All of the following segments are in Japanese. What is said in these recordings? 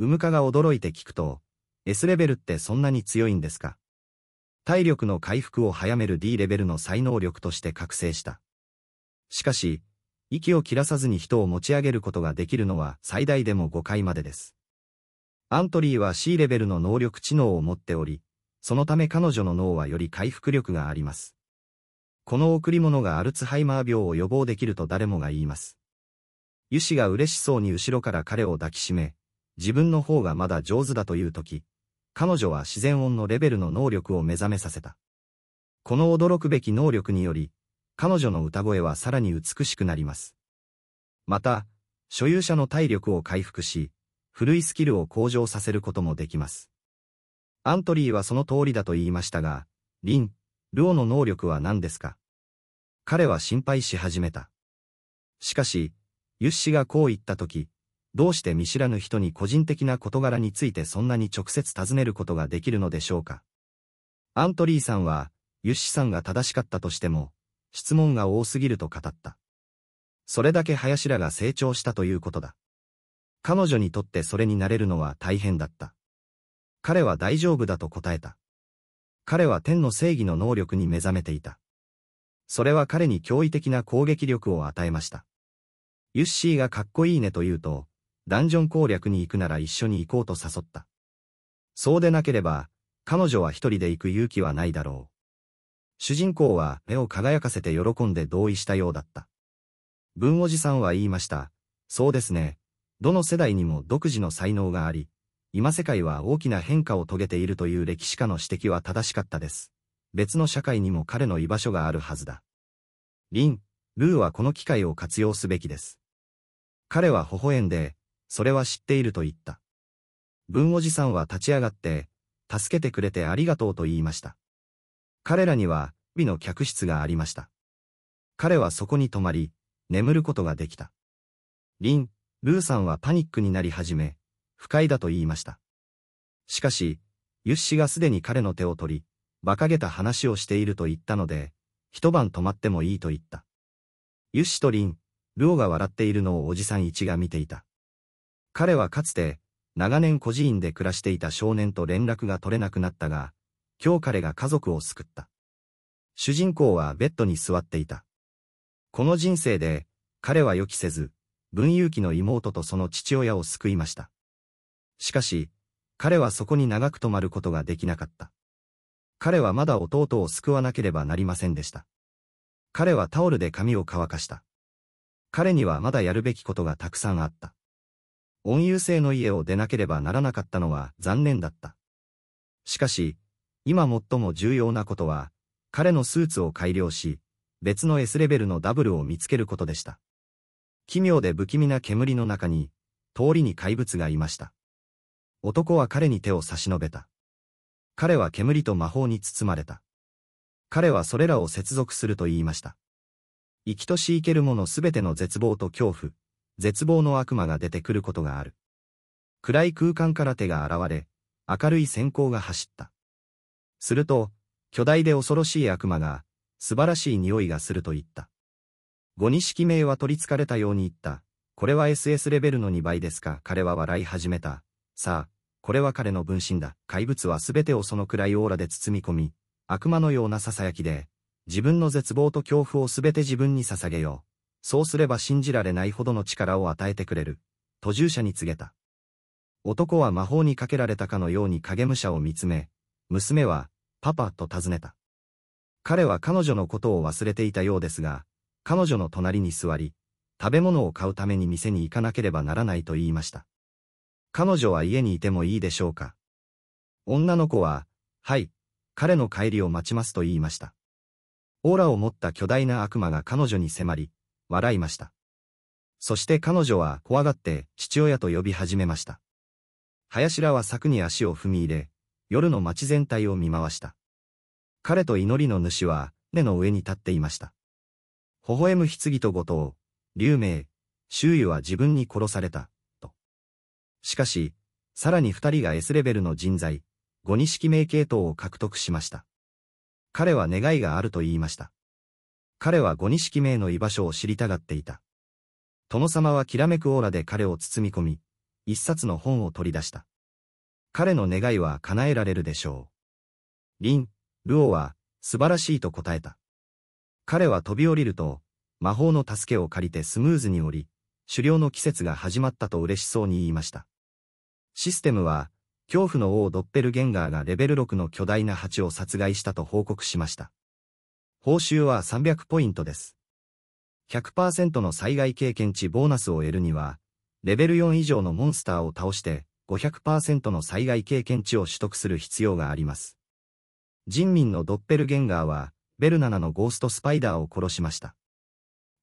ウムカが驚いて聞くと、S レベルってそんなに強いんですか体力の回復を早める D レベルの再能力として覚醒した。しかし、息を切らさずに人を持ち上げることができるのは最大でも5回までです。アントリーは C レベルの能力知能を持っており、そのため彼女の脳はより回復力があります。この贈り物がアルツハイマー病を予防できると誰もが言います。ユシが嬉しそうに後ろから彼を抱きしめ、自分の方がまだ上手だという時、彼女は自然音のレベルの能力を目覚めさせた。この驚くべき能力により、彼女の歌声はさらに美しくなります。また、所有者の体力を回復し、古いスキルを向上させることもできます。アントリーはその通りだと言いましたが、リン、ルオの能力は何ですか彼は心配し始めた。しかし、ユッシがこう言った時、どうして見知らぬ人に個人的な事柄についてそんなに直接尋ねることができるのでしょうか。アントリーさんは、ユッシさんが正しかったとしても、質問が多すぎると語った。それだけ林らが成長したということだ。彼女にとってそれになれるのは大変だった。彼は大丈夫だと答えた。彼は天の正義の能力に目覚めていた。それは彼に驚異的な攻撃力を与えました。ユッシーがかっこいいねと言うと、ダンジョン攻略に行くなら一緒に行こうと誘った。そうでなければ、彼女は一人で行く勇気はないだろう。主人公は目を輝かせて喜んで同意したようだった。文おじさんは言いました。そうですね。どの世代にも独自の才能があり、今世界は大きな変化を遂げているという歴史家の指摘は正しかったです。別の社会にも彼の居場所があるはずだ。リン、ルーはこの機会を活用すべきです。彼は微笑んで、それは知っていると言った。文おじさんは立ち上がって、助けてくれてありがとうと言いました。彼らには、美の客室がありました。彼はそこに泊まり、眠ることができた。リン、ルーさんはパニックになり始め、不快だと言いました。しかし、ユッシがすでに彼の手を取り、馬鹿げた話をしていると言ったので、一晩泊まってもいいと言った。ユッシとリン、ルオが笑っているのをおじさん一が見ていた。彼はかつて、長年孤児院で暮らしていた少年と連絡が取れなくなったが、今日彼が家族を救った。主人公はベッドに座っていた。この人生で、彼は予期せず、文勇気の妹とその父親を救いました。しかし、彼はそこに長く泊まることができなかった。彼はまだ弟を救わなければなりませんでした。彼はタオルで髪を乾かした。彼にはまだやるべきことがたくさんあった。音優生の家を出なければならなかったのは残念だった。しかし、今最も重要なことは、彼のスーツを改良し、別の S レベルのダブルを見つけることでした。奇妙で不気味な煙の中に、通りに怪物がいました。男は彼に手を差し伸べた。彼は煙と魔法に包まれた。彼はそれらを接続すると言いました。生きとし生けるものすべての絶望と恐怖、絶望の悪魔が出てくることがある。暗い空間から手が現れ、明るい閃光が走った。すると、巨大で恐ろしい悪魔が、素晴らしい匂いがすると言った。五式名は取り憑かれたように言った。これは SS レベルの2倍ですか彼は笑い始めた。さあ、これは彼の分身だ。怪物は全てをその暗いオーラで包み込み、悪魔のような囁きで、自分の絶望と恐怖を全て自分に捧げよう。そうすれば信じられないほどの力を与えてくれる、途中者に告げた。男は魔法にかけられたかのように影武者を見つめ、娘は、パパと尋ねた。彼は彼女のことを忘れていたようですが、彼女の隣に座り、食べ物を買うために店に行かなければならないと言いました。彼女は家にいてもいいでしょうか。女の子は、はい、彼の帰りを待ちますと言いました。オーラを持った巨大な悪魔が彼女に迫り、笑いました。そして彼女は怖がって父親と呼び始めました。林らは柵に足を踏み入れ、夜の街全体を見回した。彼と祈りの主は根の上に立っていました。微笑む棺と後藤、竜明、周囲は自分に殺された、と。しかし、さらに二人が S レベルの人材、五二式名系統を獲得しました。彼は願いがあると言いました。彼は五二式名の居場所を知りたがっていた。殿様はきらめくオーラで彼を包み込み、一冊の本を取り出した。彼の願いは叶えられるでしょう。リン、ルオは、素晴らしいと答えた。彼は飛び降りると、魔法の助けを借りてスムーズに降り、狩猟の季節が始まったと嬉しそうに言いました。システムは、恐怖の王ドッペルゲンガーがレベル6の巨大な蜂を殺害したと報告しました。報酬は300ポイントです。100%の災害経験値ボーナスを得るには、レベル4以上のモンスターを倒して500%の災害経験値を取得する必要があります。人民のドッペルゲンガーは、ベルナナのゴーストスパイダーを殺しました。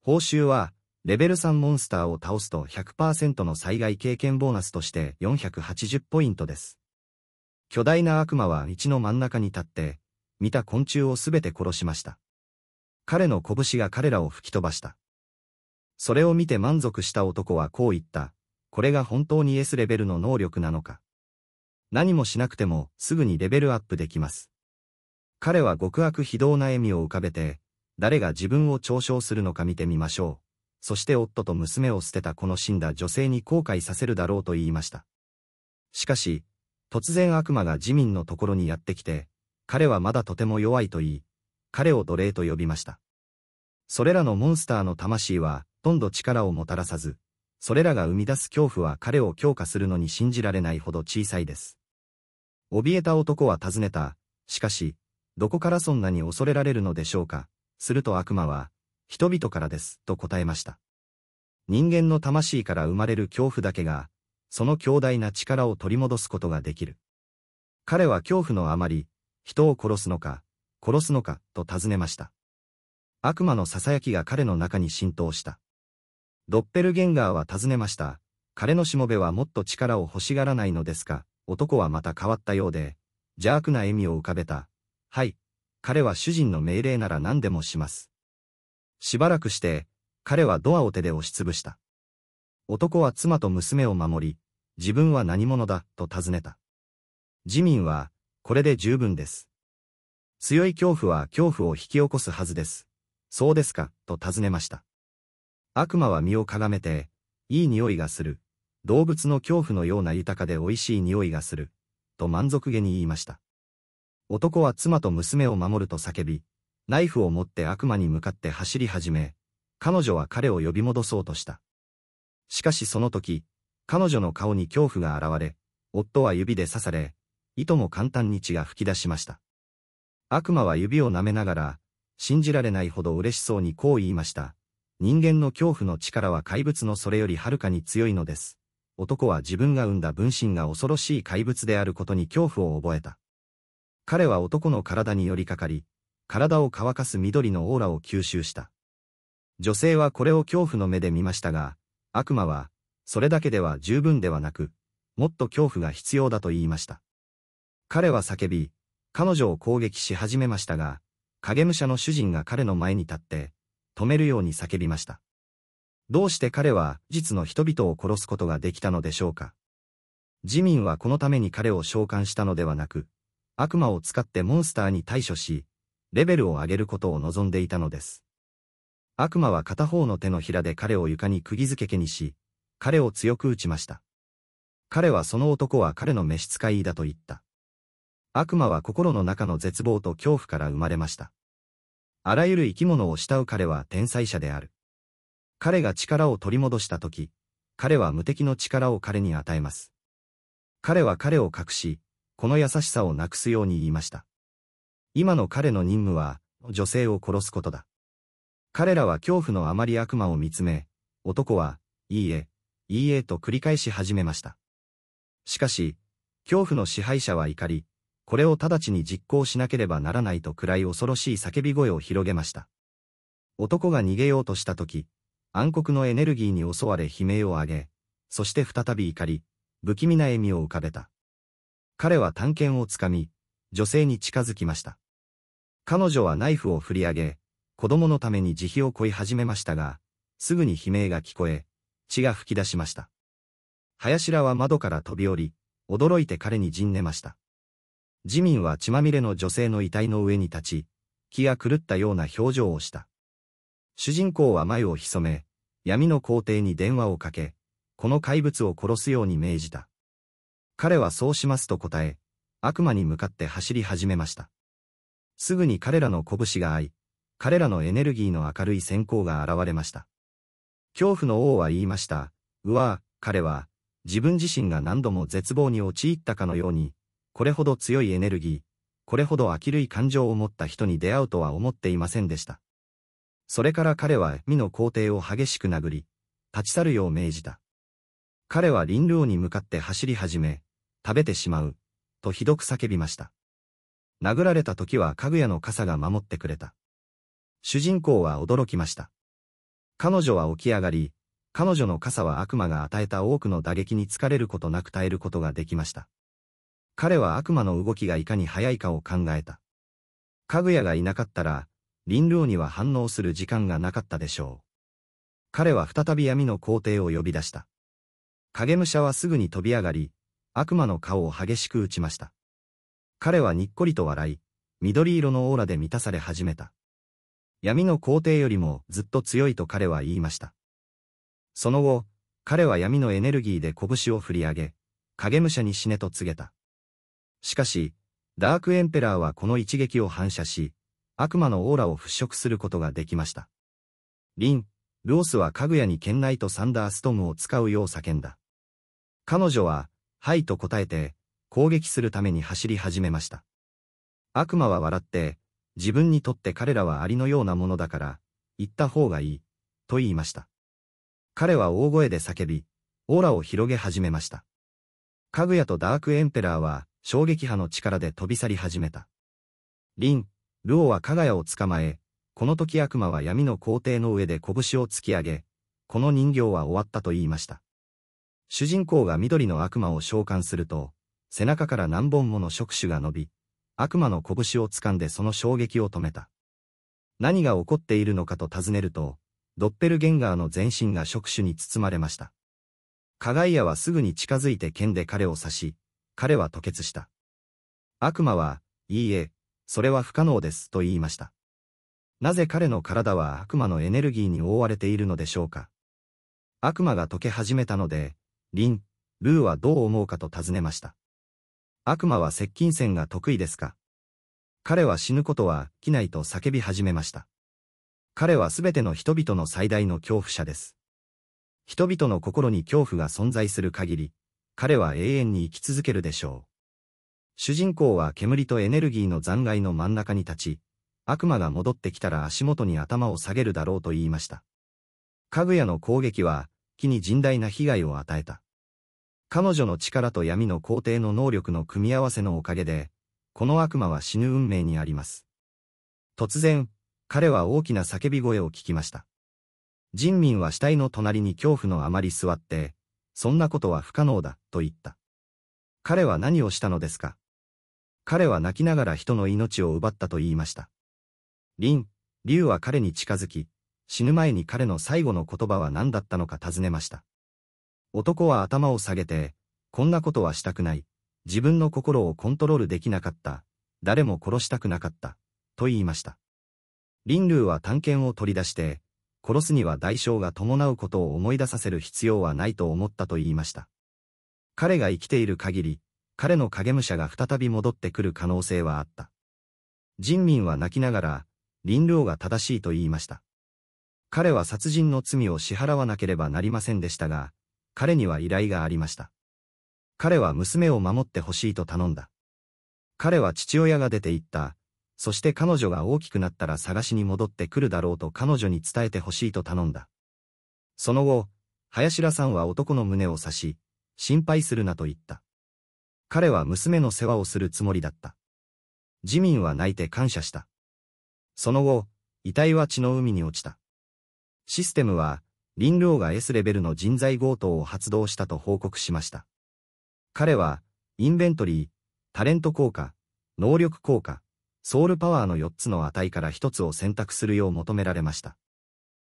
報酬は、レベル3モンスターを倒すと100%の災害経験ボーナスとして480ポイントです。巨大な悪魔は道の真ん中に立って、見た昆虫をすべて殺しました。彼の拳が彼らを吹き飛ばした。それを見て満足した男はこう言った。これが本当に S レベルの能力なのか。何もしなくてもすぐにレベルアップできます。彼は極悪非道な笑みを浮かべて、誰が自分を嘲笑するのか見てみましょう。そして夫と娘を捨てたこの死んだ女性に後悔させるだろうと言いました。しかし、突然悪魔が自民のところにやってきて、彼はまだとても弱いと言い、彼を奴隷と呼びました。それらのモンスターの魂は、ほとんど力をもたらさず、それらが生み出す恐怖は彼を強化するのに信じられないほど小さいです。怯えた男は尋ねた。しかし、どこからそんなに恐れられるのでしょうか。すると悪魔は、人々からです、と答えました。人間の魂から生まれる恐怖だけが、その強大な力を取り戻すことができる。彼は恐怖のあまり、人を殺すのか、殺すのか、と尋ねました。悪魔の囁きが彼の中に浸透した。ドッペルゲンガーは尋ねました。彼のしもべはもっと力を欲しがらないのですか男はまた変わったようで、邪悪な笑みを浮かべた。はい。彼は主人の命令なら何でもします。しばらくして、彼はドアを手で押しつぶした。男は妻と娘を守り、自分は何者だ、と尋ねた。自民は、これで十分です。強い恐怖は恐怖を引き起こすはずです。そうですか、と尋ねました。悪魔は身をかがめて、いい匂いがする。動物の恐怖のような豊かで美味しい匂いがする。と満足げに言いました。男は妻と娘を守ると叫び、ナイフを持って悪魔に向かって走り始め、彼女は彼を呼び戻そうとした。しかしその時、彼女の顔に恐怖が現れ、夫は指で刺され、いとも簡単に血が噴き出しました。悪魔は指を舐めながら、信じられないほど嬉しそうにこう言いました。人間の恐怖の力は怪物のそれよりはるかに強いのです。男は自分が生んだ分身が恐ろしい怪物であることに恐怖を覚えた。彼は男の体に寄りかかり、体を乾かす緑のオーラを吸収した。女性はこれを恐怖の目で見ましたが、悪魔は、それだけでは十分ではなく、もっと恐怖が必要だと言いました。彼は叫び、彼女を攻撃し始めましたが、影武者の主人が彼の前に立って、止めるように叫びました。どうして彼は実の人々を殺すことができたのでしょうか自民はこのために彼を召喚したのではなく、悪魔を使ってモンスターに対処し、レベルを上げることを望んでいたのです。悪魔は片方の手のひらで彼を床に釘付けけにし、彼を強く打ちました。彼はその男は彼の召使いだと言った。悪魔は心の中の絶望と恐怖から生まれました。あらゆる生き物を慕う彼は天才者である。彼が力を取り戻した時、彼は無敵の力を彼に与えます。彼は彼を隠し、この優しさをなくすように言いました。今の彼の任務は、女性を殺すことだ。彼らは恐怖のあまり悪魔を見つめ、男は、いいえ、いいえと繰り返し始めました。しかし、恐怖の支配者は怒り、これを直ちに実行しなければならないと暗い恐ろしい叫び声を広げました。男が逃げようとした時、暗黒のエネルギーに襲われ悲鳴を上げ、そして再び怒り、不気味な笑みを浮かべた。彼は探検をつかみ、女性に近づきました。彼女はナイフを振り上げ、子供のために慈悲をこい始めましたが、すぐに悲鳴が聞こえ、血が噴き出しました。林らは窓から飛び降り、驚いて彼に陣寝ました。自民は血まみれの女性の遺体の上に立ち、気が狂ったような表情をした。主人公は眉を潜め、闇の皇帝に電話をかけ、この怪物を殺すように命じた。彼はそうしますと答え、悪魔に向かって走り始めました。すぐに彼らの拳が合い、彼らのエネルギーの明るい閃光が現れました。恐怖の王は言いました。うわぁ、彼は、自分自身が何度も絶望に陥ったかのように、これほど強いエネルギー、これほど飽きるい感情を持った人に出会うとは思っていませんでした。それから彼は美の皇帝を激しく殴り、立ち去るよう命じた。彼は林竜に向かって走り始め、食べてしまう、とひどく叫びました。殴られた時はかぐやの傘が守ってくれた。主人公は驚きました。彼女は起き上がり、彼女の傘は悪魔が与えた多くの打撃に疲れることなく耐えることができました。彼は悪魔の動きがいかに速いかを考えた。かぐやがいなかったら、林老には反応する時間がなかったでしょう。彼は再び闇の皇帝を呼び出した。影武者はすぐに飛び上がり、悪魔の顔を激しく打ちました。彼はにっこりと笑い、緑色のオーラで満たされ始めた。闇の皇帝よりもずっと強いと彼は言いました。その後、彼は闇のエネルギーで拳を振り上げ、影武者に死ねと告げた。しかし、ダークエンペラーはこの一撃を反射し、悪魔のオーラを払拭することができました。リン、ロースはかぐやに剣ナイトサンダーストームを使うよう叫んだ。彼女は、はいと答えて、攻撃するために走り始めました。悪魔は笑って、自分にとって彼らはアリのようなものだから、行った方がいい、と言いました。彼は大声で叫び、オーラを広げ始めました。かぐやとダークエンペラーは、衝撃波の力で飛び去り始めた。リン、ルオは加賀谷を捕まえ、この時悪魔は闇の皇帝の上で拳を突き上げ、この人形は終わったと言いました。主人公が緑の悪魔を召喚すると、背中から何本もの触手が伸び、悪魔の拳を掴んでその衝撃を止めた。何が起こっているのかと尋ねると、ドッペルゲンガーの全身が触手に包まれました。加賀谷はすぐに近づいて剣で彼を刺し、彼は吐血した。悪魔は、いいえ、それは不可能ですと言いました。なぜ彼の体は悪魔のエネルギーに覆われているのでしょうか。悪魔が溶け始めたので、リン、ルーはどう思うかと尋ねました。悪魔は接近戦が得意ですか彼は死ぬことは来ないと叫び始めました。彼は全ての人々の最大の恐怖者です。人々の心に恐怖が存在する限り、彼は永遠に生き続けるでしょう。主人公は煙とエネルギーの残骸の真ん中に立ち、悪魔が戻ってきたら足元に頭を下げるだろうと言いました。かぐやの攻撃は、木に甚大な被害を与えた。彼女の力と闇の皇帝の能力の組み合わせのおかげで、この悪魔は死ぬ運命にあります。突然、彼は大きな叫び声を聞きました。人民は死体の隣に恐怖のあまり座って、そんなことは不可能だ、と言った。彼は何をしたのですか彼は泣きながら人の命を奪ったと言いました。林、竜は彼に近づき、死ぬ前に彼の最後の言葉は何だったのか尋ねました。男は頭を下げて、こんなことはしたくない。自分の心をコントロールできなかった。誰も殺したくなかった。と言いました。林竜は探検を取り出して、殺すには代償が伴うことを思い出させる必要はないと思ったと言いました。彼が生きている限り、彼の影武者が再び戻ってくる可能性はあった。人民は泣きながら、林老が正しいと言いました。彼は殺人の罪を支払わなければなりませんでしたが、彼には依頼がありました。彼は娘を守ってほしいと頼んだ。彼は父親が出て行った、そして彼女が大きくなったら探しに戻ってくるだろうと彼女に伝えてほしいと頼んだ。その後、林田さんは男の胸を刺し、心配するなと言った。彼は娘の世話をするつもりだった。自民は泣いて感謝した。その後、遺体は血の海に落ちた。システムは、林老が S レベルの人材強盗を発動したと報告しました。彼は、インベントリー、タレント効果、能力効果、ソウルパワーの4つの値から1つを選択するよう求められました。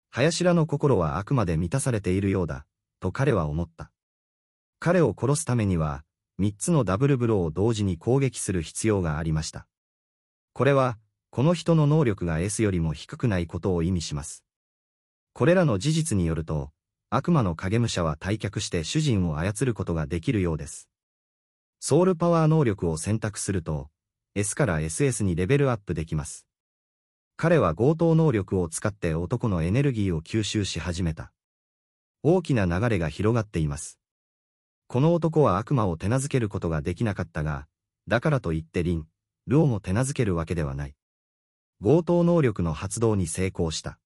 林らの心はあくまで満たされているようだ、と彼は思った。彼を殺すためには、3つのダブルブローを同時に攻撃する必要がありました。これは、この人の能力が S よりも低くないことを意味します。これらの事実によると、悪魔の影武者は退却して主人を操ることができるようです。ソウルパワー能力を選択すると、S から SS にレベルアップできます。彼は強盗能力を使って男のエネルギーを吸収し始めた。大きな流れが広がっています。この男は悪魔を手なずけることができなかったが、だからといってリン、ルオも手なずけるわけではない。強盗能力の発動に成功した。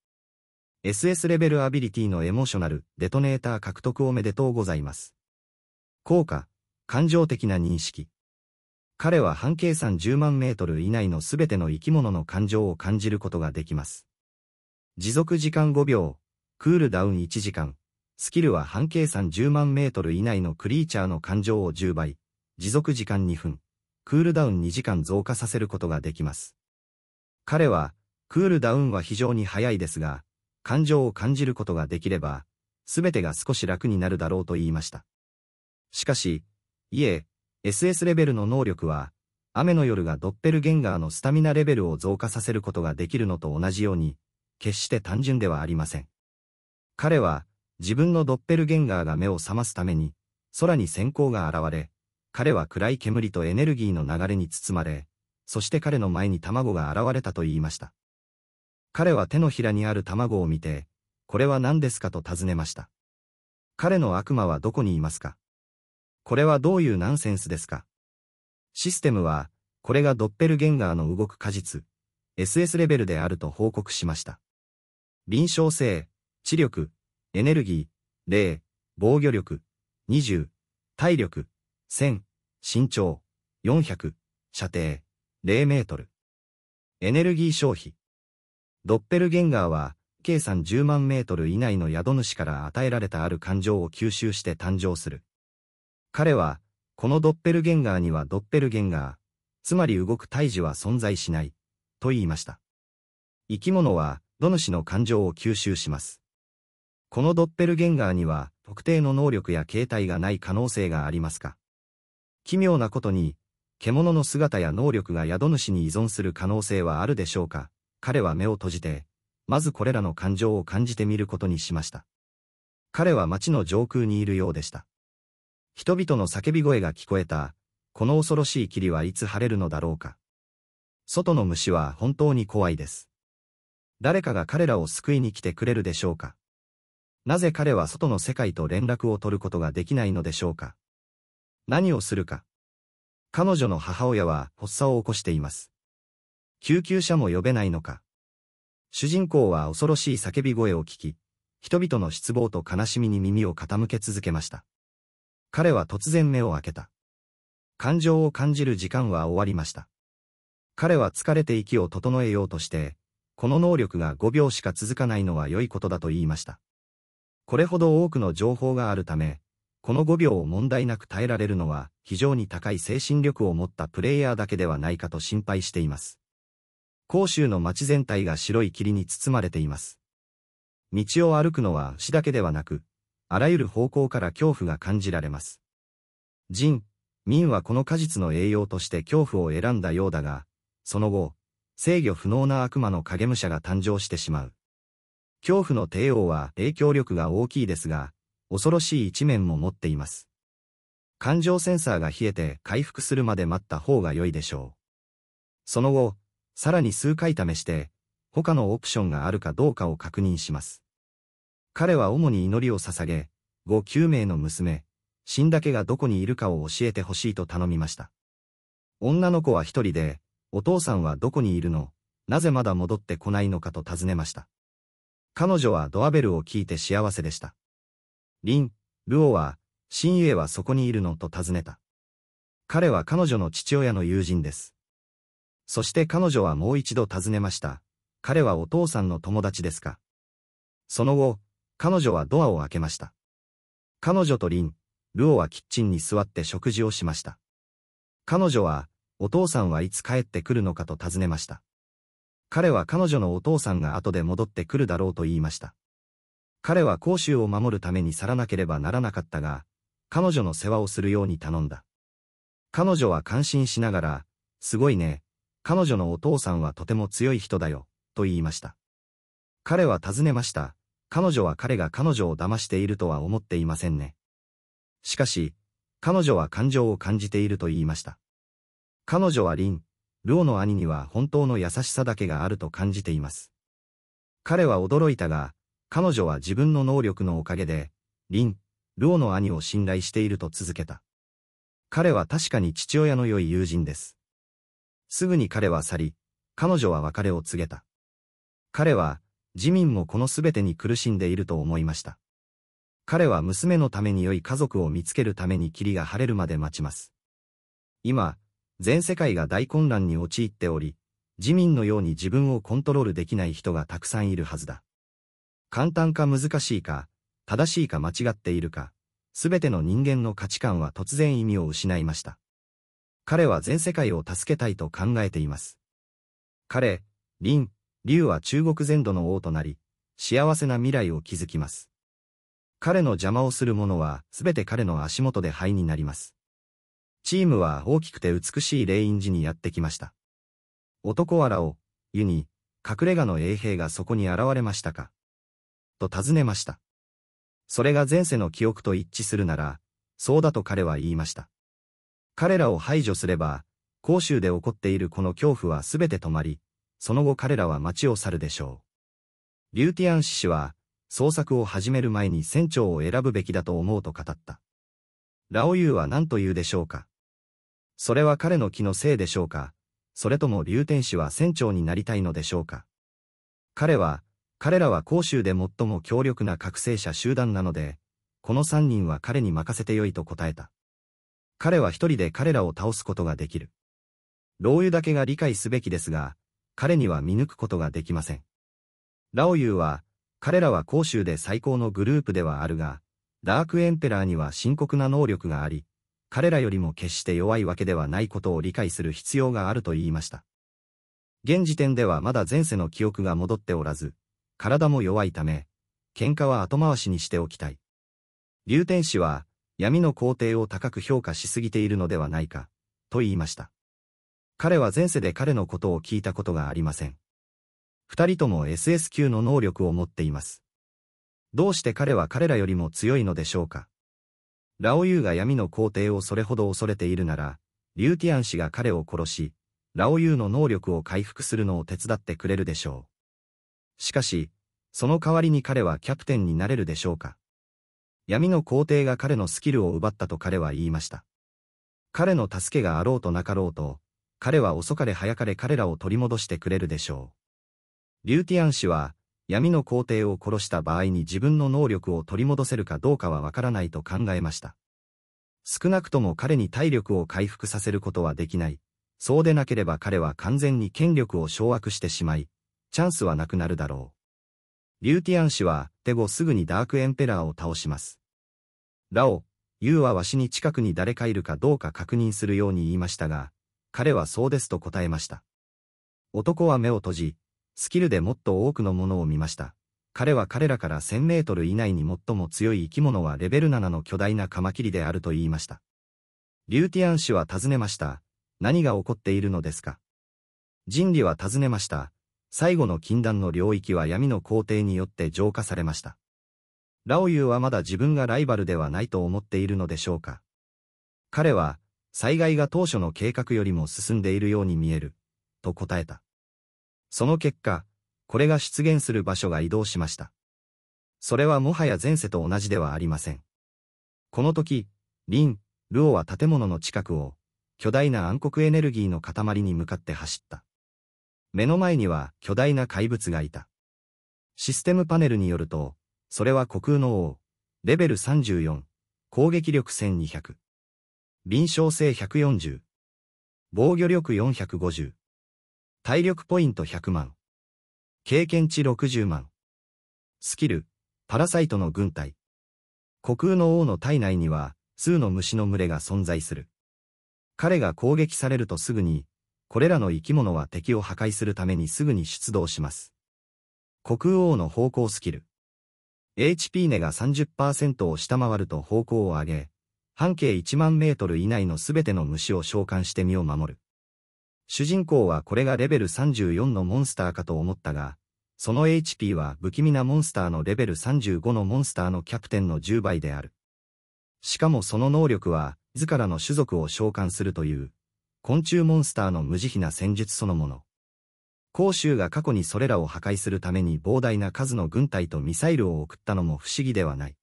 SS レベルアビリティのエモーショナル、デトネーター獲得おめでとうございます。効果、感情的な認識。彼は半径3十0万メートル以内のすべての生き物の感情を感じることができます。持続時間5秒、クールダウン1時間、スキルは半径3十0万メートル以内のクリーチャーの感情を10倍、持続時間2分、クールダウン2時間増加させることができます。彼は、クールダウンは非常に早いですが、感情を感じることができれば、すべてが少し楽になるだろうと言いました。しかし、いえ、SS レベルの能力は、雨の夜がドッペルゲンガーのスタミナレベルを増加させることができるのと同じように、決して単純ではありません。彼は、自分のドッペルゲンガーが目を覚ますために、空に閃光が現れ、彼は暗い煙とエネルギーの流れに包まれ、そして彼の前に卵が現れたと言いました。彼は手のひらにある卵を見て、これは何ですかと尋ねました。彼の悪魔はどこにいますかこれはどういうナンセンスですかシステムは、これがドッペルゲンガーの動く果実、SS レベルであると報告しました。臨床性、知力、エネルギー、霊、防御力、20、体力、1000、身長、400、射程、0メートル。エネルギー消費。ドッペルゲンガーは、計算10万メートル以内の宿主から与えられたある感情を吸収して誕生する。彼は、このドッペルゲンガーにはドッペルゲンガー、つまり動く胎児は存在しない、と言いました。生き物は、ど主の感情を吸収します。このドッペルゲンガーには、特定の能力や形態がない可能性がありますか奇妙なことに、獣の姿や能力が宿主に依存する可能性はあるでしょうか彼は目を閉じて、まずこれらの感情を感じてみることにしました。彼は街の上空にいるようでした。人々の叫び声が聞こえた。この恐ろしい霧はいつ晴れるのだろうか。外の虫は本当に怖いです。誰かが彼らを救いに来てくれるでしょうか。なぜ彼は外の世界と連絡を取ることができないのでしょうか。何をするか。彼女の母親は発作を起こしています。救急車も呼べないのか。主人公は恐ろしい叫び声を聞き、人々の失望と悲しみに耳を傾け続けました。彼は突然目を開けた。感情を感じる時間は終わりました。彼は疲れて息を整えようとして、この能力が5秒しか続かないのは良いことだと言いました。これほど多くの情報があるため、この5秒を問題なく耐えられるのは非常に高い精神力を持ったプレイヤーだけではないかと心配しています。甲州の街全体が白い霧に包まれています。道を歩くのは牛だけではなく、あらゆる方向から恐怖が感じられます。人、民はこの果実の栄養として恐怖を選んだようだが、その後、制御不能な悪魔の影武者が誕生してしまう。恐怖の帝王は影響力が大きいですが、恐ろしい一面も持っています。感情センサーが冷えて回復するまで待った方が良いでしょう。その後、さらに数回試して、他のオプションがあるかどうかを確認します。彼は主に祈りを捧げ、5、9名の娘、死んだけがどこにいるかを教えてほしいと頼みました。女の子は一人で、お父さんはどこにいるのなぜまだ戻ってこないのかと尋ねました。彼女はドアベルを聞いて幸せでした。リン、ルオは、新家はそこにいるのと尋ねた。彼は彼女の父親の友人です。そして彼女はもう一度尋ねました。彼はお父さんの友達ですかその後、彼女はドアを開けました。彼女とリン、ルオはキッチンに座って食事をしました。彼女は、お父さんはいつ帰ってくるのかと尋ねました。彼は彼女のお父さんが後で戻ってくるだろうと言いました。彼は公衆を守るために去らなければならなかったが、彼女の世話をするように頼んだ。彼女は感心しながら、すごいね、彼女のお父さんはとても強い人だよ、と言いました。彼は尋ねました。彼女は彼が彼女を騙しているとは思っていませんね。しかし、彼女は感情を感じていると言いました。彼女はリン、ルオの兄には本当の優しさだけがあると感じています。彼は驚いたが、彼女は自分の能力のおかげで、リン、ルオの兄を信頼していると続けた。彼は確かに父親の良い友人です。すぐに彼は去り、彼女は別れを告げた。彼は、自民もこの全てに苦しんでいると思いました。彼は娘のために良い家族を見つけるために霧が晴れるまで待ちます。今、全世界が大混乱に陥っており、自民のように自分をコントロールできない人がたくさんいるはずだ。簡単か難しいか、正しいか間違っているか、すべての人間の価値観は突然意味を失いました。彼は全世界を助けたいと考えています。彼、リン、竜は中国全土の王となり、幸せな未来を築きます。彼の邪魔をする者は、すべて彼の足元で灰になります。チームは大きくて美しい霊院寺にやってきました。男わらを、湯に、隠れ家の衛兵がそこに現れましたかと尋ねました。それが前世の記憶と一致するなら、そうだと彼は言いました。彼らを排除すれば、甲州で起こっているこの恐怖はすべて止まり、その後彼らは町を去るでしょう。リューティアン氏氏は、捜索を始める前に船長を選ぶべきだと思うと語った。ラオユーは何と言うでしょうかそれは彼の気のせいでしょうかそれとも竜天使は船長になりたいのでしょうか彼は、彼らは甲州で最も強力な覚醒者集団なので、この3人は彼に任せてよいと答えた。彼は一人で彼らを倒すことができる。老油だけが理解すべきですが、彼には見抜くことができません。ラオユーは、彼らは広州で最高のグループではあるが、ダークエンペラーには深刻な能力があり、彼らよりも決して弱いわけではないことを理解する必要があると言いました。現時点ではまだ前世の記憶が戻っておらず、体も弱いため、喧嘩は後回しにしておきたい。竜天使は、闇の皇帝を高く評価しすぎているのではないか、と言いました。彼は前世で彼のことを聞いたことがありません。二人とも SS 級の能力を持っています。どうして彼は彼らよりも強いのでしょうかラオユーが闇の皇帝をそれほど恐れているなら、リューティアン氏が彼を殺し、ラオユーの能力を回復するのを手伝ってくれるでしょう。しかし、その代わりに彼はキャプテンになれるでしょうか闇の皇帝が彼のスキルを奪ったと彼は言いました。彼の助けがあろうとなかろうと、彼は遅かれ早かれ彼らを取り戻してくれるでしょう。リューティアン氏は、闇の皇帝を殺した場合に自分の能力を取り戻せるかどうかはわからないと考えました。少なくとも彼に体力を回復させることはできない。そうでなければ彼は完全に権力を掌握してしまい、チャンスはなくなるだろう。リューティアン氏は、手後すぐにダークエンペラーを倒します。ラオ、ユウはわしに近くに誰かいるかどうか確認するように言いましたが、彼はそうですと答えました。男は目を閉じ、スキルでもっと多くのものを見ました。彼は彼らから1000メートル以内に最も強い生き物はレベル7の巨大なカマキリであると言いました。リューティアン氏は尋ねました。何が起こっているのですか人理は尋ねました。最後の禁断の領域は闇の皇帝によって浄化されました。ラオユーはまだ自分がライバルではないと思っているのでしょうか彼は、災害が当初の計画よりも進んでいるように見える、と答えた。その結果、これが出現する場所が移動しました。それはもはや前世と同じではありません。この時、リン、ルオは建物の近くを、巨大な暗黒エネルギーの塊に向かって走った。目の前には巨大な怪物がいた。システムパネルによると、それは虚空の王、レベル34、攻撃力1200。臨床性140。防御力450。体力ポイント100万。経験値60万。スキル、パラサイトの軍隊。虚空の王の体内には、数の虫の群れが存在する。彼が攻撃されるとすぐに、これらの生き物は敵を破壊するためにすぐに出動します。虚空王の方向スキル。HP 値が30%を下回ると方向を上げ、半径1万メートル以内のすべての虫を召喚して身を守る。主人公はこれがレベル34のモンスターかと思ったが、その HP は不気味なモンスターのレベル35のモンスターのキャプテンの10倍である。しかもその能力は、自らの種族を召喚するという、昆虫モンスターの無慈悲な戦術そのもの。甲州が過去にそれらを破壊するために膨大な数の軍隊とミサイルを送ったのも不思議ではない。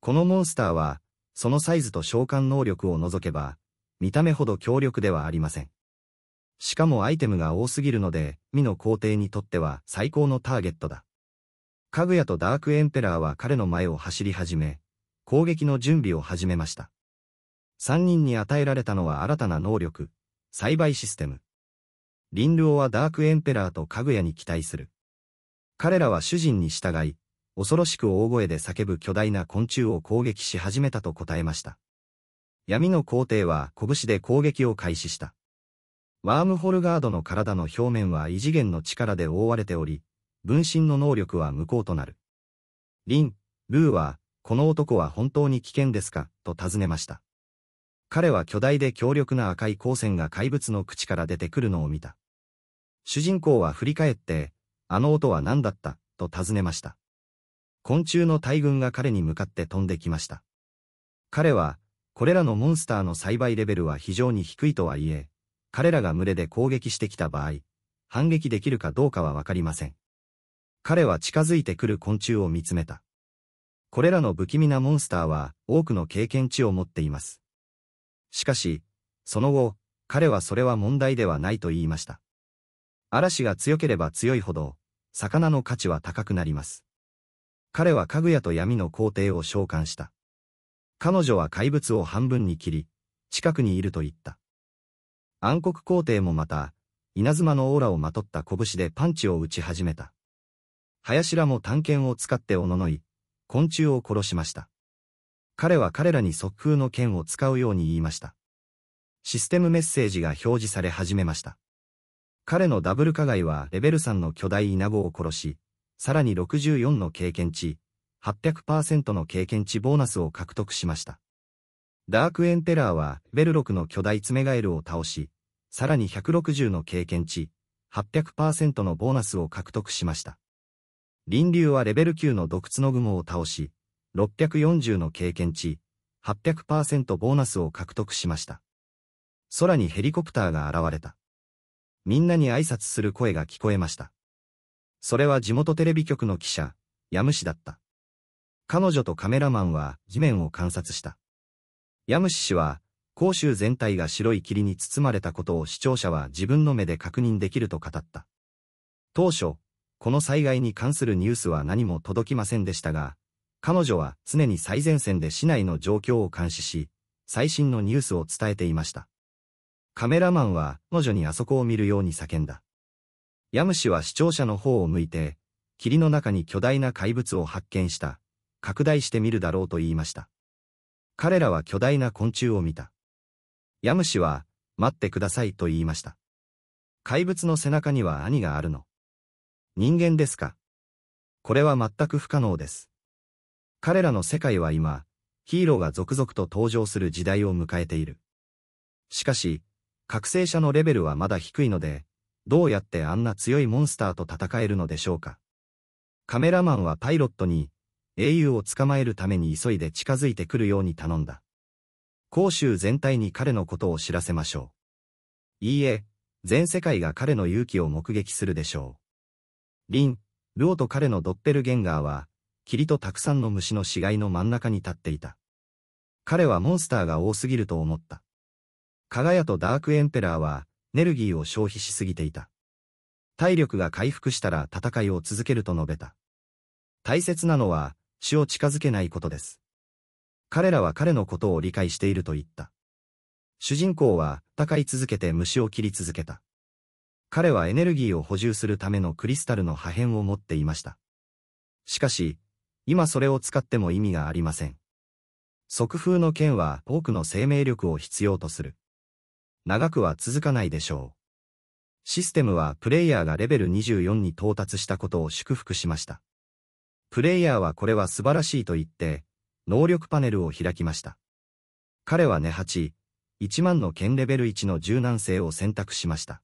このモンスターはそのサイズと召喚能力を除けば、見た目ほど強力ではありません。しかもアイテムが多すぎるので、ミの皇帝にとっては最高のターゲットだ。かぐやとダークエンペラーは彼の前を走り始め、攻撃の準備を始めました。三人に与えられたのは新たな能力、栽培システム。リンルオはダークエンペラーとかぐやに期待する。彼らは主人に従い、恐ろしく大声で叫ぶ巨大な昆虫を攻撃し始めたと答えました。闇の皇帝は拳で攻撃を開始した。ワームホルガードの体の表面は異次元の力で覆われており、分身の能力は無効となる。リン、ルーは、この男は本当に危険ですかと尋ねました。彼は巨大で強力な赤い光線が怪物の口から出てくるのを見た。主人公は振り返って、あの音は何だったと尋ねました。昆虫の大群が彼に向かって飛んできました。彼は、これらのモンスターの栽培レベルは非常に低いとはいえ、彼らが群れで攻撃してきた場合、反撃できるかどうかはわかりません。彼は近づいてくる昆虫を見つめた。これらの不気味なモンスターは多くの経験値を持っています。しかし、その後、彼はそれは問題ではないと言いました。嵐が強ければ強いほど、魚の価値は高くなります。彼は家具屋と闇の皇帝を召喚した。彼女は怪物を半分に切り、近くにいると言った。暗黒皇帝もまた、稲妻のオーラをまとった拳でパンチを打ち始めた。林らも探検を使っておののい、昆虫を殺しました。彼は彼らに速風の剣を使うように言いました。システムメッセージが表示され始めました。彼のダブル加害はレベル3の巨大イナゴを殺し、さらに64の経験値、800%の経験値ボーナスを獲得しました。ダークエンペラーは、ベルロクの巨大ツメガエルを倒し、さらに160の経験値、800%のボーナスを獲得しました。臨流はレベル9の毒ツノグモを倒し、640の経験値、800%ボーナスを獲得しました。空にヘリコプターが現れた。みんなに挨拶する声が聞こえました。それは地元テレビ局の記者、ヤムシだった。彼女とカメラマンは地面を観察した。ヤムシ氏は、甲州全体が白い霧に包まれたことを視聴者は自分の目で確認できると語った。当初、この災害に関するニュースは何も届きませんでしたが、彼女は常に最前線で市内の状況を監視し、最新のニュースを伝えていました。カメラマンは彼女にあそこを見るように叫んだ。家主は視聴者の方を向いて、霧の中に巨大な怪物を発見した。拡大してみるだろうと言いました。彼らは巨大な昆虫を見た。家主は、待ってくださいと言いました。怪物の背中には兄があるの。人間ですかこれは全く不可能です。彼らの世界は今、ヒーローが続々と登場する時代を迎えている。しかし、覚醒者のレベルはまだ低いので、どうやってあんな強いモンスターと戦えるのでしょうか。カメラマンはパイロットに、英雄を捕まえるために急いで近づいてくるように頼んだ。広州全体に彼のことを知らせましょう。いいえ、全世界が彼の勇気を目撃するでしょう。リン、ルオと彼のドッペルゲンガーは、霧とたくさんの虫の死骸の真ん中に立っていた。彼はモンスターが多すぎると思った。カガヤとダークエンペラーは、ネルギーを消費しすぎていた。体力が回復したら戦いを続けると述べた。大切なのは、死を近づけないことです。彼らは彼のことを理解していると言った。主人公は戦い続けて虫を切り続けた。彼はエネルギーを補充するためのクリスタルの破片を持っていました。しかし、今それを使っても意味がありません。即風の剣は多くの生命力を必要とする。長くは続かないでしょう。システムはプレイヤーがレベル24に到達したことを祝福しました。プレイヤーはこれは素晴らしいと言って、能力パネルを開きました。彼はね8、1万の剣レベル1の柔軟性を選択しました。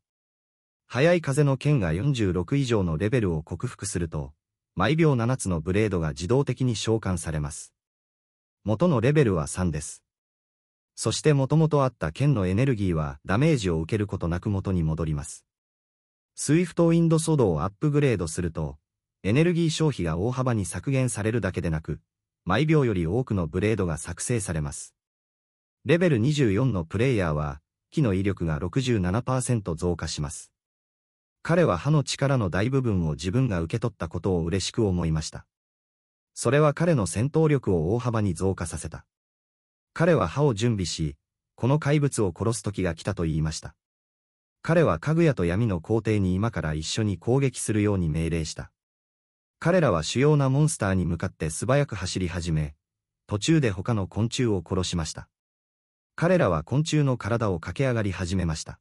速い風の剣が46以上のレベルを克服すると、毎秒7つのブレードが自動的に召喚されます。元のレベルは3です。そしてもともとあった剣のエネルギーはダメージを受けることなく元に戻ります。スイフトウィンドソードをアップグレードすると、エネルギー消費が大幅に削減されるだけでなく、毎秒より多くのブレードが作成されます。レベル24のプレイヤーは、木の威力が67%増加します。彼は歯の力の大部分を自分が受け取ったことを嬉しく思いました。それは彼の戦闘力を大幅に増加させた。彼は歯を準備し、この怪物を殺す時が来たと言いました。彼はかぐやと闇の皇帝に今から一緒に攻撃するように命令した。彼らは主要なモンスターに向かって素早く走り始め、途中で他の昆虫を殺しました。彼らは昆虫の体を駆け上がり始めました。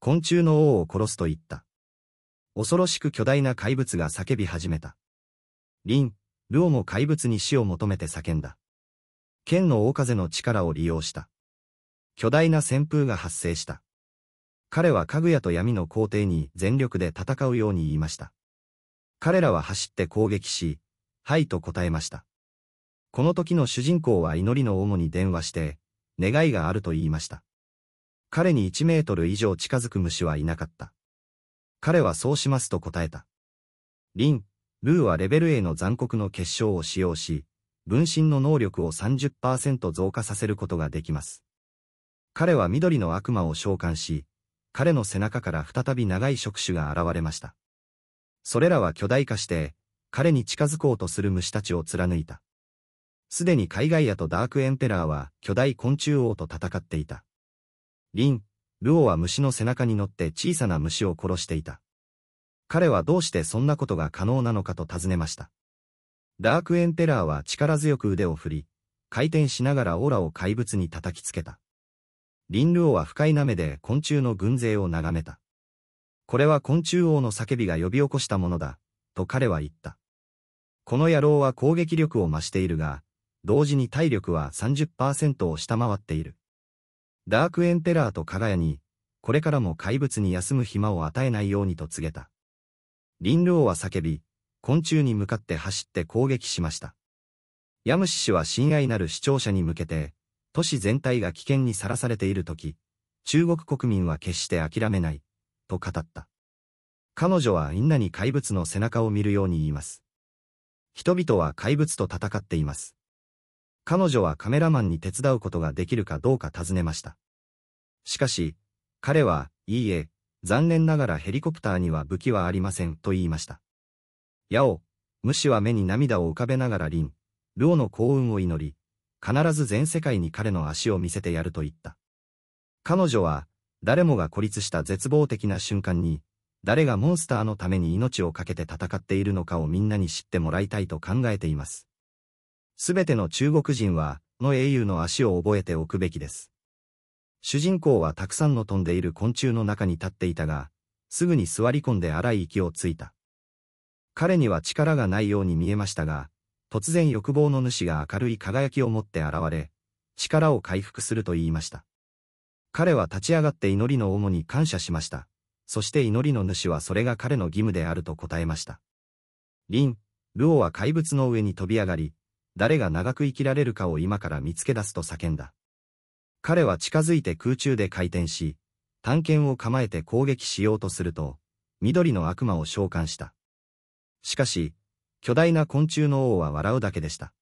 昆虫の王を殺すと言った。恐ろしく巨大な怪物が叫び始めた。リン、ルオも怪物に死を求めて叫んだ。剣の大風の力を利用した。巨大な旋風が発生した。彼はかぐやと闇の皇帝に全力で戦うように言いました。彼らは走って攻撃し、はいと答えました。この時の主人公は祈りの主に電話して、願いがあると言いました。彼に1メートル以上近づく虫はいなかった。彼はそうしますと答えた。リン、ルーはレベル A の残酷の結晶を使用し、分身の能力を30%増加させることができます。彼は緑の悪魔を召喚し、彼の背中から再び長い触手が現れました。それらは巨大化して、彼に近づこうとする虫たちを貫いた。すでに海外野とダークエンペラーは巨大昆虫王と戦っていた。リン、ルオは虫の背中に乗って小さな虫を殺していた。彼はどうしてそんなことが可能なのかと尋ねました。ダークエンペラーは力強く腕を振り、回転しながらオラを怪物に叩きつけた。リンル王は不快な目で昆虫の軍勢を眺めた。これは昆虫王の叫びが呼び起こしたものだ、と彼は言った。この野郎は攻撃力を増しているが、同時に体力は30%を下回っている。ダークエンペラーとカガヤに、これからも怪物に休む暇を与えないようにと告げた。リンル老は叫び、昆虫に向かって走って攻撃しました。ヤムシ氏は親愛なる視聴者に向けて、都市全体が危険にさらされているとき、中国国民は決して諦めない、と語った。彼女はみんなに怪物の背中を見るように言います。人々は怪物と戦っています。彼女はカメラマンに手伝うことができるかどうか尋ねました。しかし、彼は、いいえ、残念ながらヘリコプターには武器はありませんと言いました。矢を、無視は目に涙を浮かべながら凛、ルオの幸運を祈り、必ず全世界に彼の足を見せてやると言った。彼女は、誰もが孤立した絶望的な瞬間に、誰がモンスターのために命を懸けて戦っているのかをみんなに知ってもらいたいと考えています。すべての中国人は、の英雄の足を覚えておくべきです。主人公はたくさんの飛んでいる昆虫の中に立っていたが、すぐに座り込んで荒い息をついた。彼には力がないように見えましたが、突然欲望の主が明るい輝きを持って現れ、力を回復すると言いました。彼は立ち上がって祈りの主に感謝しました。そして祈りの主はそれが彼の義務であると答えました。リン、ルオは怪物の上に飛び上がり、誰が長く生きられるかを今から見つけ出すと叫んだ。彼は近づいて空中で回転し、探検を構えて攻撃しようとすると、緑の悪魔を召喚した。しかし、巨大な昆虫の王は笑うだけでした。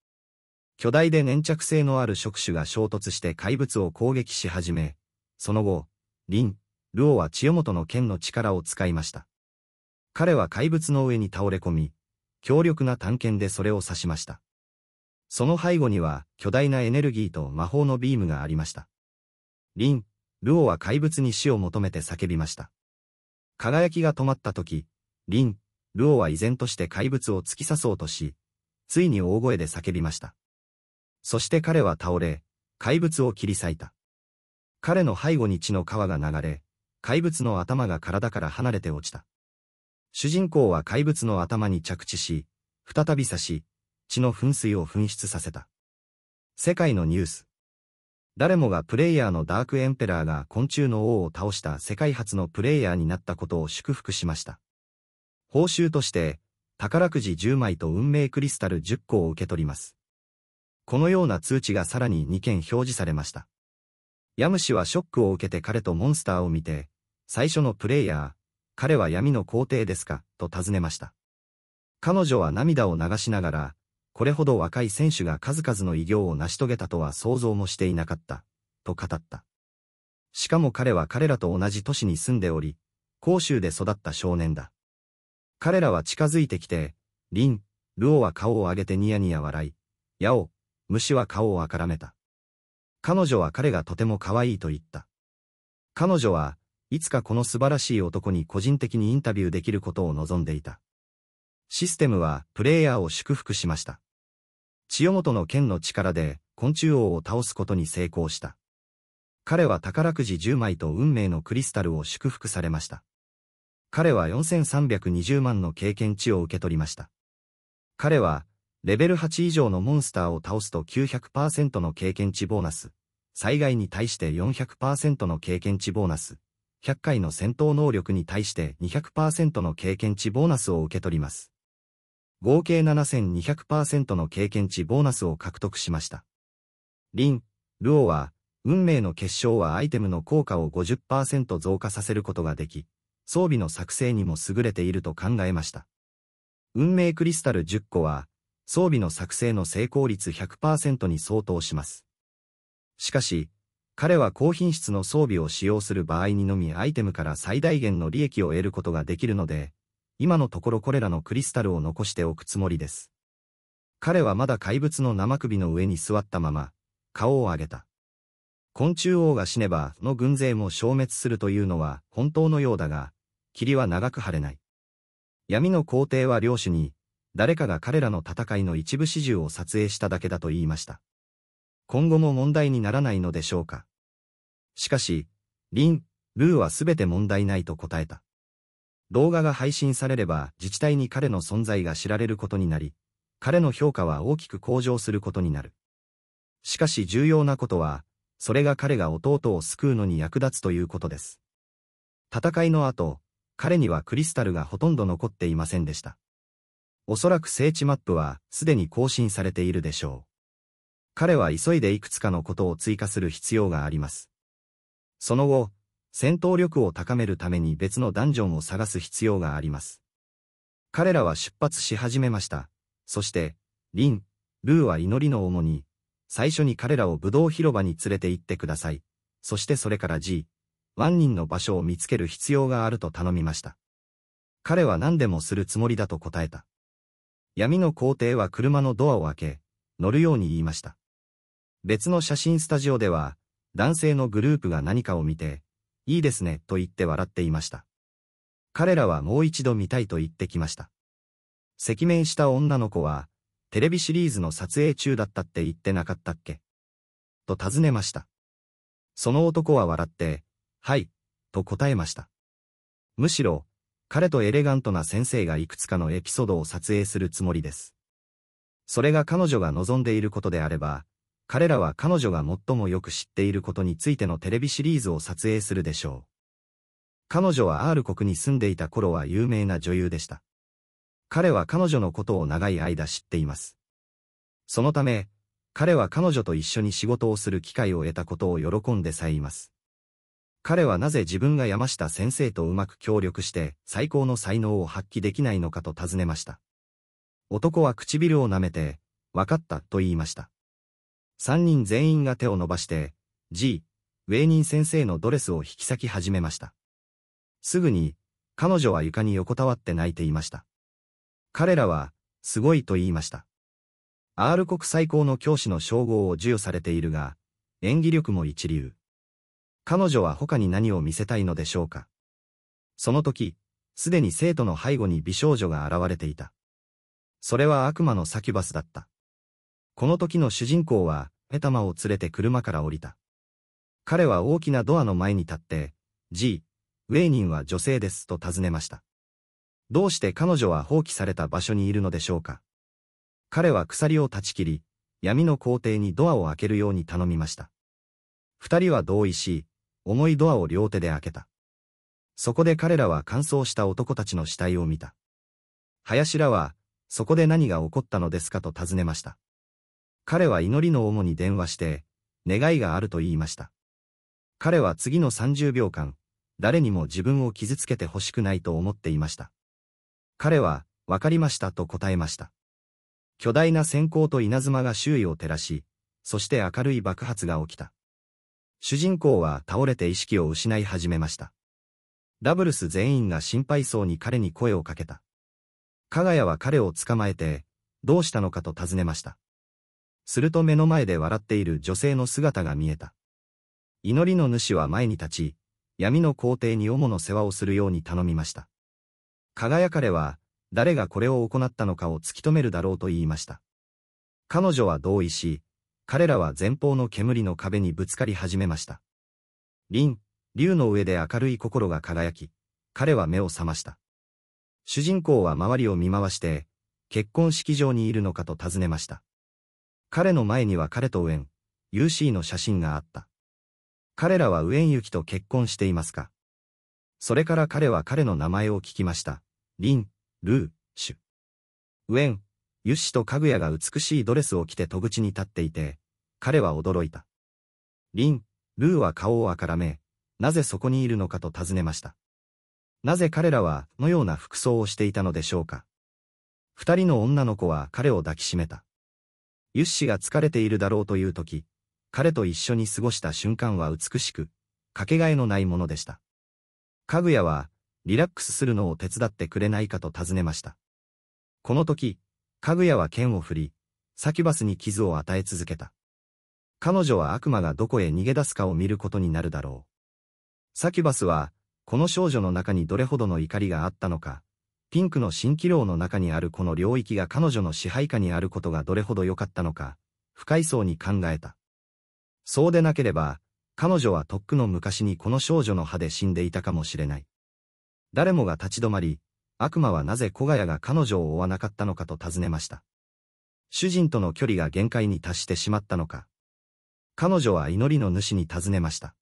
巨大で粘着性のある触手が衝突して怪物を攻撃し始め、その後、リン、ルオは千代本の剣の力を使いました。彼は怪物の上に倒れ込み、強力な探検でそれを刺しました。その背後には巨大なエネルギーと魔法のビームがありました。リン、ルオは怪物に死を求めて叫びました。輝きが止まった時、リン、ルオは依然として怪物を突き刺そうとし、ついに大声で叫びました。そして彼は倒れ、怪物を切り裂いた。彼の背後に血の川が流れ、怪物の頭が体から離れて落ちた。主人公は怪物の頭に着地し、再び刺し、血の噴水を噴出させた。世界のニュース。誰もがプレイヤーのダークエンペラーが昆虫の王を倒した世界初のプレイヤーになったことを祝福しました。報酬として、宝くじ10枚と運命クリスタル10個を受け取ります。このような通知がさらに2件表示されました。ヤム氏はショックを受けて彼とモンスターを見て、最初のプレイヤー、彼は闇の皇帝ですかと尋ねました。彼女は涙を流しながら、これほど若い選手が数々の偉業を成し遂げたとは想像もしていなかった、と語った。しかも彼は彼らと同じ都市に住んでおり、広州で育った少年だ。彼らは近づいてきて、リン、ルオは顔を上げてニヤニヤ笑い、ヤオ、虫は顔をあからめた。彼女は彼がとても可愛いと言った。彼女は、いつかこの素晴らしい男に個人的にインタビューできることを望んでいた。システムはプレイヤーを祝福しました。千代本の剣の力で昆虫王を倒すことに成功した。彼は宝くじ10枚と運命のクリスタルを祝福されました。彼は4320万の経験値を受け取りました。彼は、レベル8以上のモンスターを倒すと900%の経験値ボーナス、災害に対して400%の経験値ボーナス、100回の戦闘能力に対して200%の経験値ボーナスを受け取ります。合計7200%の経験値ボーナスを獲得しました。リン、ルオは、運命の結晶はアイテムの効果を50%増加させることができ、装備の作成にも優れていると考えました。運命クリスタル10個は、装備の作成の成功率100%に相当します。しかし、彼は高品質の装備を使用する場合にのみアイテムから最大限の利益を得ることができるので、今のところこれらのクリスタルを残しておくつもりです。彼はまだ怪物の生首の上に座ったまま、顔を上げた。昆虫王が死ねばの軍勢も消滅するというのは本当のようだが、霧は長く晴れない。闇の皇帝は領主に、誰かが彼らの戦いの一部始終を撮影しただけだと言いました。今後も問題にならないのでしょうか。しかし、リン、ルーはすべて問題ないと答えた。動画が配信されれば自治体に彼の存在が知られることになり、彼の評価は大きく向上することになる。しかし重要なことは、それが彼が弟を救うのに役立つということです。戦いの後、彼にはクリスタルがほとんど残っていませんでした。おそらく聖地マップはすでに更新されているでしょう。彼は急いでいくつかのことを追加する必要があります。その後、戦闘力を高めるために別のダンジョンを探す必要があります。彼らは出発し始めました。そして、リン、ルーは祈りの主に、最初に彼らを武道広場に連れて行ってください。そしてそれから G、万人の場所を見つける必要があると頼みました。彼は何でもするつもりだと答えた。闇の皇帝は車のドアを開け、乗るように言いました。別の写真スタジオでは、男性のグループが何かを見て、いいですね、と言って笑っていました。彼らはもう一度見たいと言ってきました。赤面した女の子は、テレビシリーズの撮影中だったって言ってなかったっけと尋ねました。その男は笑って、はい、と答えました。むしろ、彼とエレガントな先生がいくつかのエピソードを撮影するつもりです。それが彼女が望んでいることであれば、彼らは彼女が最もよく知っていることについてのテレビシリーズを撮影するでしょう。彼女は R 国に住んでいた頃は有名な女優でした。彼は彼女のことを長い間知っています。そのため、彼は彼女と一緒に仕事をする機会を得たことを喜んでさえいます。彼はなぜ自分が山下先生とうまく協力して最高の才能を発揮できないのかと尋ねました。男は唇を舐めて、わかったと言いました。三人全員が手を伸ばして、G、ウェイニン先生のドレスを引き裂き始めました。すぐに、彼女は床に横たわって泣いていました。彼らは、すごいと言いました。R 国最高の教師の称号を授与されているが、演技力も一流。彼女は他に何を見せたいのでしょうか。その時、すでに生徒の背後に美少女が現れていた。それは悪魔のサキュバスだった。この時の主人公は、ペタマを連れて車から降りた。彼は大きなドアの前に立って、G、ウェイニンは女性ですと尋ねました。どうして彼女は放棄された場所にいるのでしょうか。彼は鎖を断ち切り、闇の皇帝にドアを開けるように頼みました。二人は同意し、重いドアを両手で開けた。そこで彼らは乾燥した男たちの死体を見た。林らは、そこで何が起こったのですかと尋ねました。彼は祈りの主に電話して、願いがあると言いました。彼は次の30秒間、誰にも自分を傷つけてほしくないと思っていました。彼は、わかりましたと答えました。巨大な閃光と稲妻が周囲を照らし、そして明るい爆発が起きた。主人公は倒れて意識を失い始めました。ダブルス全員が心配そうに彼に声をかけた。加賀谷は彼を捕まえて、どうしたのかと尋ねました。すると目の前で笑っている女性の姿が見えた。祈りの主は前に立ち、闇の皇帝に主の世話をするように頼みました。輝かれは、誰がこれを行ったのかを突き止めるだろうと言いました。彼女は同意し、彼らは前方の煙の壁にぶつかり始めました。林、竜の上で明るい心が輝き、彼は目を覚ました。主人公は周りを見回して、結婚式場にいるのかと尋ねました。彼の前には彼とウェン、ユーシーの写真があった。彼らはウェンユキと結婚していますかそれから彼は彼の名前を聞きました。リン、ルー、シュ。ウェン、ユッシとカグヤが美しいドレスを着て戸口に立っていて、彼は驚いた。リン、ルーは顔をあからめ、なぜそこにいるのかと尋ねました。なぜ彼らは、のような服装をしていたのでしょうか。二人の女の子は彼を抱きしめた。ユッシが疲れているだろうという時、彼と一緒に過ごした瞬間は美しく、かけがえのないものでした。かぐやはリラックスするのを手伝ってくれないかと尋ねました。この時、かぐやは剣を振り、サキュバスに傷を与え続けた。彼女は悪魔がどこへ逃げ出すかを見ることになるだろう。サキュバスは、この少女の中にどれほどの怒りがあったのか、ピンクの蜃気楼の中にあるこの領域が彼女の支配下にあることがどれほど良かったのか、不快そうに考えた。そうでなければ、彼女はとっくの昔にこの少女の歯で死んでいたかもしれない。誰もが立ち止まり、悪魔はなぜ小谷が彼女を追わなかったのかと尋ねました。主人との距離が限界に達してしまったのか。彼女は祈りの主に尋ねました。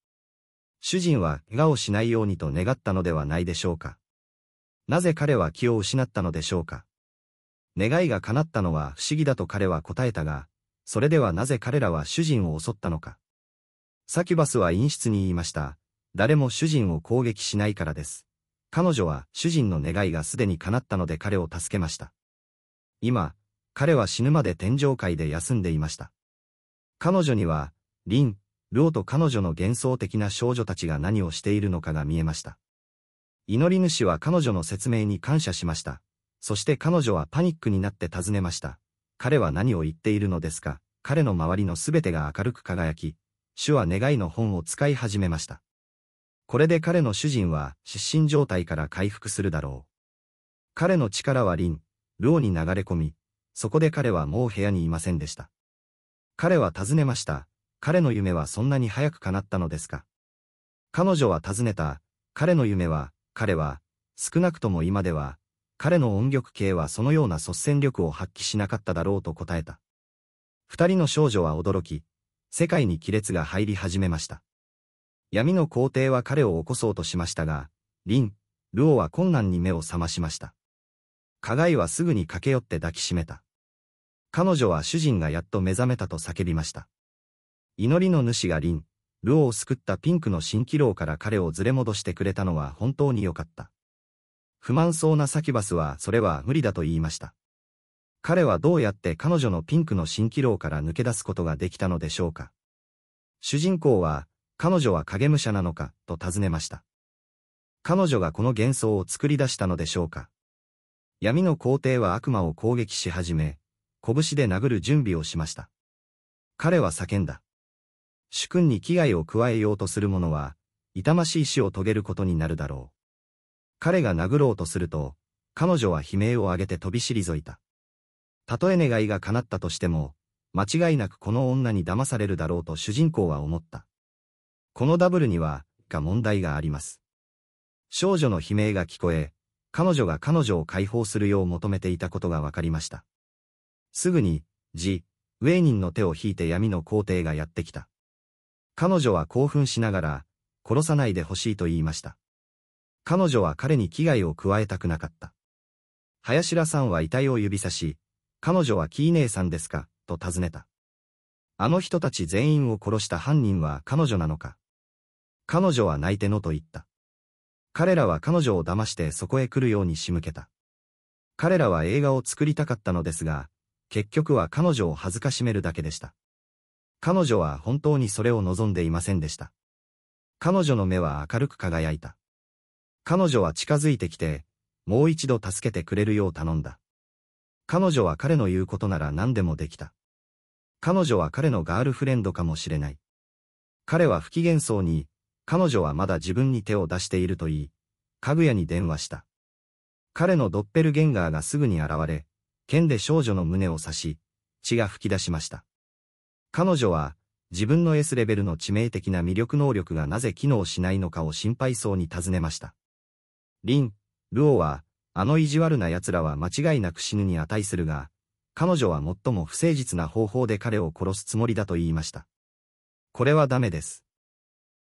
主人は怪我をしないようにと願ったのではないでしょうか。なぜ彼は気を失ったのでしょうか。願いが叶ったのは不思議だと彼は答えたが、それではなぜ彼らは主人を襲ったのか。サキュバスは陰湿に言いました。誰も主人を攻撃しないからです。彼女は主人の願いがすでに叶ったので彼を助けました。今、彼は死ぬまで天上界で休んでいました。彼女には、リン、ローと彼女の幻想的な少女たちが何をしているのかが見えました。祈り主は彼女の説明に感謝しました。そして彼女はパニックになって尋ねました。彼は何を言っているのですか彼の周りのすべてが明るく輝き、主は願いの本を使い始めました。これで彼の主人は失神状態から回復するだろう。彼の力は凛、牢に流れ込み、そこで彼はもう部屋にいませんでした。彼は尋ねました。彼の夢はそんなに早く叶ったのですか彼女は尋ねた。彼の夢は、彼は、少なくとも今では、彼の音力系はそのような率先力を発揮しなかっただろうと答えた。二人の少女は驚き、世界に亀裂が入り始めました。闇の皇帝は彼を起こそうとしましたが、リン、ルオは困難に目を覚ましました。加害はすぐに駆け寄って抱きしめた。彼女は主人がやっと目覚めたと叫びました。祈りの主がリン、ルオを救ったピンクの蜃気楼から彼を連れ戻してくれたのは本当に良かった。不満そうなサキバスはそれは無理だと言いました。彼はどうやって彼女のピンクの蜃気楼から抜け出すことができたのでしょうか。主人公は彼女は影武者なのか、と尋ねました。彼女がこの幻想を作り出したのでしょうか。闇の皇帝は悪魔を攻撃し始め、拳で殴る準備をしました。彼は叫んだ。主君に危害を加えようとする者は、痛ましい死を遂げることになるだろう。彼が殴ろうとすると、彼女は悲鳴を上げて飛び退いた。たとえ願いが叶ったとしても、間違いなくこの女に騙されるだろうと主人公は思った。このダブルには、が問題があります。少女の悲鳴が聞こえ、彼女が彼女を解放するよう求めていたことが分かりました。すぐに、ジ・ウェイニンの手を引いて闇の皇帝がやってきた。彼女は興奮しながら、殺さないでほしいと言いました。彼女は彼に危害を加えたくなかった。林田さんは遺体を指さし、彼女はキー姉さんですか、と尋ねた。あの人たち全員を殺した犯人は彼女なのか彼女は泣いてのと言った。彼らは彼女を騙してそこへ来るように仕向けた。彼らは映画を作りたかったのですが、結局は彼女を恥ずかしめるだけでした。彼女は本当にそれを望んでいませんでした。彼女の目は明るく輝いた。彼女は近づいてきて、もう一度助けてくれるよう頼んだ。彼女は彼の言うことなら何でもできた。彼女は彼のガールフレンドかもしれない。彼は不機嫌そうに、彼女はまだ自分に手を出していると言い、かぐやに電話した。彼のドッペルゲンガーがすぐに現れ、剣で少女の胸を刺し、血が噴き出しました。彼女は、自分の S レベルの致命的な魅力能力がなぜ機能しないのかを心配そうに尋ねました。リン、ルオは、あの意地悪な奴らは間違いなく死ぬに値するが、彼女は最も不誠実な方法で彼を殺すつもりだと言いました。これはダメです。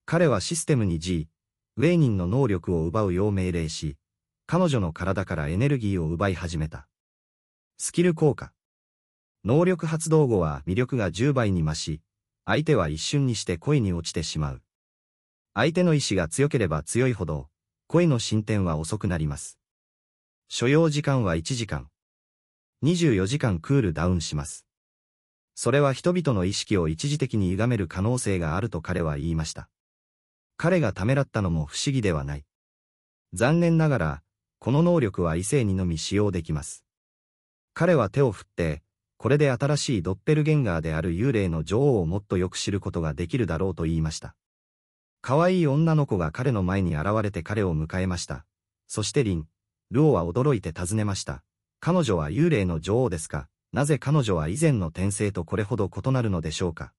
彼はシステムに G、ウェイニンの能力を奪うよう命令し、彼女の体からエネルギーを奪い始めた。スキル効果。能力発動後は魅力が10倍に増し、相手は一瞬にして恋に落ちてしまう。相手の意志が強ければ強いほど、恋の進展は遅くなります。所要時間は1時間。24時間クールダウンします。それは人々の意識を一時的に歪める可能性があると彼は言いました。彼がためらったのも不思議ではない。残念ながら、この能力は異性にのみ使用できます。彼は手を振って、これで新しいドッペルゲンガーである幽霊の女王をもっとよく知ることができるだろうと言いました。可愛い女の子が彼の前に現れて彼を迎えました。そしてリン、ルオは驚いて尋ねました。彼女は幽霊の女王ですかなぜ彼女は以前の転生とこれほど異なるのでしょうか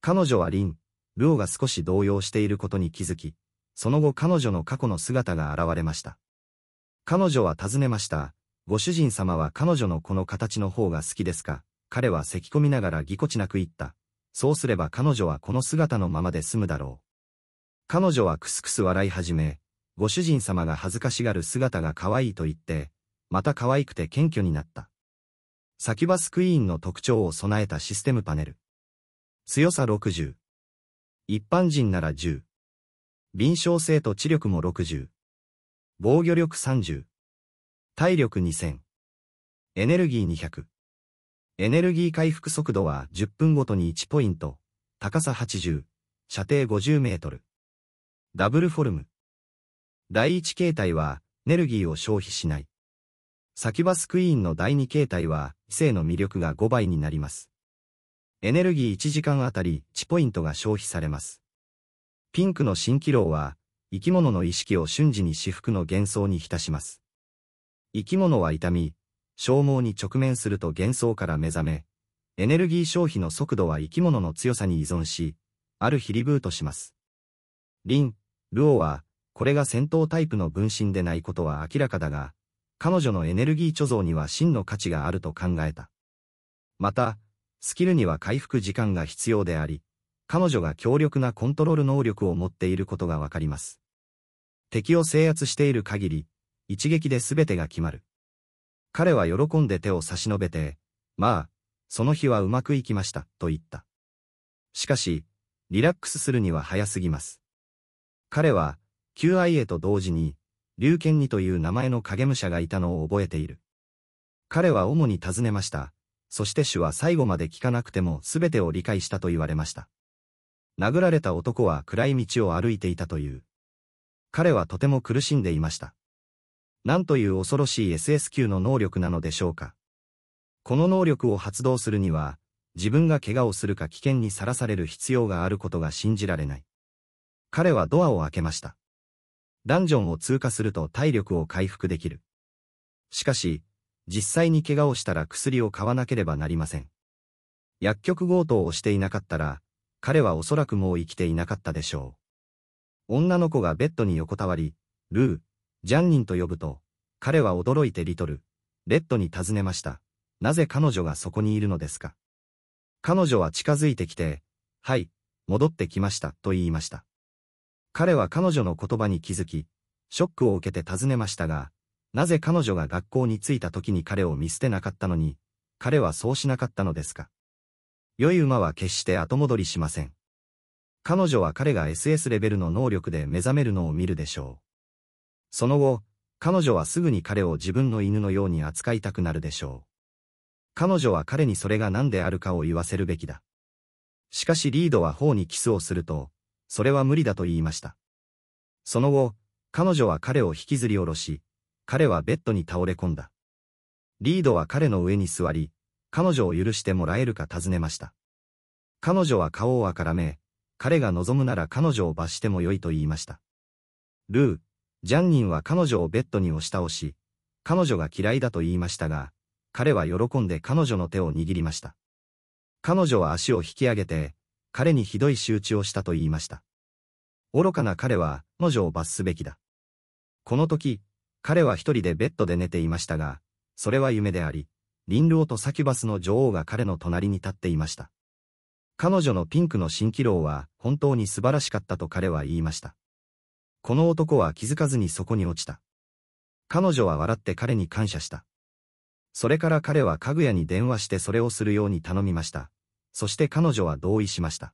彼女はリン、ルオが少し動揺していることに気づき、その後彼女の過去の姿が現れました。彼女は尋ねました。ご主人様は彼女のこの形の方が好きですか彼は咳込みながらぎこちなく言った。そうすれば彼女はこの姿のままで済むだろう。彼女はくすくす笑い始め、ご主人様が恥ずかしがる姿が可愛いと言って、また可愛くて謙虚になった。サキュバスクイーンの特徴を備えたシステムパネル。強さ60。一般人なら10。敏捷性と知力も60。防御力30。体力2000。エネルギー200。エネルギー回復速度は10分ごとに1ポイント。高さ80。射程50メートル。ダブルフォルム。第1形態は、エネルギーを消費しない。サキュバスクイーンの第2形態は、異性の魅力が5倍になります。エネルギー1時間あたり1ポイントが消費されます。ピンクの蜃気楼は、生き物の意識を瞬時に至福の幻想に浸します。生き物は痛み、消耗に直面すると幻想から目覚め、エネルギー消費の速度は生き物の強さに依存し、ある日リブートします。リン、ルオは、これが戦闘タイプの分身でないことは明らかだが、彼女のエネルギー貯蔵には真の価値があると考えた。また、スキルには回復時間が必要であり、彼女が強力なコントロール能力を持っていることがわかります。敵を制圧している限り、一撃で全てが決まる。彼は喜んで手を差し伸べて、まあ、その日はうまくいきました、と言った。しかし、リラックスするには早すぎます。彼は、QIA と同時に、龍剣にという名前の影武者がいたのを覚えている。彼は主に尋ねました。そして主は最後まで聞かなくても全てを理解したと言われました。殴られた男は暗い道を歩いていたという。彼はとても苦しんでいました。なんという恐ろしい SS 級の能力なのでしょうか。この能力を発動するには、自分が怪我をするか危険にさらされる必要があることが信じられない。彼はドアを開けました。ダンジョンを通過すると体力を回復できる。しかし、実際に怪我をしたら薬を買わなければなりません。薬局強盗をしていなかったら、彼はおそらくもう生きていなかったでしょう。女の子がベッドに横たわり、ルー、ジャンニンと呼ぶと、彼は驚いてリトル、レッドに尋ねました。なぜ彼女がそこにいるのですか彼女は近づいてきて、はい、戻ってきました、と言いました。彼は彼女の言葉に気づき、ショックを受けて尋ねましたが、なぜ彼女が学校に着いた時に彼を見捨てなかったのに、彼はそうしなかったのですか良い馬は決して後戻りしません。彼女は彼が SS レベルの能力で目覚めるのを見るでしょう。その後、彼女はすぐに彼を自分の犬のように扱いたくなるでしょう。彼女は彼にそれが何であるかを言わせるべきだ。しかしリードは頬にキスをすると、それは無理だと言いました。その後、彼女は彼を引きずり下ろし、彼はベッドに倒れ込んだ。リードは彼の上に座り、彼女を許してもらえるか尋ねました。彼女は顔をあからめ、彼が望むなら彼女を罰してもよいと言いました。ルー、ジャンニンは彼女をベッドに押し倒し、彼女が嫌いだと言いましたが、彼は喜んで彼女の手を握りました。彼女は足を引き上げて、彼にひどい仕打ちをしたと言いました。愚かな彼は、彼女を罰すべきだ。この時、彼は一人でベッドで寝ていましたが、それは夢であり、林オとサキュバスの女王が彼の隣に立っていました。彼女のピンクの蜃気楼は本当に素晴らしかったと彼は言いました。この男は気づかずにそこに落ちた。彼女は笑って彼に感謝した。それから彼は家具屋に電話してそれをするように頼みました。そして彼女は同意しました。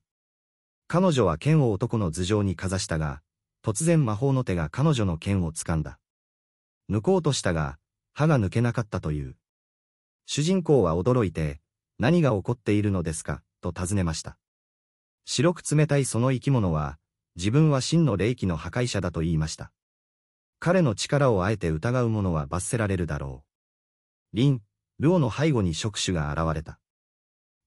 彼女は剣を男の頭上にかざしたが、突然魔法の手が彼女の剣を掴んだ。抜こうとしたが、歯が抜けなかったという。主人公は驚いて、何が起こっているのですか、と尋ねました。白く冷たいその生き物は、自分は真の霊気の破壊者だと言いました。彼の力をあえて疑う者は罰せられるだろう。リン、ルオの背後に触手が現れた。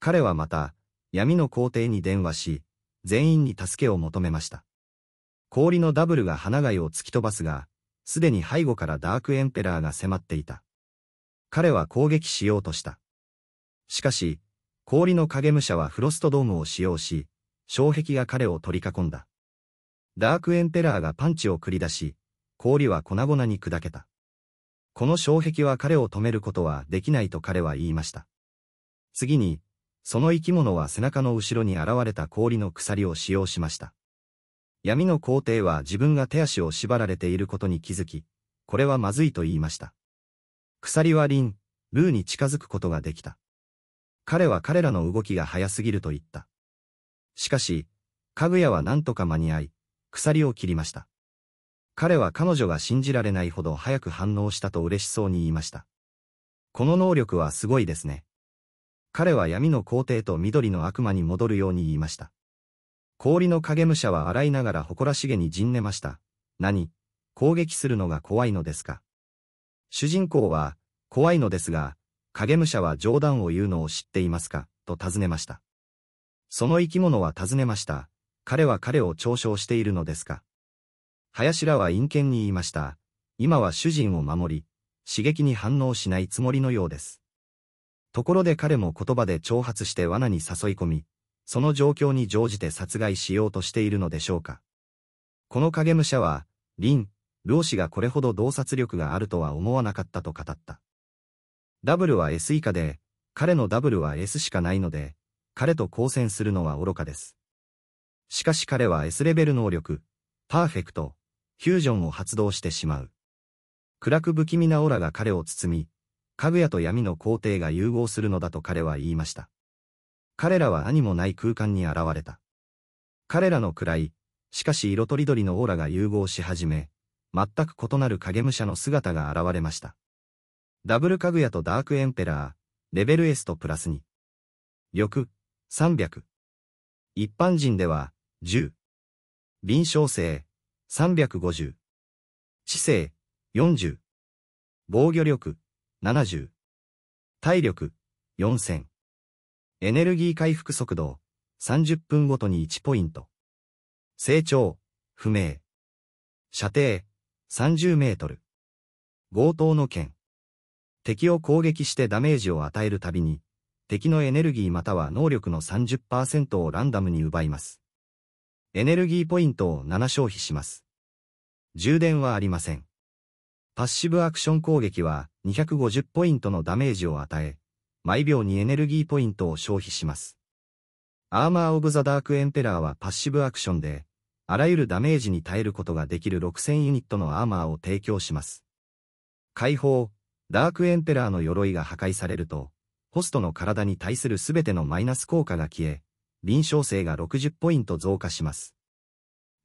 彼はまた、闇の皇帝に電話し、全員に助けを求めました。氷のダブルが花貝を突き飛ばすが、すでに背後からダークエンペラーが迫っていた。彼は攻撃しようとした。しかし、氷の影武者はフロストドームを使用し、障壁が彼を取り囲んだ。ダークエンペラーがパンチを繰り出し、氷は粉々に砕けた。この障壁は彼を止めることはできないと彼は言いました。次に、その生き物は背中の後ろに現れた氷の鎖を使用しました。闇の皇帝は自分が手足を縛られていることに気づき、これはまずいと言いました。鎖はリン、ルーに近づくことができた。彼は彼らの動きが早すぎると言った。しかし、かぐやは何とか間に合い、鎖を切りました。彼は彼女が信じられないほど早く反応したと嬉しそうに言いました。この能力はすごいですね。彼は闇の皇帝と緑の悪魔に戻るように言いました。氷の影武者は洗いながら誇らしげに陣寝ました。何攻撃するのが怖いのですか主人公は、怖いのですが、影武者は冗談を言うのを知っていますかと尋ねました。その生き物は尋ねました。彼は彼を嘲笑しているのですか林らは陰険に言いました。今は主人を守り、刺激に反応しないつもりのようです。ところで彼も言葉で挑発して罠に誘い込み、その状況に乗じて殺害しようとしているのでしょうか。この影武者は、リン老師がこれほど洞察力があるとは思わなかったと語った。ダブルは S 以下で、彼のダブルは S しかないので、彼と交戦するのは愚かです。しかし彼は S レベル能力、パーフェクト、フュージョンを発動してしまう。暗く不気味なオラが彼を包み、かぐやと闇の皇帝が融合するのだと彼は言いました。彼らは兄もない空間に現れた。彼らの暗い、しかし色とりどりのオーラが融合し始め、全く異なる影武者の姿が現れました。ダブルかぐやとダークエンペラー、レベル S とプラス2。翼、300。一般人では、10。臨床性、350。知性、40。防御力、70。体力、4000。エネルギー回復速度、30分ごとに1ポイント。成長、不明。射程、30メートル。強盗の剣。敵を攻撃してダメージを与えるたびに、敵のエネルギーまたは能力の30%をランダムに奪います。エネルギーポイントを7消費します。充電はありません。パッシブアクション攻撃は250ポイントのダメージを与え、毎秒にエネルギーポイントを消費します。アーマー・オブ・ザ・ダーク・エンペラーはパッシブアクションで、あらゆるダメージに耐えることができる6000ユニットのアーマーを提供します。解放、ダークエンペラーの鎧が破壊されると、ホストの体に対する全てのマイナス効果が消え、臨床性が60ポイント増加します。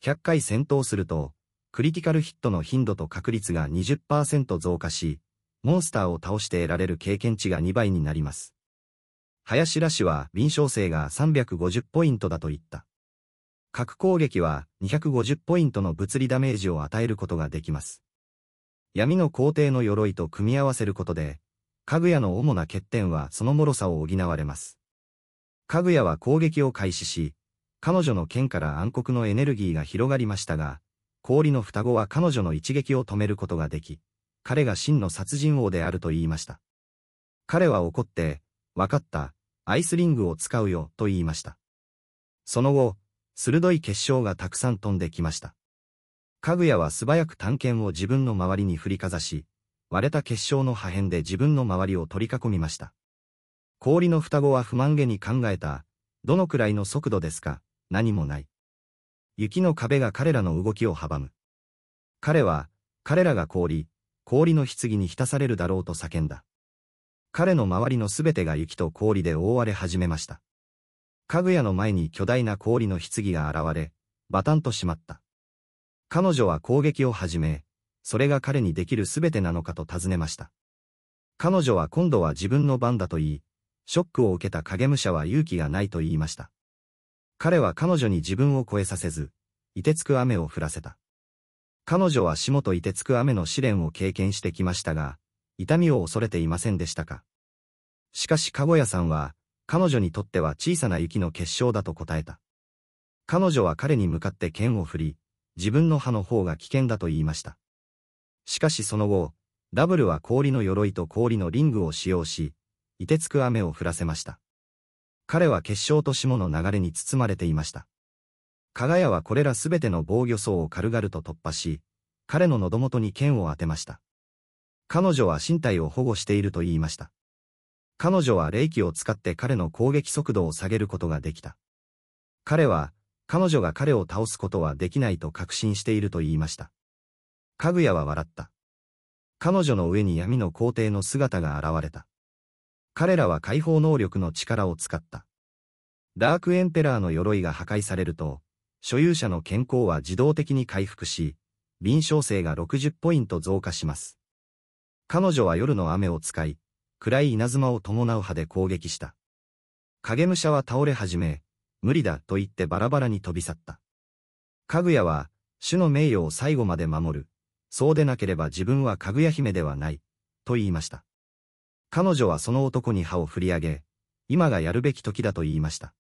100回戦闘すると、クリティカルヒットの頻度と確率が20%増加し、モンスターを倒して得られる経験値が2倍になります。林ら氏は臨床性が350ポイントだと言った。核攻撃は250ポイントの物理ダメージを与えることができます。闇の皇帝の鎧と組み合わせることで、かぐやの主な欠点はその脆さを補われます。かぐやは攻撃を開始し、彼女の剣から暗黒のエネルギーが広がりましたが、氷の双子は彼女の一撃を止めることができ、彼が真の殺人王であると言いました。彼は怒って、わかった、アイスリングを使うよ、と言いました。その後、鋭い結晶がたくさん飛んできました。かぐやは素早く探検を自分の周りに振りかざし、割れた結晶の破片で自分の周りを取り囲みました。氷の双子は不満げに考えた、どのくらいの速度ですか、何もない。雪の壁が彼らの動きを阻む。彼は、彼らが氷、氷の棺に浸されるだろうと叫んだ。彼の周りのすべてが雪と氷で覆われ始めました。かぐやの前に巨大な氷の棺が現れ、バタンとしまった。彼女は攻撃を始め、それが彼にできるすべてなのかと尋ねました。彼女は今度は自分の番だと言い、ショックを受けた影武者は勇気がないと言いました。彼は彼女に自分を超えさせず、凍てつく雨を降らせた。彼女は霜といてつく雨の試練を経験してきましたが、痛みを恐れていませんでしたか。しかし、かごやさんは、彼女にとっては小さな雪の結晶だと答えた。彼女は彼に向かって剣を振り、自分の歯の方が危険だと言いました。しかしその後、ダブルは氷の鎧と氷のリングを使用し、凍てつく雨を降らせました。彼は結晶と霜の流れに包まれていました。加賀屋はこれらすべての防御層を軽々と突破し、彼の喉元に剣を当てました。彼女は身体を保護していると言いました。彼女は霊気を使って彼の攻撃速度を下げることができた。彼は、彼女が彼を倒すことはできないと確信していると言いました。かぐやは笑った。彼女の上に闇の皇帝の姿が現れた。彼らは解放能力の力を使った。ダークエンペラーの鎧が破壊されると、所有者の健康は自動的に回復し、臨床性が60ポイント増加します。彼女は夜の雨を使い、暗い稲妻を伴う歯で攻撃した。影武者は倒れ始め、無理だと言ってバラバラに飛び去った。かぐやは、主の名誉を最後まで守る。そうでなければ自分はかぐや姫ではない、と言いました。彼女はその男に歯を振り上げ、今がやるべき時だと言いました。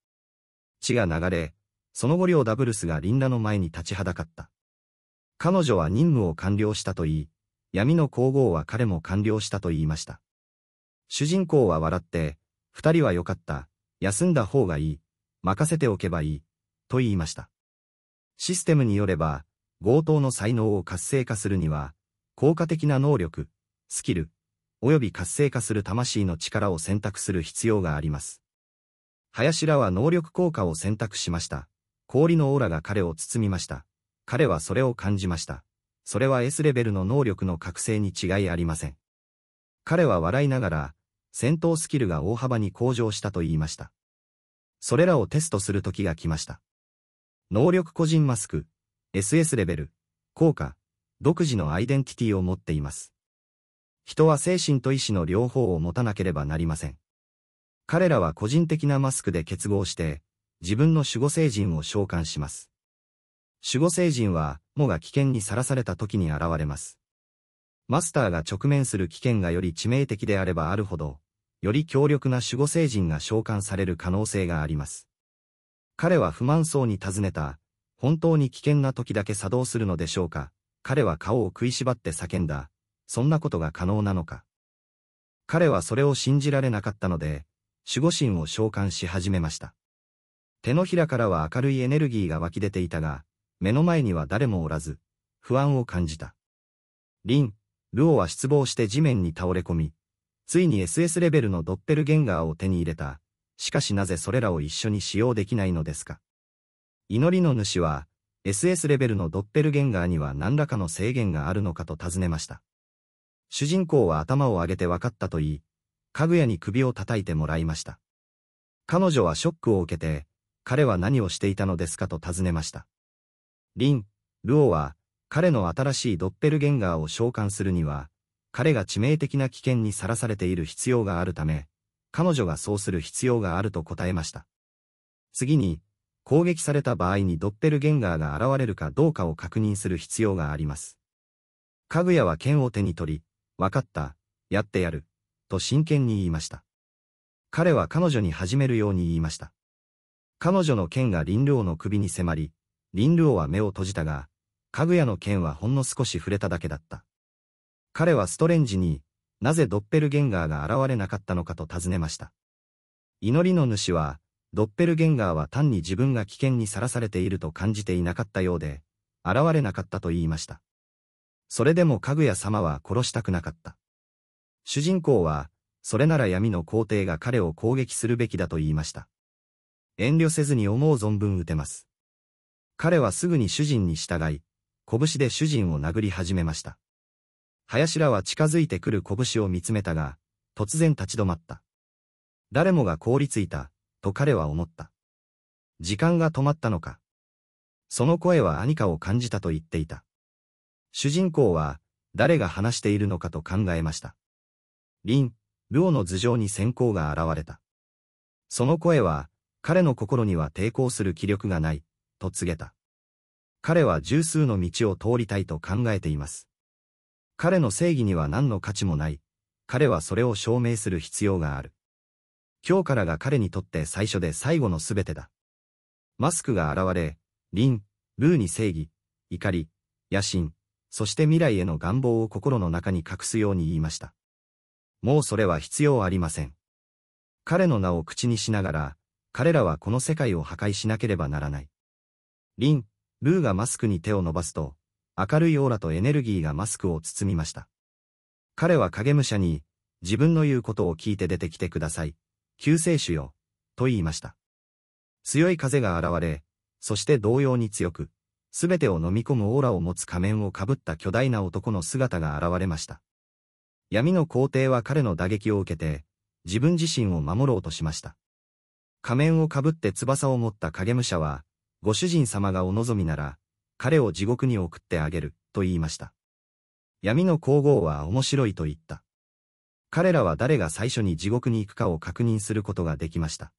血が流れ、その後両ダブルスがリンダの前に立ちはだかった。彼女は任務を完了したと言い、闇の皇后は彼も完了したと言いました。主人公は笑って、二人は良かった、休んだ方がいい、任せておけばいい、と言いました。システムによれば、強盗の才能を活性化するには、効果的な能力、スキル、及び活性化する魂の力を選択する必要があります。林らは能力効果を選択しました。氷のオーラが彼を包みました。彼はそれを感じました。それは S レベルの能力の覚醒に違いありません。彼は笑いながら、戦闘スキルが大幅に向上したと言いました。それらをテストする時が来ました。能力個人マスク、SS レベル、効果、独自のアイデンティティを持っています。人は精神と意志の両方を持たなければなりません。彼らは個人的なマスクで結合して、自分の守護聖人を召喚します。守護聖人は、もが危険にさらされた時に現れます。マスターが直面する危険がより致命的であればあるほど、より強力な守護聖人が召喚される可能性があります。彼は不満そうに尋ねた、本当に危険な時だけ作動するのでしょうか彼は顔を食いしばって叫んだ、そんなことが可能なのか彼はそれを信じられなかったので、守護神を召喚し始めました。手のひらからは明るいエネルギーが湧き出ていたが、目の前には誰もおらず、不安を感じた。リン、ルオは失望して地面に倒れ込み、ついに SS レベルのドッペルゲンガーを手に入れた。しかしなぜそれらを一緒に使用できないのですか祈りの主は、SS レベルのドッペルゲンガーには何らかの制限があるのかと尋ねました。主人公は頭を上げて分かったと言い、かぐやに首を叩いてもらいました。彼女はショックを受けて、彼は何をしていたのですかと尋ねました。リン、ルオは、彼の新しいドッペルゲンガーを召喚するには、彼が致命的な危険にさらされている必要があるため、彼女がそうする必要があると答えました。次に、攻撃された場合にドッペルゲンガーが現れるかどうかを確認する必要があります。かぐやは剣を手に取り、わかった、やってやる、と真剣に言いました。彼は彼女に始めるように言いました。彼女の剣が林良の首に迫り、林良は目を閉じたが、かぐやの剣はほんの少し触れただけだった。彼はストレンジに、なぜドッペルゲンガーが現れなかったのかと尋ねました。祈りの主は、ドッペルゲンガーは単に自分が危険にさらされていると感じていなかったようで、現れなかったと言いました。それでもかぐや様は殺したくなかった。主人公は、それなら闇の皇帝が彼を攻撃するべきだと言いました。遠慮せずに思う存分打てます。彼はすぐに主人に従い、拳で主人を殴り始めました。林らは近づいてくる拳を見つめたが、突然立ち止まった。誰もが凍りついた、と彼は思った。時間が止まったのか。その声は何かを感じたと言っていた。主人公は、誰が話しているのかと考えました。林、ルオの頭上に閃光が現れた。その声は、彼の心には抵抗する気力がない、と告げた。彼は十数の道を通りたいと考えています。彼の正義には何の価値もない。彼はそれを証明する必要がある。今日からが彼にとって最初で最後の全てだ。マスクが現れ、リン、ルーに正義、怒り、野心、そして未来への願望を心の中に隠すように言いました。もうそれは必要ありません。彼の名を口にしながら、彼らはこの世界を破壊しなければならない。リン、ルーがマスクに手を伸ばすと、明るいオーラとエネルギーがマスクを包みました。彼は影武者に、自分の言うことを聞いて出てきてください。救世主よ、と言いました。強い風が現れ、そして同様に強く、すべてを飲み込むオーラを持つ仮面をかぶった巨大な男の姿が現れました。闇の皇帝は彼の打撃を受けて、自分自身を守ろうとしました。仮面をかぶって翼を持った影武者は、ご主人様がお望みなら、彼を地獄に送ってあげる、と言いました。闇の皇后は面白いと言った。彼らは誰が最初に地獄に行くかを確認することができました。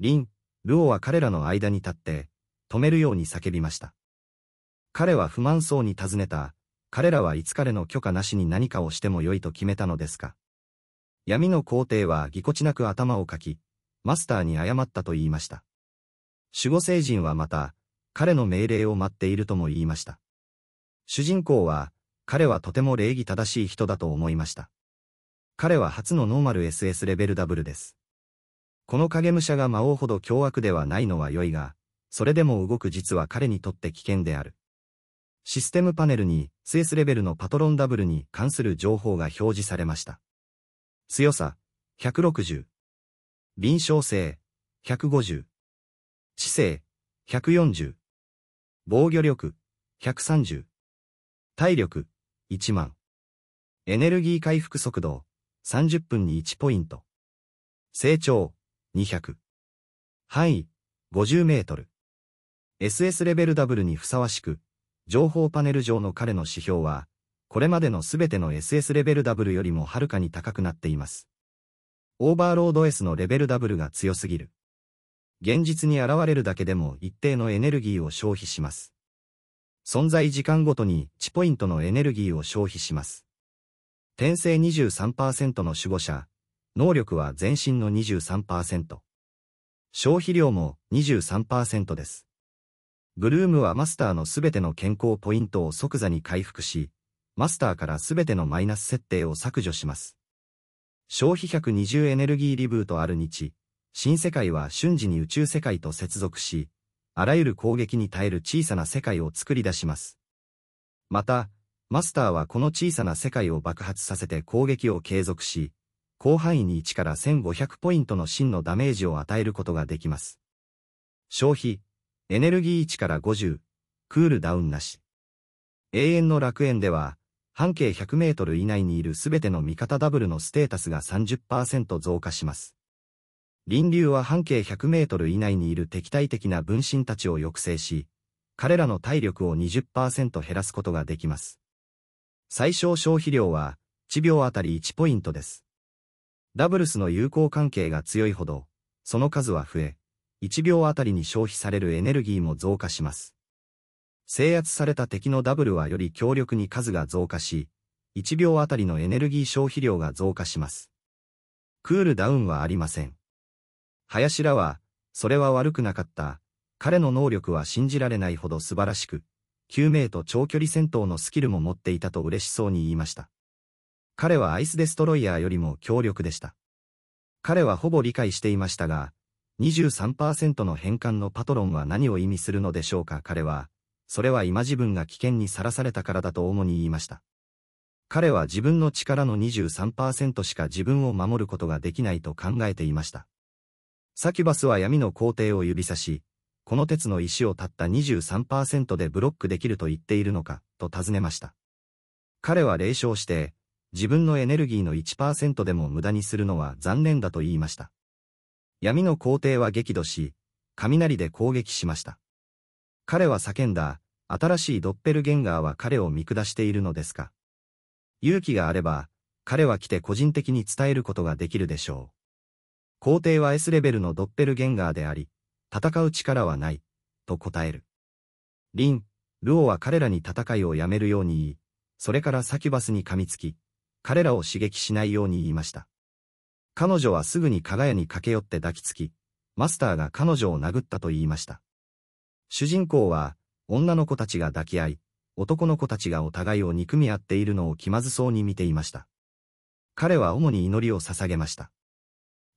リン、ルオは彼らの間に立って、止めるように叫びました。彼は不満そうに尋ねた、彼らはいつ彼の許可なしに何かをしても良いと決めたのですか。闇の皇帝はぎこちなく頭をかき、マスターに謝ったと言いました。守護聖人はまた、彼の命令を待っているとも言いました。主人公は、彼はとても礼儀正しい人だと思いました。彼は初のノーマル SS レベルダブルです。この影武者が魔王ほど凶悪ではないのは良いが、それでも動く実は彼にとって危険である。システムパネルに s s レベルのパトロンダブルに関する情報が表示されました。強さ、160。臨床性、150。知性、140。防御力、130。体力、1万。エネルギー回復速度、30分に1ポイント。成長、200。範囲、50メートル。SS レベルダブルにふさわしく、情報パネル上の彼の指標は、これまでのすべての SS レベルダブルよりもはるかに高くなっています。オーバーロード S のレベルダブルが強すぎる。現実に現れるだけでも一定のエネルギーを消費します。存在時間ごとに1ポイントのエネルギーを消費します。転生23%の守護者、能力は全身の23%。消費量も23%です。グルームはマスターのすべての健康ポイントを即座に回復し、マスターからすべてのマイナス設定を削除します。消費120エネルギーリブートある日、新世界は瞬時に宇宙世界と接続し、あらゆる攻撃に耐える小さな世界を作り出します。また、マスターはこの小さな世界を爆発させて攻撃を継続し、広範囲に1から1500ポイントの真のダメージを与えることができます。消費、エネルギー1から50、クールダウンなし。永遠の楽園では、半径100メートル以内にいるすべての味方ダブルのステータスが30%増加します。輪流は半径100メートル以内にいる敵対的な分身たちを抑制し、彼らの体力を20%減らすことができます。最小消費量は、1秒あたり1ポイントです。ダブルスの友好関係が強いほど、その数は増え、1秒あたりに消費されるエネルギーも増加します。制圧された敵のダブルはより強力に数が増加し、1秒あたりのエネルギー消費量が増加します。クールダウンはありません。林らは、それは悪くなかった。彼の能力は信じられないほど素晴らしく、救命と長距離戦闘のスキルも持っていたと嬉しそうに言いました。彼はアイスデストロイヤーよりも強力でした。彼はほぼ理解していましたが、23%の変換のパトロンは何を意味するのでしょうか彼は、それは今自分が危険にさらされたからだと主に言いました。彼は自分の力の23%しか自分を守ることができないと考えていました。サキュバスは闇の皇帝を指さし、この鉄の石をたった23%でブロックできると言っているのか、と尋ねました。彼は霊笑して、自分のエネルギーの1%でも無駄にするのは残念だと言いました。闇の皇帝は激怒し、雷で攻撃しました。彼は叫んだ、新しいドッペルゲンガーは彼を見下しているのですか。勇気があれば、彼は来て個人的に伝えることができるでしょう。皇帝は S レベルのドッペルゲンガーであり、戦う力はない、と答える。リン、ルオは彼らに戦いをやめるように言い、それからサキュバスに噛みつき、彼らを刺激しないように言いました。彼女はすぐに加賀屋に駆け寄って抱きつき、マスターが彼女を殴ったと言いました。主人公は、女の子たちが抱き合い、男の子たちがお互いを憎み合っているのを気まずそうに見ていました。彼は主に祈りを捧げました。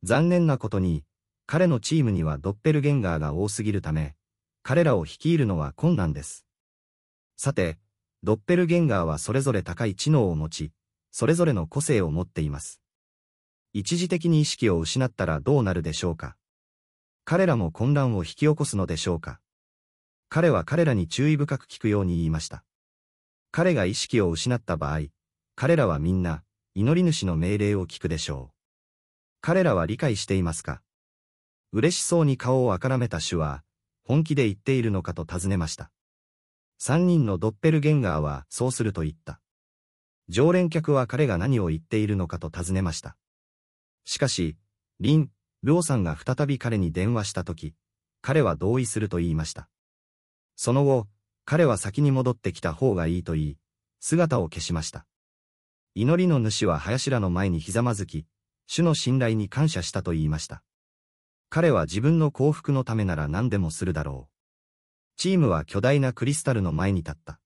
残念なことに、彼のチームにはドッペルゲンガーが多すぎるため、彼らを率いるのは困難です。さて、ドッペルゲンガーはそれぞれ高い知能を持ち、それぞれの個性を持っています。一時的に意識を失ったらどうなるでしょうか彼らも混乱を引き起こすのでしょうか彼は彼らに注意深く聞くように言いました。彼が意識を失った場合、彼らはみんな、祈り主の命令を聞くでしょう。彼らは理解していますか嬉しそうに顔をあからめた主は、本気で言っているのかと尋ねました。三人のドッペルゲンガーはそうすると言った。常連客は彼が何を言っているのかと尋ねました。しかし、リン、ルオさんが再び彼に電話したとき、彼は同意すると言いました。その後、彼は先に戻ってきた方がいいと言い、姿を消しました。祈りの主は林らの前にひざまずき、主の信頼に感謝したと言いました。彼は自分の幸福のためなら何でもするだろう。チームは巨大なクリスタルの前に立った。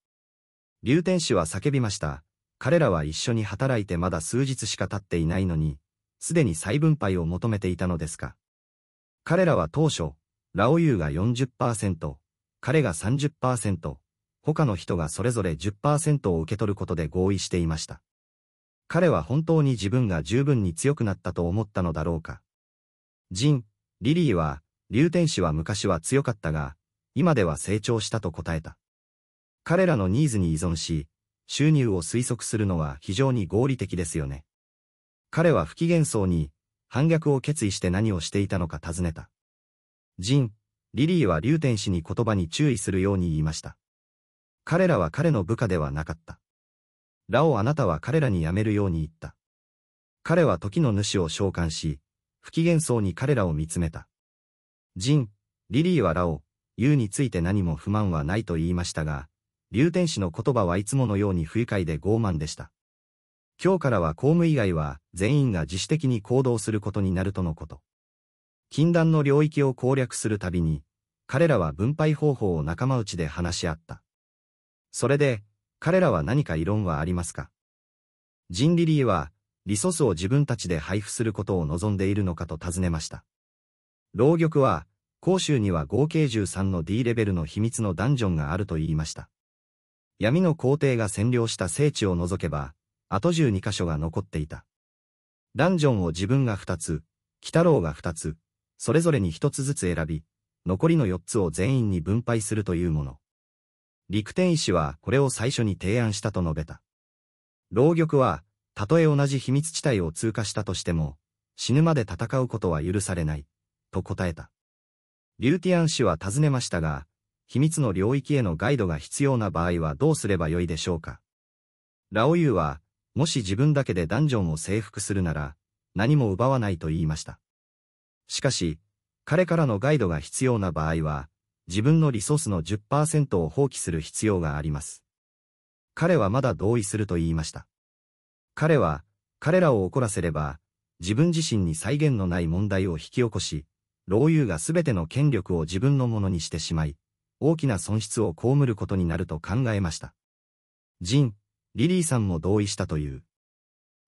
竜天使は叫びました。彼らは一緒に働いてまだ数日しか経っていないのに、すでに再分配を求めていたのですか。彼らは当初、ラオユーが40%、彼が30%、他の人がそれぞれ10%を受け取ることで合意していました。彼は本当に自分が十分に強くなったと思ったのだろうか。ジン、リリーは、竜天使は昔は強かったが、今では成長したと答えた。彼らのニーズに依存し、収入を推測するのは非常に合理的ですよね。彼は不機嫌そうに、反逆を決意して何をしていたのか尋ねた。ジン、リリーは竜天氏に言葉に注意するように言いました。彼らは彼の部下ではなかった。ラオあなたは彼らにやめるように言った。彼は時の主を召喚し、不機嫌そうに彼らを見つめた。ジン、リリーはラオ、ユーについて何も不満はないと言いましたが、竜天使の言葉はいつものように不愉快で傲慢でした。今日からは公務以外は全員が自主的に行動することになるとのこと。禁断の領域を攻略するたびに、彼らは分配方法を仲間内で話し合った。それで、彼らは何か異論はありますかジンリリーは、リソスを自分たちで配布することを望んでいるのかと尋ねました。牢玉は、甲州には合計13の D レベルの秘密のダンジョンがあると言いました。闇の皇帝が占領した聖地を除けば、あと12箇所が残っていた。ダンジョンを自分が2つ、鬼太郎が2つ、それぞれに一つずつ選び、残りの四つを全員に分配するというもの。陸天医師はこれを最初に提案したと述べた。牢玉は、たとえ同じ秘密地帯を通過したとしても、死ぬまで戦うことは許されない、と答えた。リューティアン氏は尋ねましたが、秘密の領域へのガイドが必要な場合はどうすればよいでしょうか。ラオユーは、もし自分だけでダンジョンを征服するなら、何も奪わないと言いました。しかし、彼からのガイドが必要な場合は、自分のリソースの10%を放棄する必要があります。彼はまだ同意すると言いました。彼は、彼らを怒らせれば、自分自身に再現のない問題を引き起こし、老友が全ての権力を自分のものにしてしまい、大きな損失を被ることになると考えました。ジン、リリーさんも同意したという。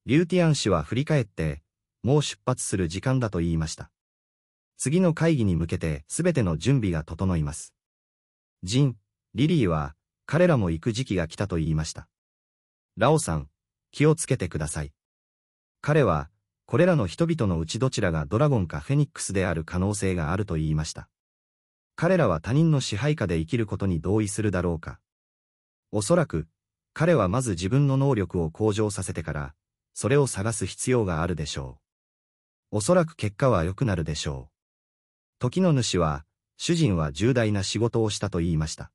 リューティアン氏は振り返って、もう出発する時間だと言いました。次の会議に向けて全ての準備が整います。ジン、リリーは、彼らも行く時期が来たと言いました。ラオさん、気をつけてください。彼は、これらの人々のうちどちらがドラゴンかフェニックスである可能性があると言いました。彼らは他人の支配下で生きることに同意するだろうか。おそらく、彼はまず自分の能力を向上させてから、それを探す必要があるでしょう。おそらく結果は良くなるでしょう。時の主は、主人は重大な仕事をしたと言いました。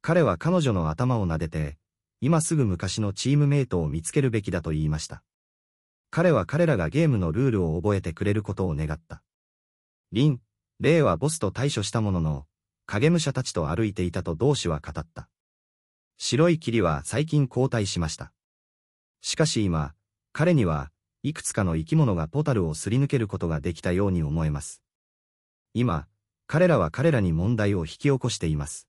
彼は彼女の頭を撫でて、今すぐ昔のチームメイトを見つけるべきだと言いました。彼は彼らがゲームのルールを覚えてくれることを願った。リン、レイはボスと対処したものの、影武者たちと歩いていたと同志は語った。白い霧は最近交代しました。しかし今、彼には、いくつかの生き物がポタルをすり抜けることができたように思えます。今、彼らは彼らに問題を引き起こしています。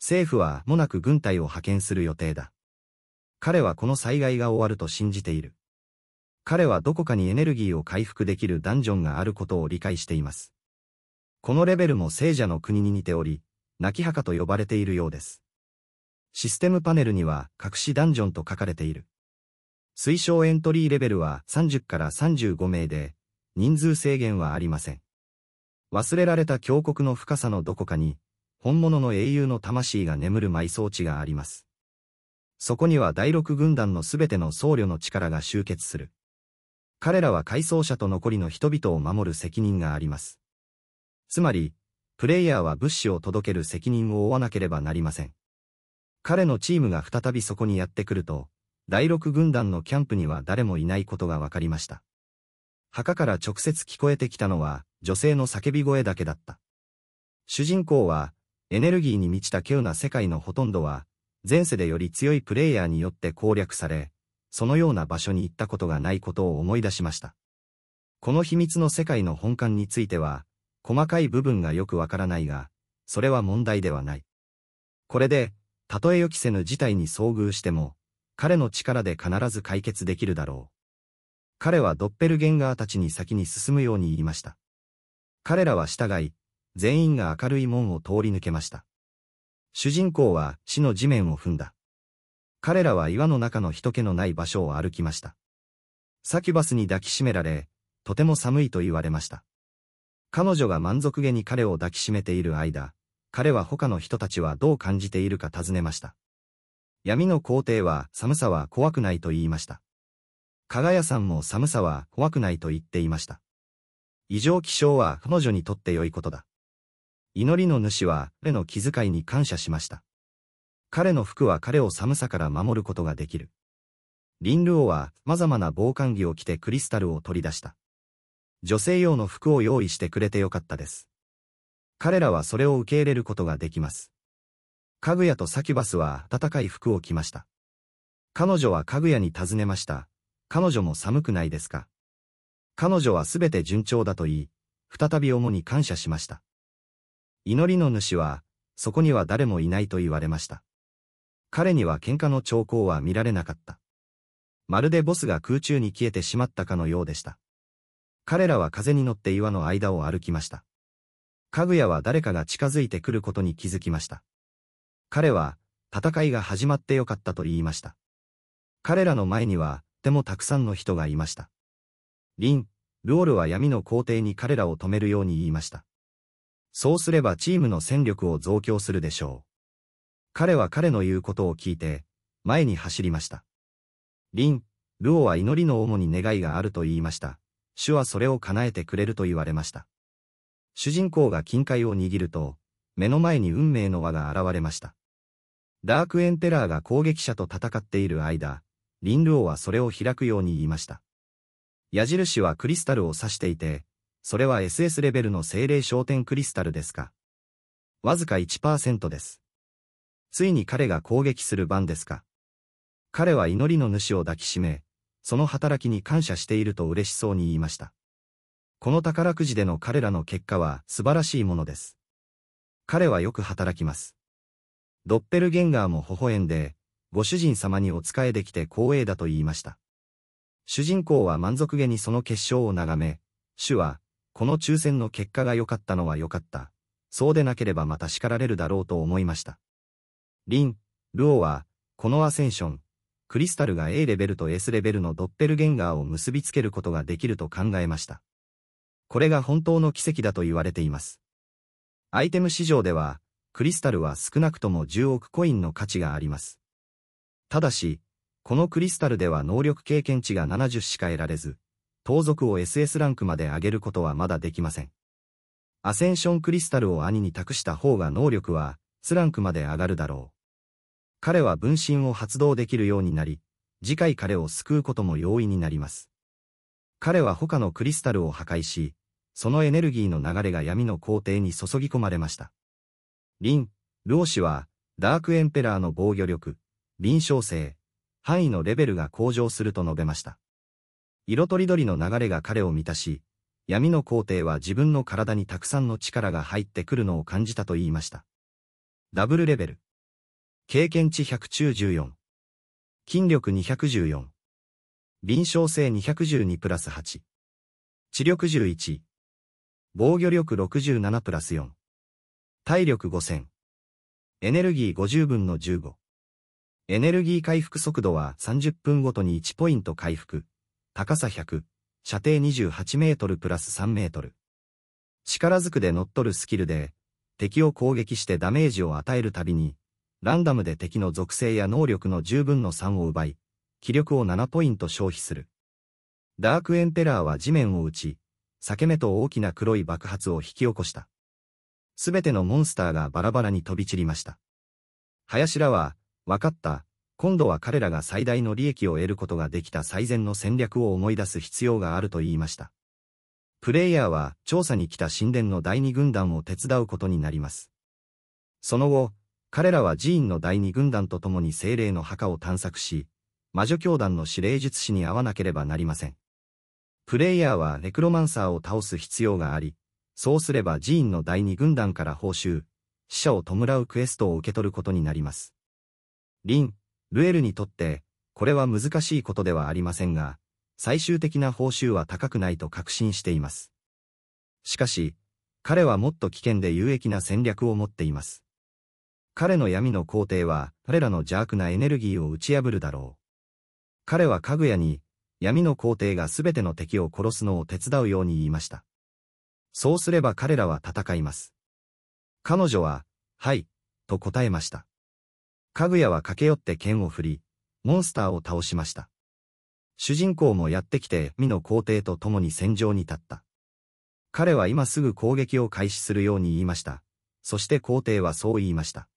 政府はもなく軍隊を派遣する予定だ。彼はこの災害が終わると信じている。彼はどこかにエネルギーを回復できるダンジョンがあることを理解しています。このレベルも聖者の国に似ており、泣き墓と呼ばれているようです。システムパネルには隠しダンジョンと書かれている。推奨エントリーレベルは30から35名で、人数制限はありません。忘れられた峡谷の深さのどこかに、本物の英雄の魂が眠る埋葬地があります。そこには第六軍団のすべての僧侶の力が集結する。彼らは回想者と残りの人々を守る責任があります。つまり、プレイヤーは物資を届ける責任を負わなければなりません。彼のチームが再びそこにやってくると、第六軍団のキャンプには誰もいないことがわかりました。墓から直接聞こえてきたのは、女性の叫び声だけだった。主人公は、エネルギーに満ちた稀有な世界のほとんどは、前世でより強いプレイヤーによって攻略され、そのような場所に行ったことがないことを思い出しました。この秘密の世界の本館については、細かい部分がよくわからないが、それは問題ではない。これで、たとえ予期せぬ事態に遭遇しても、彼の力で必ず解決できるだろう。彼はドッペルゲンガーたちに先に進むように言いました。彼らは従い、全員が明るい門を通り抜けました。主人公は死の地面を踏んだ。彼らは岩の中の人気のない場所を歩きました。サキュバスに抱きしめられ、とても寒いと言われました。彼女が満足げに彼を抱きしめている間、彼は他の人たちはどう感じているか尋ねました。闇の皇帝は寒さは怖くないと言いました。加賀屋さんも寒さは怖くないと言っていました。異常気象は彼女にとって良いことだ。祈りの主は彼の気遣いに感謝しました。彼の服は彼を寒さから守ることができる。リンルオは様々な防寒着を着てクリスタルを取り出した。女性用の服を用意してくれてよかったです。彼らはそれを受け入れることができます。かぐやとサキュバスは暖かい服を着ました。彼女はかぐやに尋ねました。彼女も寒くないですか彼女はすべて順調だと言い、再び主に感謝しました。祈りの主は、そこには誰もいないと言われました。彼には喧嘩の兆候は見られなかった。まるでボスが空中に消えてしまったかのようでした。彼らは風に乗って岩の間を歩きました。かぐやは誰かが近づいてくることに気づきました。彼は、戦いが始まってよかったと言いました。彼らの前には、でもたくさんの人がいました。リン、ルオルは闇の皇帝に彼らを止めるように言いました。そうすればチームの戦力を増強するでしょう。彼は彼の言うことを聞いて、前に走りました。リン、ルオは祈りの主に願いがあると言いました。主はそれを叶えてくれると言われました。主人公が金塊を握ると、目の前に運命の輪が現れました。ダークエンペラーが攻撃者と戦っている間、リンルオはそれを開くように言いました。矢印はクリスタルを指していて、それは SS レベルの精霊焦点クリスタルですか。わずか1%です。ついに彼が攻撃する番ですか。彼は祈りの主を抱きしめ、その働きに感謝していると嬉しそうに言いました。この宝くじでの彼らの結果は素晴らしいものです。彼はよく働きます。ドッペルゲンガーも微笑んで、ご主人様にお仕えできて光栄だと言いました。主人公は満足げにその結晶を眺め、主は、この抽選の結果が良かったのは良かった。そうでなければまた叱られるだろうと思いました。リン、ルオは、このアセンション、クリスタルが A レベルと S レベルのドッペルゲンガーを結びつけることができると考えました。これが本当の奇跡だと言われています。アイテム市場では、クリスタルは少なくとも10億コインの価値があります。ただし、このクリスタルでは能力経験値が70しか得られず、盗賊を SS ランクまで上げることはまだできません。アセンションクリスタルを兄に託した方が能力は、スランクまで上がるだろう。彼は分身を発動できるようになり、次回彼を救うことも容易になります。彼は他のクリスタルを破壊し、そのエネルギーの流れが闇の皇帝に注ぎ込まれました。リン、ルオ氏は、ダークエンペラーの防御力、臨床性、範囲のレベルが向上すると述べました。色とりどりの流れが彼を満たし、闇の皇帝は自分の体にたくさんの力が入ってくるのを感じたと言いました。ダブルレベル。経験値100中14。筋力214。臨床性212プラス8。知力11。防御力67プラス4。体力5000。エネルギー50分の15。エネルギー回復速度は30分ごとに1ポイント回復。高さ100、射程28メートルプラス3メートル。力ずくで乗っ取るスキルで、敵を攻撃してダメージを与えるたびに、ランダムで敵の属性や能力の10分の3を奪い、気力を7ポイント消費する。ダークエンペラーは地面を打ち、裂け目と大きな黒い爆発を引き起こした。すべてのモンスターがバラバラに飛び散りました。林らは、分かった。今度は彼らが最大の利益を得ることができた最善の戦略を思い出す必要があると言いました。プレイヤーは調査に来た神殿の第二軍団を手伝うことになります。その後、彼らは寺院の第二軍団と共に精霊の墓を探索し、魔女教団の指令術師に会わなければなりません。プレイヤーはネクロマンサーを倒す必要があり、そうすれば寺院の第二軍団から報酬、死者を弔うクエストを受け取ることになります。リン・ルエルにとって、これは難しいことではありませんが、最終的な報酬は高くないと確信しています。しかし、彼はもっと危険で有益な戦略を持っています。彼の闇の皇帝は、彼らの邪悪なエネルギーを打ち破るだろう。彼はかぐやに、闇の皇帝が全ての敵を殺すのを手伝うように言いました。そうすれば彼らは戦います。彼女は、はい、と答えました。かぐやは駆け寄って剣を振り、モンスターを倒しました。主人公もやってきて、美の皇帝と共に戦場に立った。彼は今すぐ攻撃を開始するように言いました。そして皇帝はそう言いました。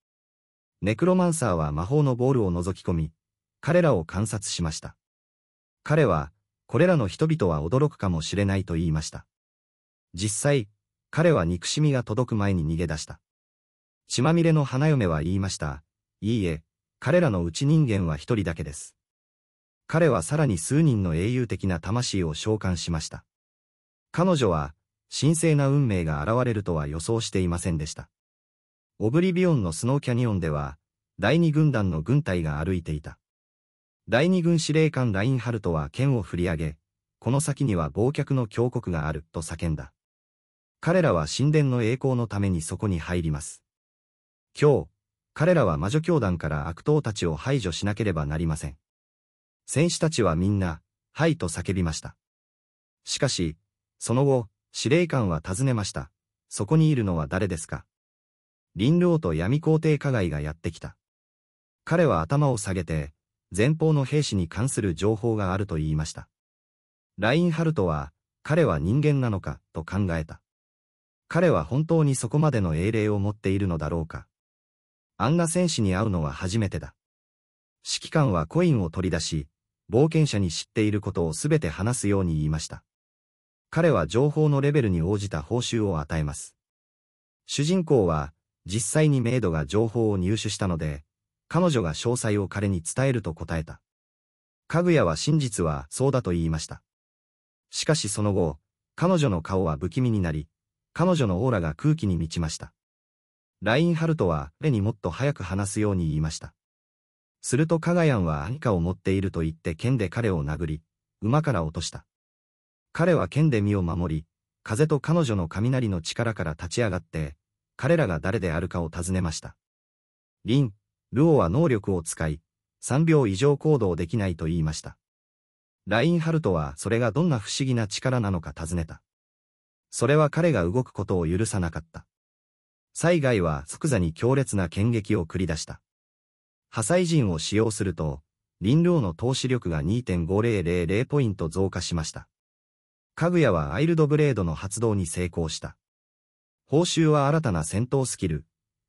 ネクロマンサーは魔法のボールを覗き込み、彼らを観察しました。彼は、これらの人々は驚くかもしれないと言いました。実際、彼は憎しみが届く前に逃げ出した。血まみれの花嫁は言いました。いいえ、彼らのうち人間は一人だけです。彼はさらに数人の英雄的な魂を召喚しました。彼女は、神聖な運命が現れるとは予想していませんでした。オブリビオンのスノーキャニオンでは、第二軍団の軍隊が歩いていた。第二軍司令官ラインハルトは剣を振り上げ、この先には忘却の峡谷がある、と叫んだ。彼らは神殿の栄光のためにそこに入ります。今日、彼らは魔女教団から悪党たちを排除しなければなりません。戦士たちはみんな、はいと叫びました。しかし、その後、司令官は尋ねました。そこにいるのは誰ですか林老と闇皇帝加害がやってきた。彼は頭を下げて、前方の兵士に関する情報があると言いました。ラインハルトは、彼は人間なのか、と考えた。彼は本当にそこまでの英霊を持っているのだろうか。あんな戦士に会うのは初めてだ。指揮官はコインを取り出し、冒険者に知っていることをすべて話すように言いました。彼は情報のレベルに応じた報酬を与えます。主人公は、実際にメイドが情報を入手したので、彼女が詳細を彼に伝えると答えた。かぐやは真実はそうだと言いました。しかしその後、彼女の顔は不気味になり、彼女のオーラが空気に満ちました。ラインハルトは彼にもっと早く話すように言いました。するとカガヤンは何かを持っていると言って剣で彼を殴り、馬から落とした。彼は剣で身を守り、風と彼女の雷の力から立ち上がって、彼らが誰であるかを尋ねました。リン、ルオは能力を使い、3秒以上行動できないと言いました。ラインハルトはそれがどんな不思議な力なのか尋ねた。それは彼が動くことを許さなかった。災害は即座に強烈な剣撃を繰り出した。破砕陣を使用すると、林領の投資力が2.5000ポイント増加しました。かぐやはアイルドブレードの発動に成功した。報酬は新たな戦闘スキル、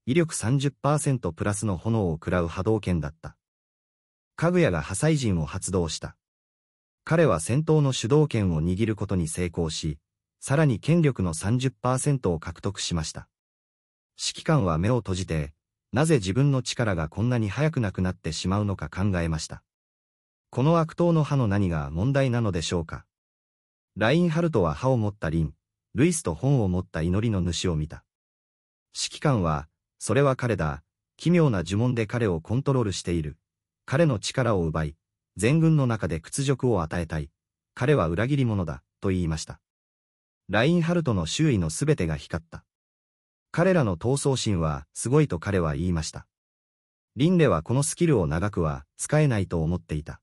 威力30%プラスの炎を食らう波動拳だった。かぐやが破砕陣を発動した。彼は戦闘の主導権を握ることに成功し、さらに権力の30%を獲得しました。指揮官は目を閉じて、なぜ自分の力がこんなに早くなくなってしまうのか考えました。この悪党の歯の何が問題なのでしょうか。ラインハルトは歯を持ったリン、ルイスと本を持った祈りの主を見た。指揮官は、それは彼だ、奇妙な呪文で彼をコントロールしている。彼の力を奪い、全軍の中で屈辱を与えたい。彼は裏切り者だ、と言いました。ラインハルトの周囲のすべてが光った。彼らの闘争心はすごいと彼は言いました。リンレはこのスキルを長くは使えないと思っていた。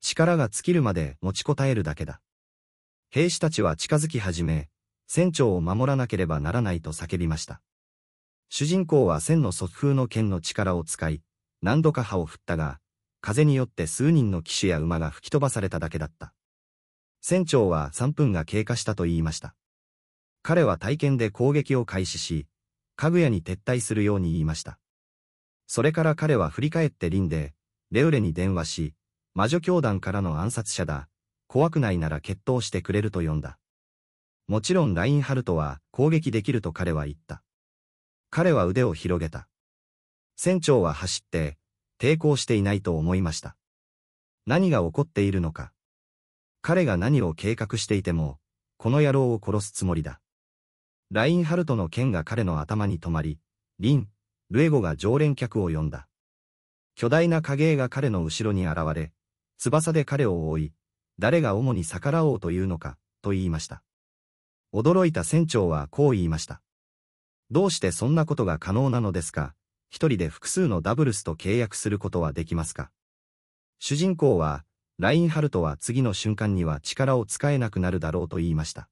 力が尽きるまで持ちこたえるだけだ。兵士たちは近づき始め、船長を守らなければならないと叫びました。主人公は千の側風の剣の力を使い、何度か歯を振ったが、風によって数人の騎手や馬が吹き飛ばされただけだった。船長は3分が経過したと言いました。彼は体験で攻撃を開始し、かぐやに撤退するように言いました。それから彼は振り返ってリンで、レウレに電話し、魔女教団からの暗殺者だ、怖くないなら決闘してくれると呼んだ。もちろんラインハルトは攻撃できると彼は言った。彼は腕を広げた。船長は走って、抵抗していないと思いました。何が起こっているのか。彼が何を計画していても、この野郎を殺すつもりだ。ラインハルトの剣が彼の頭に止まり、リン、ルエゴが常連客を呼んだ。巨大な影絵が彼の後ろに現れ、翼で彼を追い、誰が主に逆らおうというのか、と言いました。驚いた船長はこう言いました。どうしてそんなことが可能なのですか一人で複数のダブルスと契約することはできますか主人公は、ラインハルトは次の瞬間には力を使えなくなるだろうと言いました。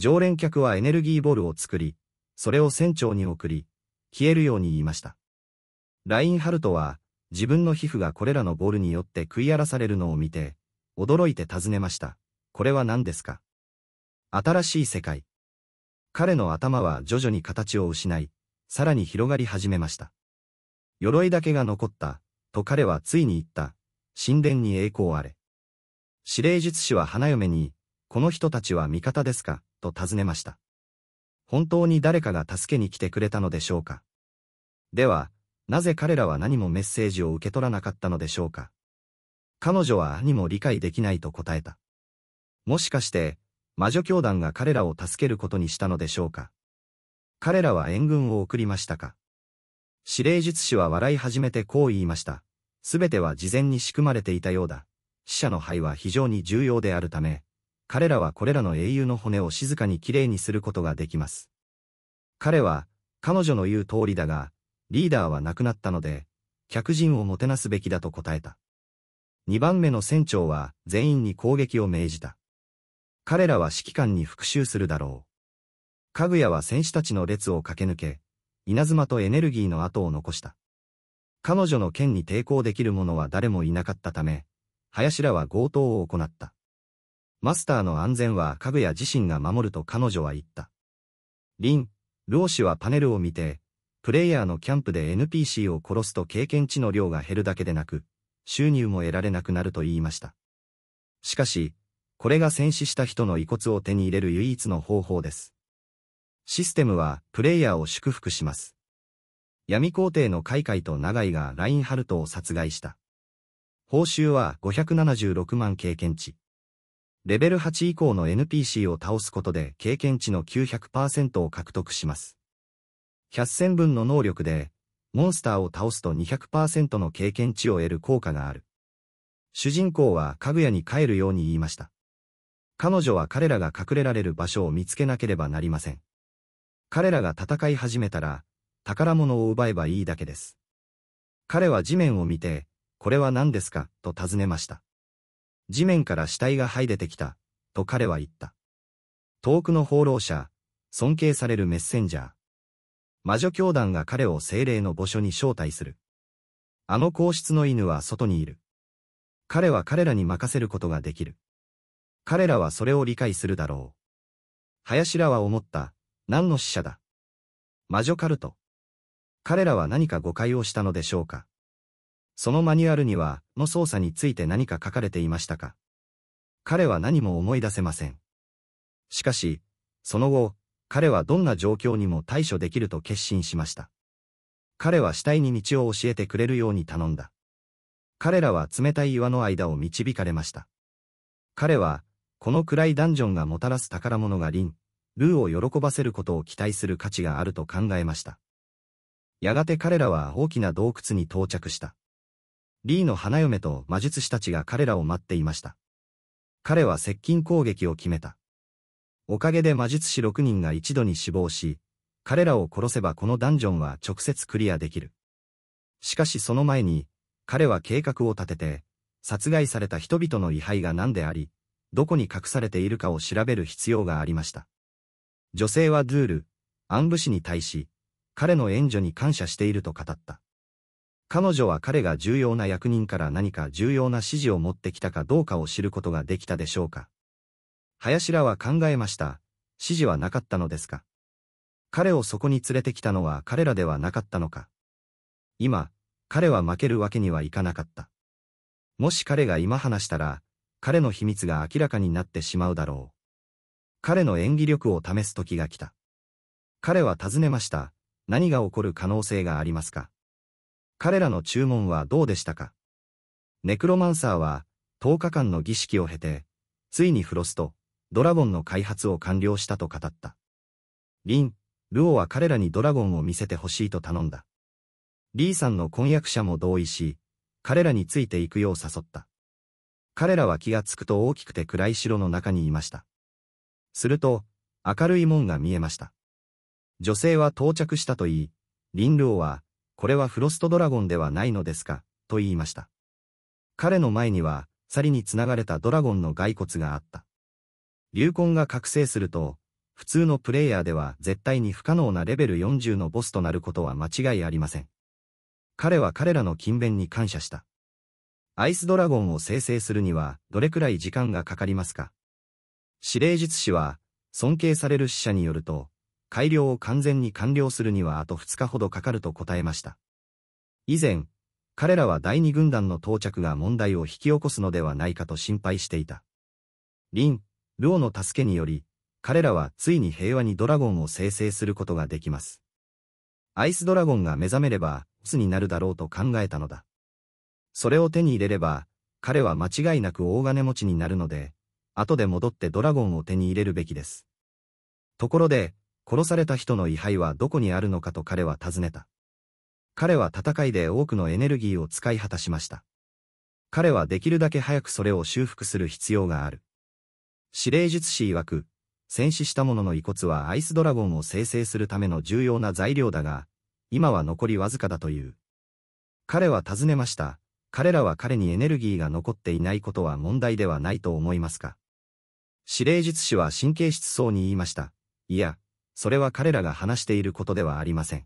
常連客はエネルギーボールを作り、それを船長に送り、消えるように言いました。ラインハルトは、自分の皮膚がこれらのボールによって食い荒らされるのを見て、驚いて尋ねました。これは何ですか新しい世界。彼の頭は徐々に形を失い、さらに広がり始めました。鎧だけが残った、と彼はついに言った。神殿に栄光あれ。司令術師は花嫁に、この人たちは味方ですかと尋ねました。本当に誰かが助けに来てくれたのでしょうかでは、なぜ彼らは何もメッセージを受け取らなかったのでしょうか彼女は何も理解できないと答えた。もしかして、魔女教団が彼らを助けることにしたのでしょうか彼らは援軍を送りましたか司令術師は笑い始めてこう言いました。すべては事前に仕組まれていたようだ。死者の灰は非常に重要であるため、彼らはこれらの英雄の骨を静かにきれいにすることができます。彼は、彼女の言う通りだが、リーダーは亡くなったので、客人をもてなすべきだと答えた。二番目の船長は全員に攻撃を命じた。彼らは指揮官に復讐するだろう。かぐやは戦士たちの列を駆け抜け、稲妻とエネルギーの跡を残した。彼女の剣に抵抗できる者は誰もいなかったため、林らは強盗を行った。マスターの安全は家具屋自身が守ると彼女は言った。リン、ー氏はパネルを見て、プレイヤーのキャンプで NPC を殺すと経験値の量が減るだけでなく、収入も得られなくなると言いました。しかし、これが戦死した人の遺骨を手に入れる唯一の方法です。システムはプレイヤーを祝福します。闇皇帝の海海と長井がラインハルトを殺害した。報酬は576万経験値。レベル8以降の NPC を倒すことで経験値の900%を獲得します。100戦分の能力で、モンスターを倒すと200%の経験値を得る効果がある。主人公はかぐやに帰るように言いました。彼女は彼らが隠れられる場所を見つけなければなりません。彼らが戦い始めたら、宝物を奪えばいいだけです。彼は地面を見て、これは何ですかと尋ねました。地面から死体が這い出てきた、と彼は言った。遠くの放浪者、尊敬されるメッセンジャー。魔女教団が彼を精霊の墓所に招待する。あの皇室の犬は外にいる。彼は彼らに任せることができる。彼らはそれを理解するだろう。林らは思った、何の使者だ。魔女カルト。彼らは何か誤解をしたのでしょうか。そのマニュアルには、の操作について何か書かれていましたか彼は何も思い出せません。しかし、その後、彼はどんな状況にも対処できると決心しました。彼は死体に道を教えてくれるように頼んだ。彼らは冷たい岩の間を導かれました。彼は、この暗いダンジョンがもたらす宝物がリン、ルーを喜ばせることを期待する価値があると考えました。やがて彼らは大きな洞窟に到着した。リーの花嫁と魔術師たちが彼らを待っていました。彼は接近攻撃を決めた。おかげで魔術師6人が一度に死亡し、彼らを殺せばこのダンジョンは直接クリアできる。しかしその前に、彼は計画を立てて、殺害された人々の遺灰が何であり、どこに隠されているかを調べる必要がありました。女性はドゥール、アンブ氏に対し、彼の援助に感謝していると語った。彼女は彼が重要な役人から何か重要な指示を持ってきたかどうかを知ることができたでしょうか。林らは考えました。指示はなかったのですか。彼をそこに連れてきたのは彼らではなかったのか。今、彼は負けるわけにはいかなかった。もし彼が今話したら、彼の秘密が明らかになってしまうだろう。彼の演技力を試す時が来た。彼は尋ねました。何が起こる可能性がありますか彼らの注文はどうでしたかネクロマンサーは10日間の儀式を経て、ついにフロスト、ドラゴンの開発を完了したと語った。リン、ルオは彼らにドラゴンを見せてほしいと頼んだ。リーさんの婚約者も同意し、彼らについていくよう誘った。彼らは気がつくと大きくて暗い城の中にいました。すると、明るい門が見えました。女性は到着したと言い、リンルオはこれはフロストドラゴンではないのですか、と言いました。彼の前には、リに繋がれたドラゴンの骸骨があった。流魂が覚醒すると、普通のプレイヤーでは絶対に不可能なレベル40のボスとなることは間違いありません。彼は彼らの勤勉に感謝した。アイスドラゴンを生成するにはどれくらい時間がかかりますか司令術師は、尊敬される死者によると、改良を完全に完了するにはあと2日ほどかかると答えました。以前、彼らは第二軍団の到着が問題を引き起こすのではないかと心配していた。リン、ルオの助けにより、彼らはついに平和にドラゴンを生成することができます。アイスドラゴンが目覚めれば、オスになるだろうと考えたのだ。それを手に入れれば、彼は間違いなく大金持ちになるので、後で戻ってドラゴンを手に入れるべきです。ところで、殺された人の位牌はどこにあるのかと彼は尋ねた。彼は戦いで多くのエネルギーを使い果たしました。彼はできるだけ早くそれを修復する必要がある。司令術師曰く、戦死した者の遺骨はアイスドラゴンを生成するための重要な材料だが、今は残りわずかだという。彼は尋ねました。彼らは彼にエネルギーが残っていないことは問題ではないと思いますか司令術師は神経質そうに言いました。いや、それは彼らが話していることではありません。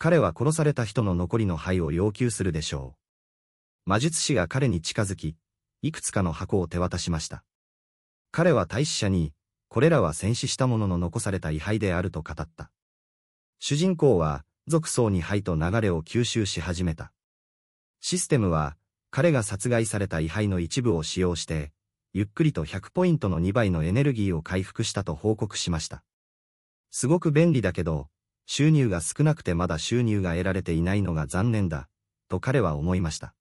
彼は殺された人の残りの灰を要求するでしょう。魔術師が彼に近づき、いくつかの箱を手渡しました。彼は大使者に、これらは戦死したものの残された位牌であると語った。主人公は、俗層に灰と流れを吸収し始めた。システムは、彼が殺害された位牌の一部を使用して、ゆっくりと100ポイントの2倍のエネルギーを回復したと報告しました。すごく便利だけど、収入が少なくてまだ収入が得られていないのが残念だ、と彼は思いました。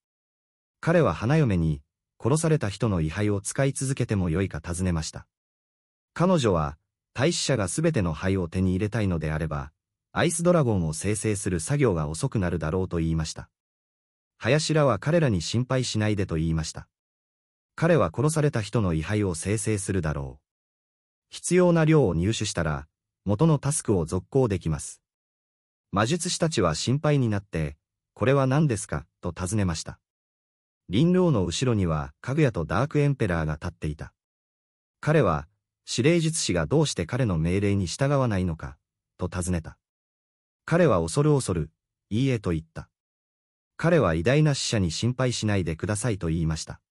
彼は花嫁に、殺された人の位牌を使い続けてもよいか尋ねました。彼女は、大使者が全ての灰を手に入れたいのであれば、アイスドラゴンを生成する作業が遅くなるだろうと言いました。林らは彼らに心配しないでと言いました。彼は殺された人の位牌を生成するだろう。必要な量を入手したら、元のタスクを続行できます。魔術師たちは心配になって、これは何ですかと尋ねました。林老の後ろには、かぐやとダークエンペラーが立っていた。彼は、指令術師がどうして彼の命令に従わないのか、と尋ねた。彼は恐る恐る、いいえと言った。彼は偉大な死者に心配しないでくださいと言いました。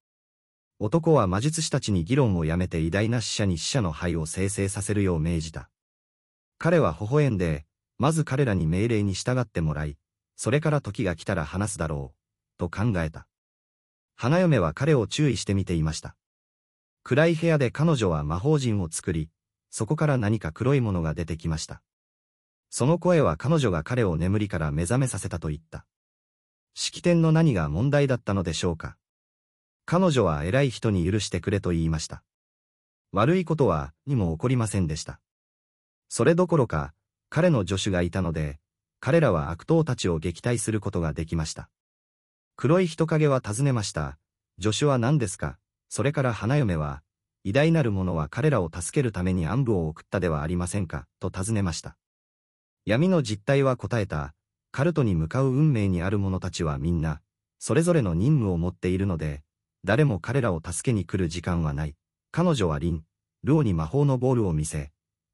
男は魔術師たちに議論をやめて偉大な死者に死者の灰を生成させるよう命じた。彼は微笑んで、まず彼らに命令に従ってもらい、それから時が来たら話すだろう、と考えた。花嫁は彼を注意してみていました。暗い部屋で彼女は魔法陣を作り、そこから何か黒いものが出てきました。その声は彼女が彼を眠りから目覚めさせたと言った。式典の何が問題だったのでしょうか。彼女は偉い人に許してくれと言いました。悪いことは、にも起こりませんでした。それどころか、彼の助手がいたので、彼らは悪党たちを撃退することができました。黒い人影は尋ねました。助手は何ですかそれから花嫁は、偉大なる者は彼らを助けるために暗部を送ったではありませんかと尋ねました。闇の実態は答えた。カルトに向かう運命にある者たちはみんな、それぞれの任務を持っているので、誰も彼らを助けに来る時間はない。彼女はリン、ルオに魔法のボールを見せ、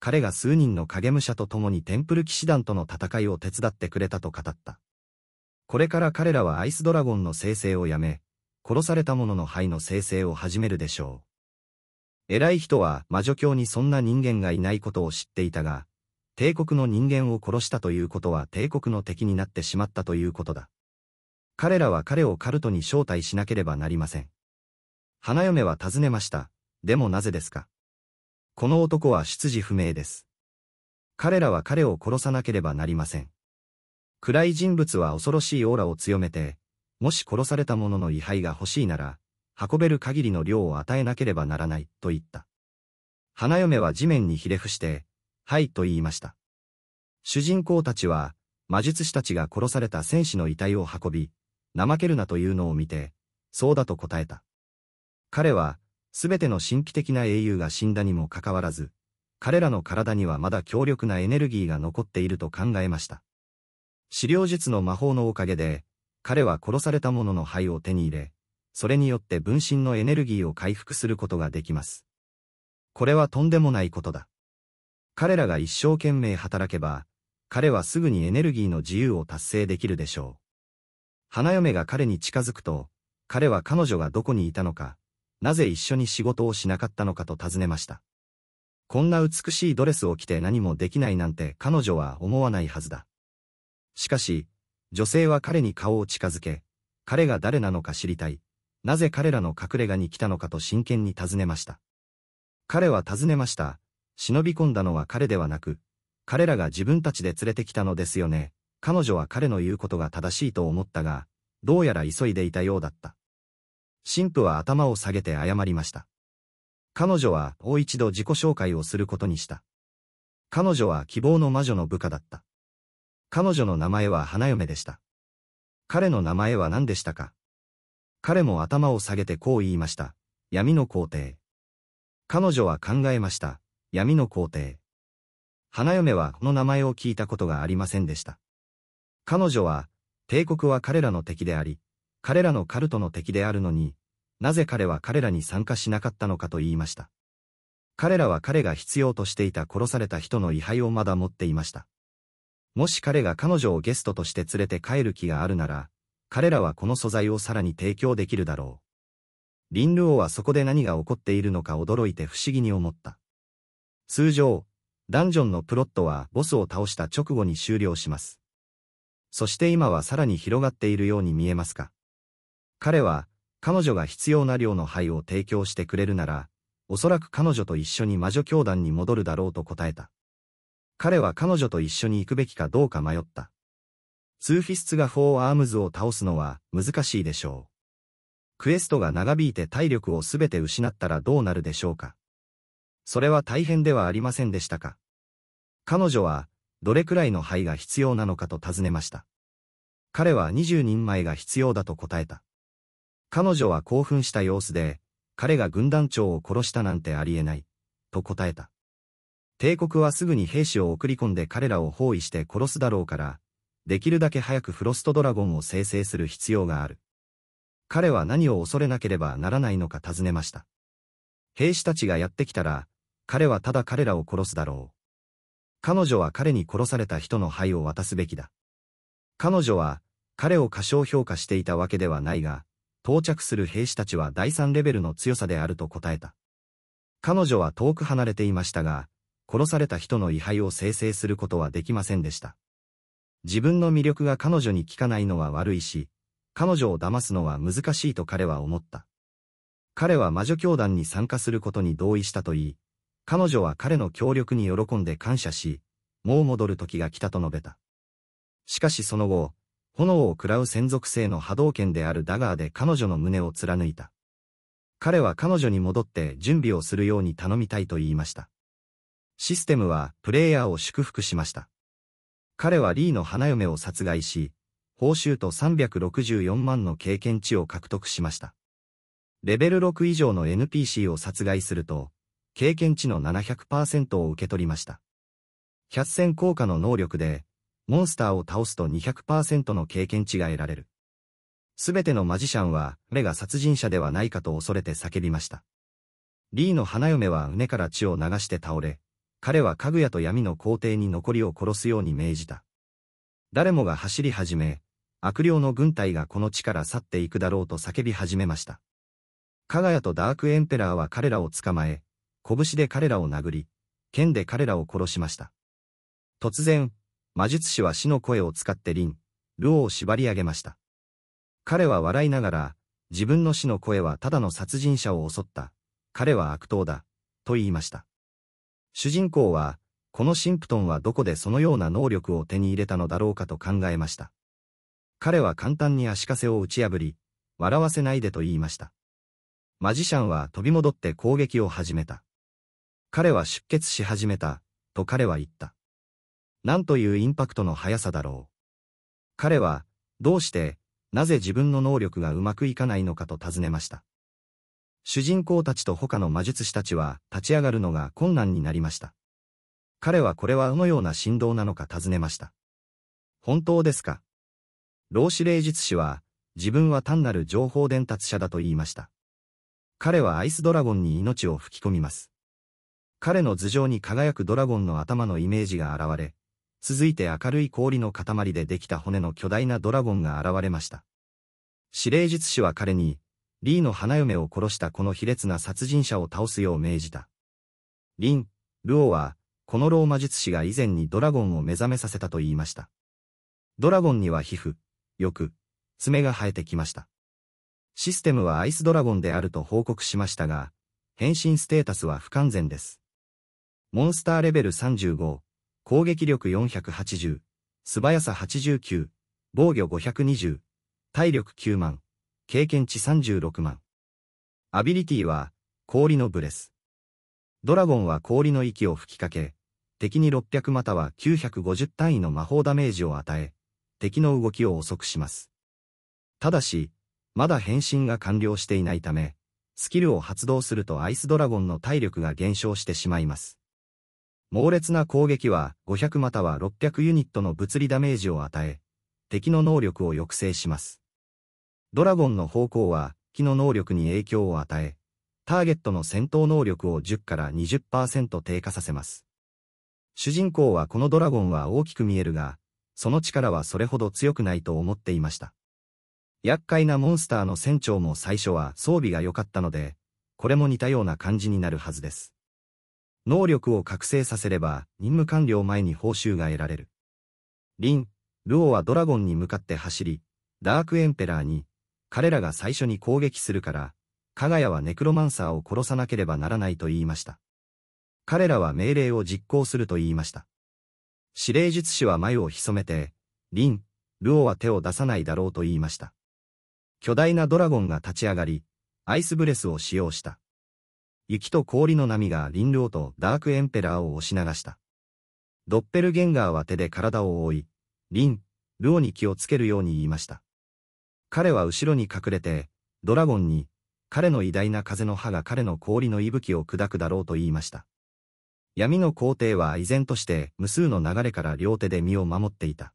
彼が数人の影武者と共にテンプル騎士団との戦いを手伝ってくれたと語った。これから彼らはアイスドラゴンの生成をやめ、殺された者の灰の生成を始めるでしょう。偉い人は魔女教にそんな人間がいないことを知っていたが、帝国の人間を殺したということは帝国の敵になってしまったということだ。彼らは彼をカルトに招待しなければなりません。花嫁は尋ねました。でもなぜですかこの男は出自不明です。彼らは彼を殺さなければなりません。暗い人物は恐ろしいオーラを強めて、もし殺された者の位牌が欲しいなら、運べる限りの量を与えなければならない、と言った。花嫁は地面にひれ伏して、はい、と言いました。主人公たちは、魔術師たちが殺された戦士の遺体を運び、怠けるなというのを見て、そうだと答えた。彼は、すべての神秘的な英雄が死んだにもかかわらず、彼らの体にはまだ強力なエネルギーが残っていると考えました。資料術の魔法のおかげで、彼は殺された者の灰を手に入れ、それによって分身のエネルギーを回復することができます。これはとんでもないことだ。彼らが一生懸命働けば、彼はすぐにエネルギーの自由を達成できるでしょう。花嫁が彼に近づくと、彼は彼女がどこにいたのか、なぜ一緒に仕事をしなかったのかと尋ねました。こんな美しいドレスを着て何もできないなんて彼女は思わないはずだ。しかし、女性は彼に顔を近づけ、彼が誰なのか知りたい、なぜ彼らの隠れ家に来たのかと真剣に尋ねました。彼は尋ねました。忍び込んだのは彼ではなく、彼らが自分たちで連れてきたのですよね。彼女は彼の言うことが正しいと思ったが、どうやら急いでいたようだった。神父は頭を下げて謝りました。彼女はもう一度自己紹介をすることにした。彼女は希望の魔女の部下だった。彼女の名前は花嫁でした。彼の名前は何でしたか彼も頭を下げてこう言いました。闇の皇帝。彼女は考えました。闇の皇帝。花嫁はこの名前を聞いたことがありませんでした。彼女は、帝国は彼らの敵であり、彼らのカルトの敵であるのに、なぜ彼は彼らに参加しなかったのかと言いました。彼らは彼が必要としていた殺された人の位牌をまだ持っていました。もし彼が彼女をゲストとして連れて帰る気があるなら、彼らはこの素材をさらに提供できるだろう。リンル王はそこで何が起こっているのか驚いて不思議に思った。通常、ダンジョンのプロットはボスを倒した直後に終了します。そして今はさらに広がっているように見えますか彼は、彼女が必要な量の灰を提供してくれるなら、おそらく彼女と一緒に魔女教団に戻るだろうと答えた。彼は彼女と一緒に行くべきかどうか迷った。ツーフィスツがフォーアームズを倒すのは難しいでしょう。クエストが長引いて体力をすべて失ったらどうなるでしょうか。それは大変ではありませんでしたか。彼女は、どれくらいの灰が必要なのかと尋ねました。彼は20人前が必要だと答えた。彼女は興奮した様子で、彼が軍団長を殺したなんてありえない、と答えた。帝国はすぐに兵士を送り込んで彼らを包囲して殺すだろうから、できるだけ早くフロストドラゴンを生成する必要がある。彼は何を恐れなければならないのか尋ねました。兵士たちがやってきたら、彼はただ彼らを殺すだろう。彼女は彼に殺された人の灰を渡すべきだ。彼女は、彼を過小評価していたわけではないが、到着する兵士たちは第3レベルの強さであると答えた。彼女は遠く離れていましたが、殺された人の位牌を生成することはできませんでした。自分の魅力が彼女に効かないのは悪いし、彼女を騙すのは難しいと彼は思った。彼は魔女教団に参加することに同意したといい、彼女は彼の協力に喜んで感謝し、もう戻る時が来たと述べた。しかしその後、炎を喰らう専属性の波動拳であるダガーで彼女の胸を貫いた。彼は彼女に戻って準備をするように頼みたいと言いました。システムはプレイヤーを祝福しました。彼はリーの花嫁を殺害し、報酬と364万の経験値を獲得しました。レベル6以上の NPC を殺害すると、経験値の700%を受け取りました。100戦効果の能力で、モンスターを倒すと200%の経験値が得られる。すべてのマジシャンは、レが殺人者ではないかと恐れて叫びました。リーの花嫁は胸から血を流して倒れ、彼はかぐやと闇の皇帝に残りを殺すように命じた。誰もが走り始め、悪霊の軍隊がこの地から去っていくだろうと叫び始めました。かがやとダークエンペラーは彼らを捕まえ、拳で彼らを殴り、剣で彼らを殺しました。突然、魔術師は死の声を使ってリン、ルオを縛り上げました。彼は笑いながら、自分の死の声はただの殺人者を襲った。彼は悪党だ。と言いました。主人公は、このシンプトンはどこでそのような能力を手に入れたのだろうかと考えました。彼は簡単に足かせを打ち破り、笑わせないでと言いました。マジシャンは飛び戻って攻撃を始めた。彼は出血し始めた、と彼は言った。なんというインパクトの速さだろう。彼は、どうして、なぜ自分の能力がうまくいかないのかと尋ねました。主人公たちと他の魔術師たちは立ち上がるのが困難になりました。彼はこれはどのような振動なのか尋ねました。本当ですか老子霊術師は、自分は単なる情報伝達者だと言いました。彼はアイスドラゴンに命を吹き込みます。彼の頭上に輝くドラゴンの頭のイメージが現れ、続いて明るい氷の塊でできた骨の巨大なドラゴンが現れました。指令術師は彼に、リーの花嫁を殺したこの卑劣な殺人者を倒すよう命じた。リン、ルオは、このローマ術師が以前にドラゴンを目覚めさせたと言いました。ドラゴンには皮膚、翼、爪が生えてきました。システムはアイスドラゴンであると報告しましたが、変身ステータスは不完全です。モンスターレベル35、攻撃力480、素早さ89、防御520、体力9万、経験値36万。アビリティは、氷のブレス。ドラゴンは氷の息を吹きかけ、敵に600または950単位の魔法ダメージを与え、敵の動きを遅くします。ただし、まだ変身が完了していないため、スキルを発動するとアイスドラゴンの体力が減少してしまいます。猛烈な攻撃は500または600ユニットの物理ダメージを与え、敵の能力を抑制します。ドラゴンの方向は機の能力に影響を与え、ターゲットの戦闘能力を10から20%低下させます。主人公はこのドラゴンは大きく見えるが、その力はそれほど強くないと思っていました。厄介なモンスターの船長も最初は装備が良かったので、これも似たような感じになるはずです。能力を覚醒させれば任務完了前に報酬が得られる。リン、ルオはドラゴンに向かって走り、ダークエンペラーに、彼らが最初に攻撃するから、加賀谷はネクロマンサーを殺さなければならないと言いました。彼らは命令を実行すると言いました。司令術師は眉を潜めて、リン、ルオは手を出さないだろうと言いました。巨大なドラゴンが立ち上がり、アイスブレスを使用した。雪と氷の波が林オとダークエンペラーを押し流した。ドッペルゲンガーは手で体を覆い、リン、ルオに気をつけるように言いました。彼は後ろに隠れて、ドラゴンに、彼の偉大な風の歯が彼の氷の息吹を砕くだろうと言いました。闇の皇帝は依然として無数の流れから両手で身を守っていた。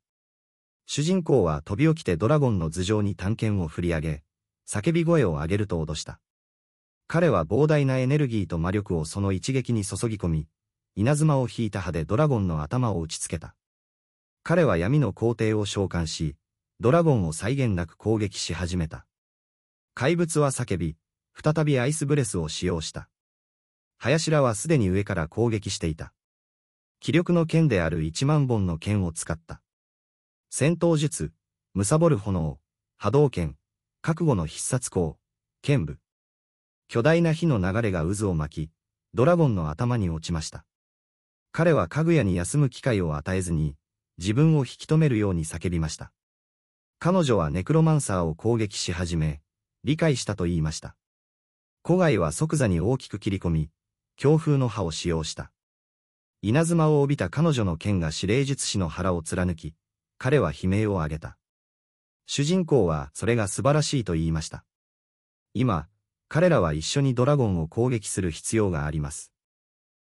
主人公は飛び起きてドラゴンの頭上に探検を振り上げ、叫び声を上げると脅した。彼は膨大なエネルギーと魔力をその一撃に注ぎ込み、稲妻を引いた刃でドラゴンの頭を打ちつけた。彼は闇の皇帝を召喚し、ドラゴンを際限なく攻撃し始めた。怪物は叫び、再びアイスブレスを使用した。林らはすでに上から攻撃していた。気力の剣である1万本の剣を使った。戦闘術、むさぼる炎、波動剣、覚悟の必殺功、剣部、巨大な火の流れが渦を巻き、ドラゴンの頭に落ちました。彼はかぐやに休む機会を与えずに、自分を引き止めるように叫びました。彼女はネクロマンサーを攻撃し始め、理解したと言いました。古外は即座に大きく切り込み、強風の刃を使用した。稲妻を帯びた彼女の剣が指令術師の腹を貫き、彼は悲鳴を上げた。主人公はそれが素晴らしいと言いました。今、彼らは一緒にドラゴンを攻撃する必要があります。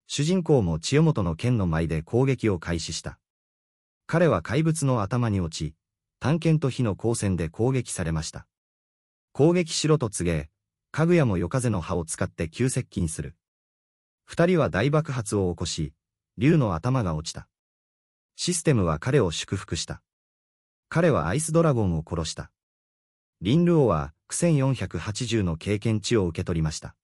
主人公も千代本の剣の舞で攻撃を開始した。彼は怪物の頭に落ち、探検と火の光線で攻撃されました。攻撃しろと告げ、かぐやも夜風の葉を使って急接近する。二人は大爆発を起こし、竜の頭が落ちた。システムは彼を祝福した。彼はアイスドラゴンを殺した。リンルオは、6480の経験値を受け取りました。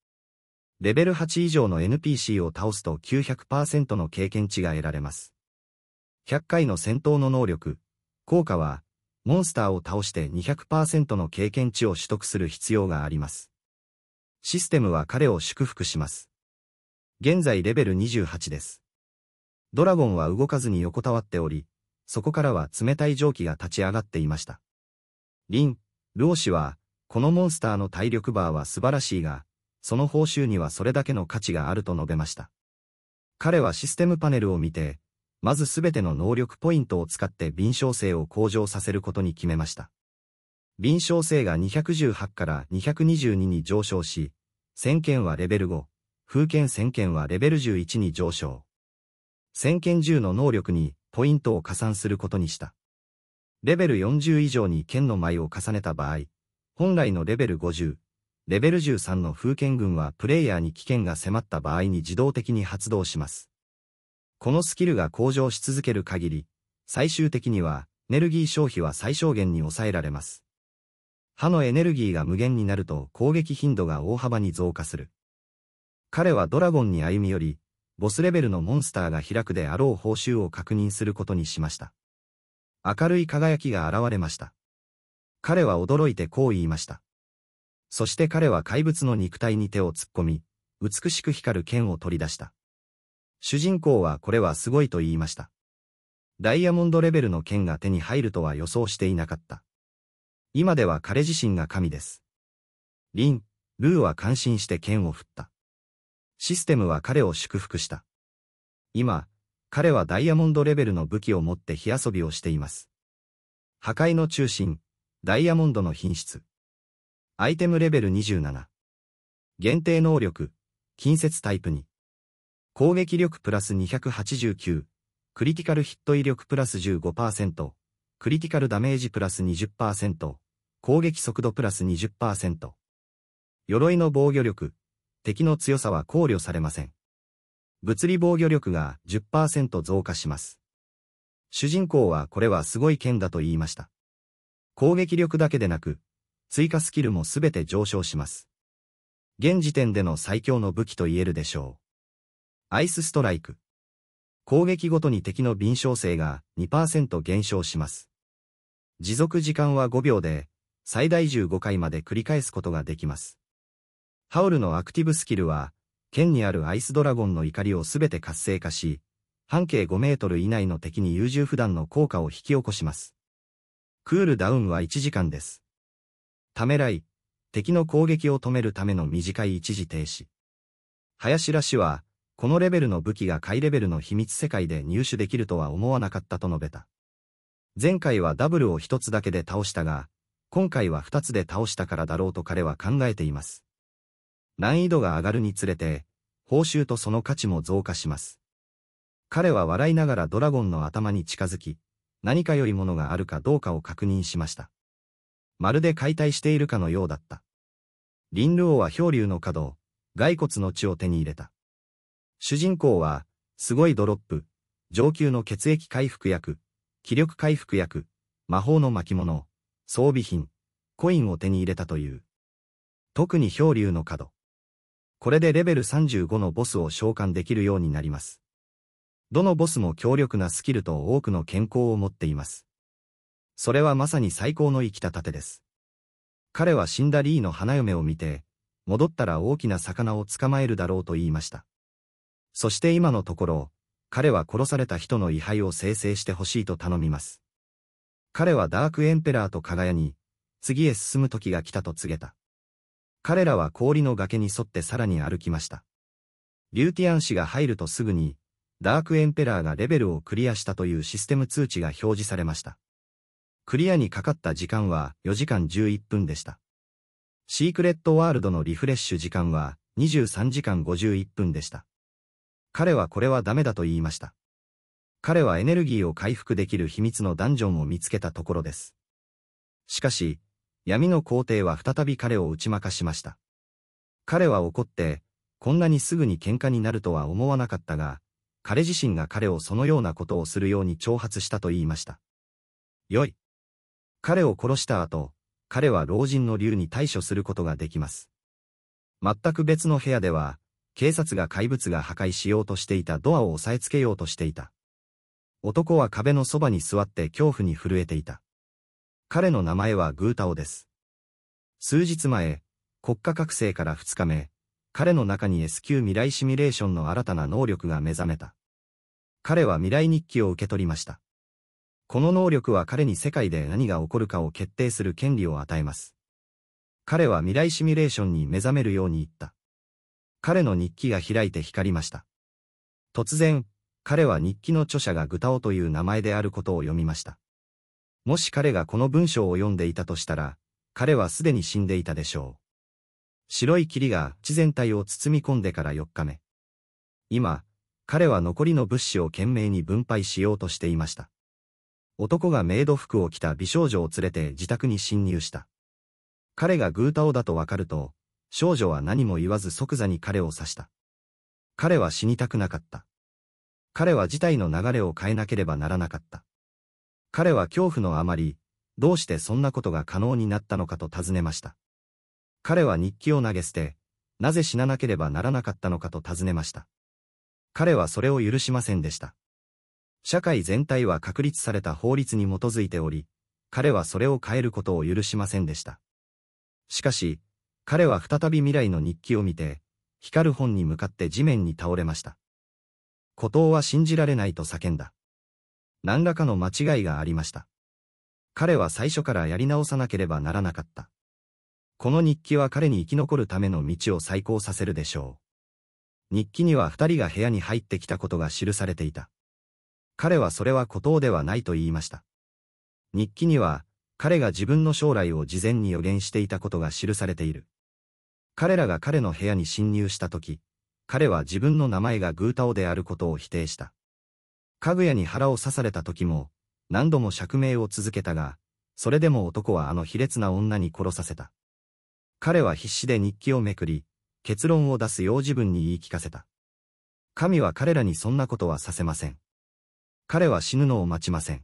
レベル8以上の NPC を倒すと900%の経験値が得られます。100回の戦闘の能力、効果は、モンスターを倒して200%の経験値を取得する必要があります。システムは彼を祝福します。現在レベル28です。ドラゴンは動かずに横たわっており、そこからは冷たい蒸気が立ち上がっていました。リン、ルオ氏は、このモンスターの体力バーは素晴らしいが、その報酬にはそれだけの価値があると述べました。彼はシステムパネルを見て、まずすべての能力ポイントを使って敏捷性を向上させることに決めました。敏捷性が218から222に上昇し、先見はレベル5、風剣先見はレベル11に上昇。先見10の能力にポイントを加算することにした。レベル40以上に剣の舞を重ねた場合、本来のレベル50、レベル13の風剣群はプレイヤーに危険が迫った場合に自動的に発動します。このスキルが向上し続ける限り、最終的にはエネルギー消費は最小限に抑えられます。歯のエネルギーが無限になると攻撃頻度が大幅に増加する。彼はドラゴンに歩み寄り、ボスレベルのモンスターが開くであろう報酬を確認することにしました。明るい輝きが現れました。彼は驚いてこう言いました。そして彼は怪物の肉体に手を突っ込み、美しく光る剣を取り出した。主人公はこれはすごいと言いました。ダイヤモンドレベルの剣が手に入るとは予想していなかった。今では彼自身が神です。リン、ルーは感心して剣を振った。システムは彼を祝福した。今、彼はダイヤモンドレベルの武器を持って火遊びをしています。破壊の中心、ダイヤモンドの品質。アイテムレベル27。限定能力、近接タイプ2。攻撃力プラス289、クリティカルヒット威力プラス15%、クリティカルダメージプラス20%、攻撃速度プラス20%。鎧の防御力、敵の強さは考慮されません。物理防御力が10%増加します。主人公はこれはすごい剣だと言いました。攻撃力だけでなく、追加スキルもすべて上昇します。現時点での最強の武器と言えるでしょう。アイスストライク。攻撃ごとに敵の敏捷性が2%減少します。持続時間は5秒で、最大15回まで繰り返すことができます。ハウルのアクティブスキルは、剣にあるアイスドラゴンの怒りをすべて活性化し、半径5メートル以内の敵に優柔不断の効果を引き起こします。クールダウンは1時間です。ためらい、敵の攻撃を止めるための短い一時停止。林ら氏は、このレベルの武器が下位レベルの秘密世界で入手できるとは思わなかったと述べた。前回はダブルを1つだけで倒したが、今回は2つで倒したからだろうと彼は考えています。難易度が上がるにつれて、報酬とその価値も増加します。彼は笑いながらドラゴンの頭に近づき、何かよりものがあるかどうかを確認しました。まるで解体しているかのようだった。リンル王は漂流の角を、骸骨の血を手に入れた。主人公は、すごいドロップ、上級の血液回復薬、気力回復薬、魔法の巻物、装備品、コインを手に入れたという。特に漂流の角。これでレベル35のボスを召喚できるようになります。どのボスも強力なスキルと多くの健康を持っています。それはまさに最高の生きた盾です。彼は死んだリーの花嫁を見て、戻ったら大きな魚を捕まえるだろうと言いました。そして今のところ、彼は殺された人の位牌を生成してほしいと頼みます。彼はダークエンペラーと輝に、次へ進む時が来たと告げた。彼らは氷の崖に沿ってさらに歩きました。リューティアン氏が入るとすぐに、ダークエンペラーがレベルをクリアしたというシステム通知が表示されました。クリアにかかった時間は4時間11分でした。シークレットワールドのリフレッシュ時間は23時間51分でした。彼はこれはダメだと言いました。彼はエネルギーを回復できる秘密のダンジョンを見つけたところです。しかし、闇の皇帝は再び彼を打ち負かしました。彼は怒って、こんなにすぐに喧嘩になるとは思わなかったが、彼自身が彼をそのようなことをするように挑発したと言いました。よい。彼を殺した後、彼は老人の竜に対処することができます。全く別の部屋では、警察が怪物が破壊しようとしていたドアを押さえつけようとしていた。男は壁のそばに座って恐怖に震えていた。彼の名前はグータオです。数日前、国家覚醒から2日目、彼の中に S 級未来シミュレーションの新たな能力が目覚めた。彼は未来日記を受け取りました。この能力は彼に世界で何が起こるかを決定する権利を与えます。彼は未来シミュレーションに目覚めるように言った。彼の日記が開いて光りました。突然、彼は日記の著者がグタオという名前であることを読みました。もし彼がこの文章を読んでいたとしたら、彼はすでに死んでいたでしょう。白い霧が地全体を包み込んでから4日目。今、彼は残りの物資を懸命に分配しようとしていました。男がメイド服を着た美少女を連れて自宅に侵入した。彼がグータオだとわかると、少女は何も言わず即座に彼を刺した。彼は死にたくなかった。彼は事態の流れを変えなければならなかった。彼は恐怖のあまり、どうしてそんなことが可能になったのかと尋ねました。彼は日記を投げ捨て、なぜ死ななければならなかったのかと尋ねました。彼はそれを許しませんでした。社会全体は確立された法律に基づいており、彼はそれを変えることを許しませんでした。しかし、彼は再び未来の日記を見て、光る本に向かって地面に倒れました。孤島は信じられないと叫んだ。何らかの間違いがありました。彼は最初からやり直さなければならなかった。この日記は彼に生き残るための道を再興させるでしょう。日記には二人が部屋に入ってきたことが記されていた。彼はそれは孤島ではないと言いました。日記には、彼が自分の将来を事前に予言していたことが記されている。彼らが彼の部屋に侵入した時、彼は自分の名前がグータオであることを否定した。かぐやに腹を刺された時も、何度も釈明を続けたが、それでも男はあの卑劣な女に殺させた。彼は必死で日記をめくり、結論を出すよう自分に言い聞かせた。神は彼らにそんなことはさせません。彼は死ぬのを待ちません。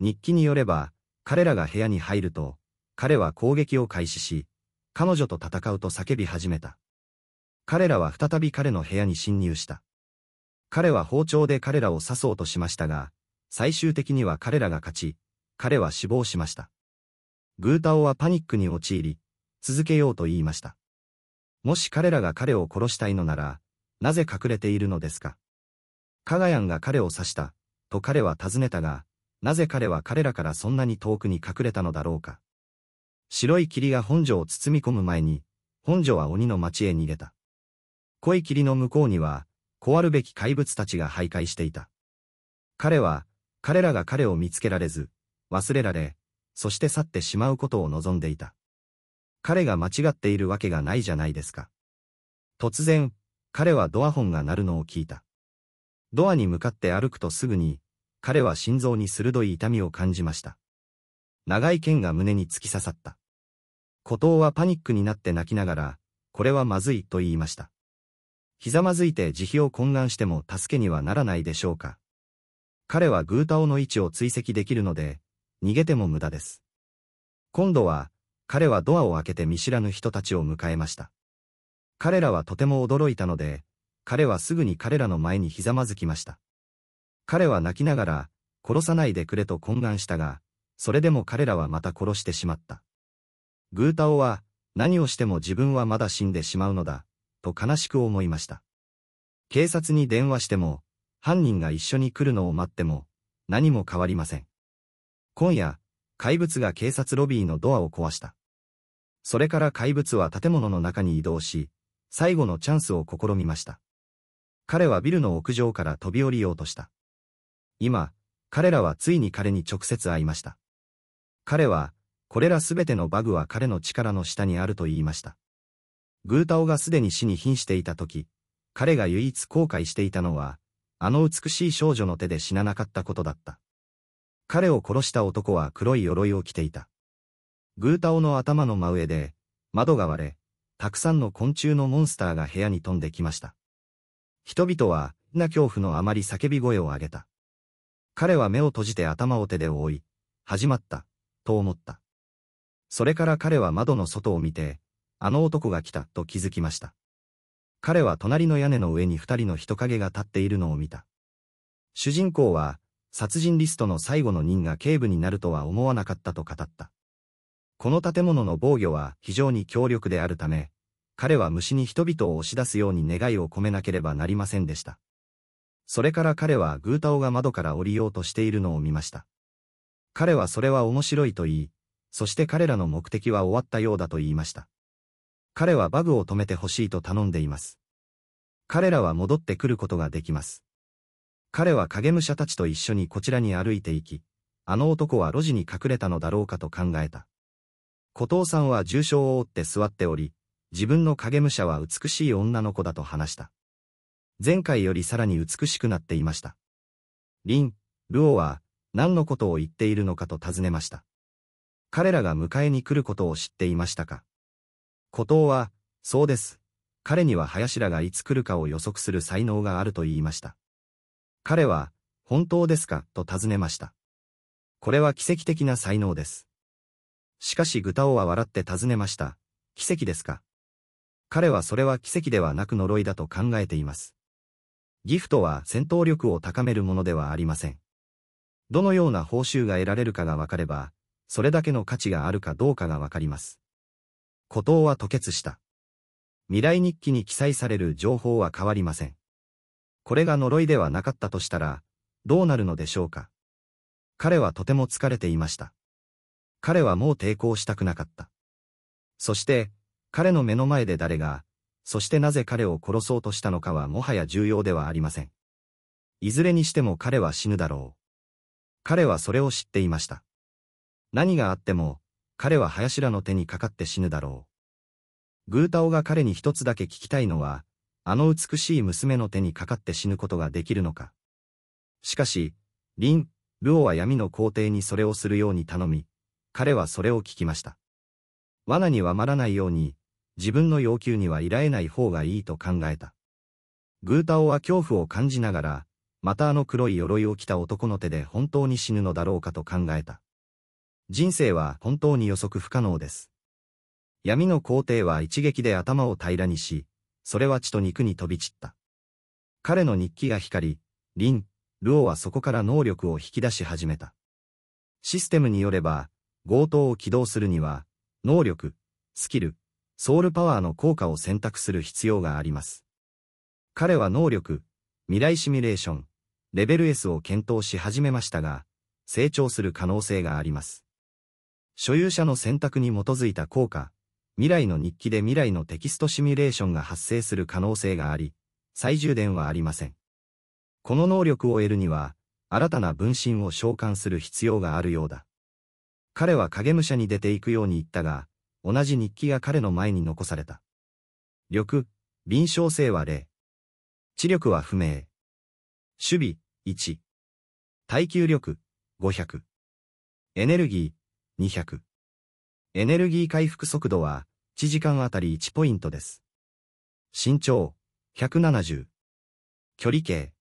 日記によれば、彼らが部屋に入ると、彼は攻撃を開始し、彼女と戦うと叫び始めた。彼らは再び彼の部屋に侵入した。彼は包丁で彼らを刺そうとしましたが、最終的には彼らが勝ち、彼は死亡しました。グータオはパニックに陥り、続けようと言いました。もし彼らが彼を殺したいのなら、なぜ隠れているのですかカガヤンが彼を刺した、と彼は尋ねたが、なぜ彼は彼らからそんなに遠くに隠れたのだろうか。白い霧が本庄を包み込む前に、本庄は鬼の町へ逃げた。濃い霧の向こうには、壊るべき怪物たちが徘徊していた。彼は、彼らが彼を見つけられず、忘れられ、そして去ってしまうことを望んでいた。彼が間違っているわけがないじゃないですか。突然、彼はドアホンが鳴るのを聞いた。ドアに向かって歩くとすぐに、彼は心臓に鋭い痛みを感じました。長い剣が胸に突き刺さった。孤島はパニックになって泣きながら、これはまずいと言いました。ひざまずいて慈悲を懇願しても助けにはならないでしょうか。彼はグータオの位置を追跡できるので、逃げても無駄です。今度は、彼はドアを開けて見知らぬ人たちを迎えました。彼らはとても驚いたので、彼はすぐに彼らの前にひざまずきました。彼は泣きながら、殺さないでくれと懇願したが、それでも彼らはまた殺してしまった。グータオは、何をしても自分はまだ死んでしまうのだ、と悲しく思いました。警察に電話しても、犯人が一緒に来るのを待っても、何も変わりません。今夜、怪物が警察ロビーのドアを壊した。それから怪物は建物の中に移動し、最後のチャンスを試みました。彼はビルの屋上から飛び降りようとした。今、彼らはついに彼に直接会いました。彼は、これらすべてのバグは彼の力の下にあると言いました。グータオがすでに死に瀕していた時、彼が唯一後悔していたのは、あの美しい少女の手で死ななかったことだった。彼を殺した男は黒い鎧を着ていた。グータオの頭の真上で、窓が割れ、たくさんの昆虫のモンスターが部屋に飛んできました。人々は、な恐怖のあまり叫び声を上げた。彼は目を閉じて頭を手で覆い、始まった、と思った。それから彼は窓の外を見て、あの男が来た、と気づきました。彼は隣の屋根の上に二人の人影が立っているのを見た。主人公は、殺人リストの最後の任が警部になるとは思わなかったと語った。この建物の防御は非常に強力であるため、彼は虫に人々を押し出すように願いを込めなければなりませんでした。それから彼はグータオが窓から降りようとしているのを見ました。彼はそれは面白いと言い、そして彼らの目的は終わったようだと言いました。彼はバグを止めてほしいと頼んでいます。彼らは戻ってくることができます。彼は影武者たちと一緒にこちらに歩いていき、あの男は路地に隠れたのだろうかと考えた。後藤さんは重傷を負って座っており、自分の影武者は美しい女の子だと話した。前回よりさらに美しくなっていました。リン、ルオは何のことを言っているのかと尋ねました。彼らが迎えに来ることを知っていましたか後藤は、そうです。彼には林らがいつ来るかを予測する才能があると言いました。彼は、本当ですかと尋ねました。これは奇跡的な才能です。しかしグタオは笑って尋ねました。奇跡ですか彼はそれは奇跡ではなく呪いだと考えています。ギフトは戦闘力を高めるものではありません。どのような報酬が得られるかが分かれば、それだけの価値があるかどうかが分かります。孤島は吐血した。未来日記に記載される情報は変わりません。これが呪いではなかったとしたら、どうなるのでしょうか。彼はとても疲れていました。彼はもう抵抗したくなかった。そして、彼の目の前で誰が、そしてなぜ彼を殺そうとしたのかはもはや重要ではありません。いずれにしても彼は死ぬだろう。彼はそれを知っていました。何があっても、彼は林らの手にかかって死ぬだろう。グータオが彼に一つだけ聞きたいのは、あの美しい娘の手にかかって死ぬことができるのか。しかし、リン、ルオは闇の皇帝にそれをするように頼み、彼はそれを聞きました。罠にはまらないように、自分の要求にはいらえない方がいいと考えた。グータオは恐怖を感じながら、またあの黒い鎧を着た男の手で本当に死ぬのだろうかと考えた。人生は本当に予測不可能です。闇の皇帝は一撃で頭を平らにし、それは血と肉に飛び散った。彼の日記が光り、リン、ルオはそこから能力を引き出し始めた。システムによれば、強盗を起動するには、能力、スキル、ソウルパワーの効果を選択する必要があります。彼は能力、未来シミュレーション、レベル S を検討し始めましたが、成長する可能性があります。所有者の選択に基づいた効果、未来の日記で未来のテキストシミュレーションが発生する可能性があり、再充電はありません。この能力を得るには、新たな分身を召喚する必要があるようだ。彼は影武者に出て行くように言ったが、同じ日記が彼の前に残された。力、臨床性は0。知力は不明。守備、1。耐久力、500。エネルギー、200。エネルギー回復速度は、1時間あたり1ポイントです。身長、170。距離計。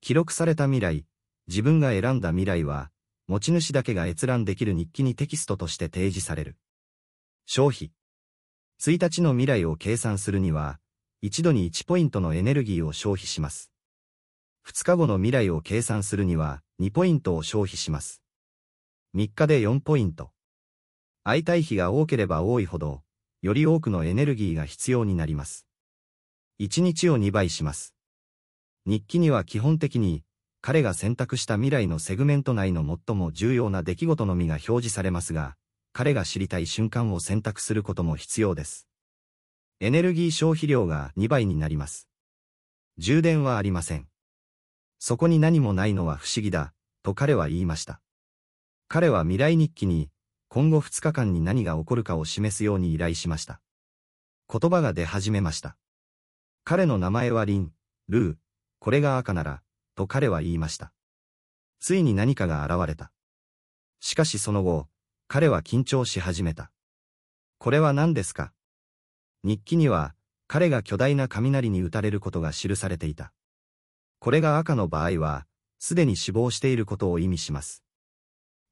記録された未来、自分が選んだ未来は、持ち主だけが閲覧できる日記にテキストとして提示される。消費。1日の未来を計算するには、一度に1ポイントのエネルギーを消費します。2日後の未来を計算するには、2ポイントを消費します。3日で4ポイント。相対比が多ければ多いほど、より多くのエネルギーが必要になります。1日を2倍します。日記には基本的に彼が選択した未来のセグメント内の最も重要な出来事のみが表示されますが、彼が知りたい瞬間を選択することも必要です。エネルギー消費量が2倍になります。充電はありません。そこに何もないのは不思議だ、と彼は言いました。彼は未来日記に、今後2日間に何が起こるかを示すように依頼しました。言葉が出始めました。彼の名前はリン、ルー、これが赤なら、と彼は言いました。ついに何かが現れた。しかしその後、彼は緊張し始めた。これは何ですか日記には、彼が巨大な雷に打たれることが記されていた。これが赤の場合は、すでに死亡していることを意味します。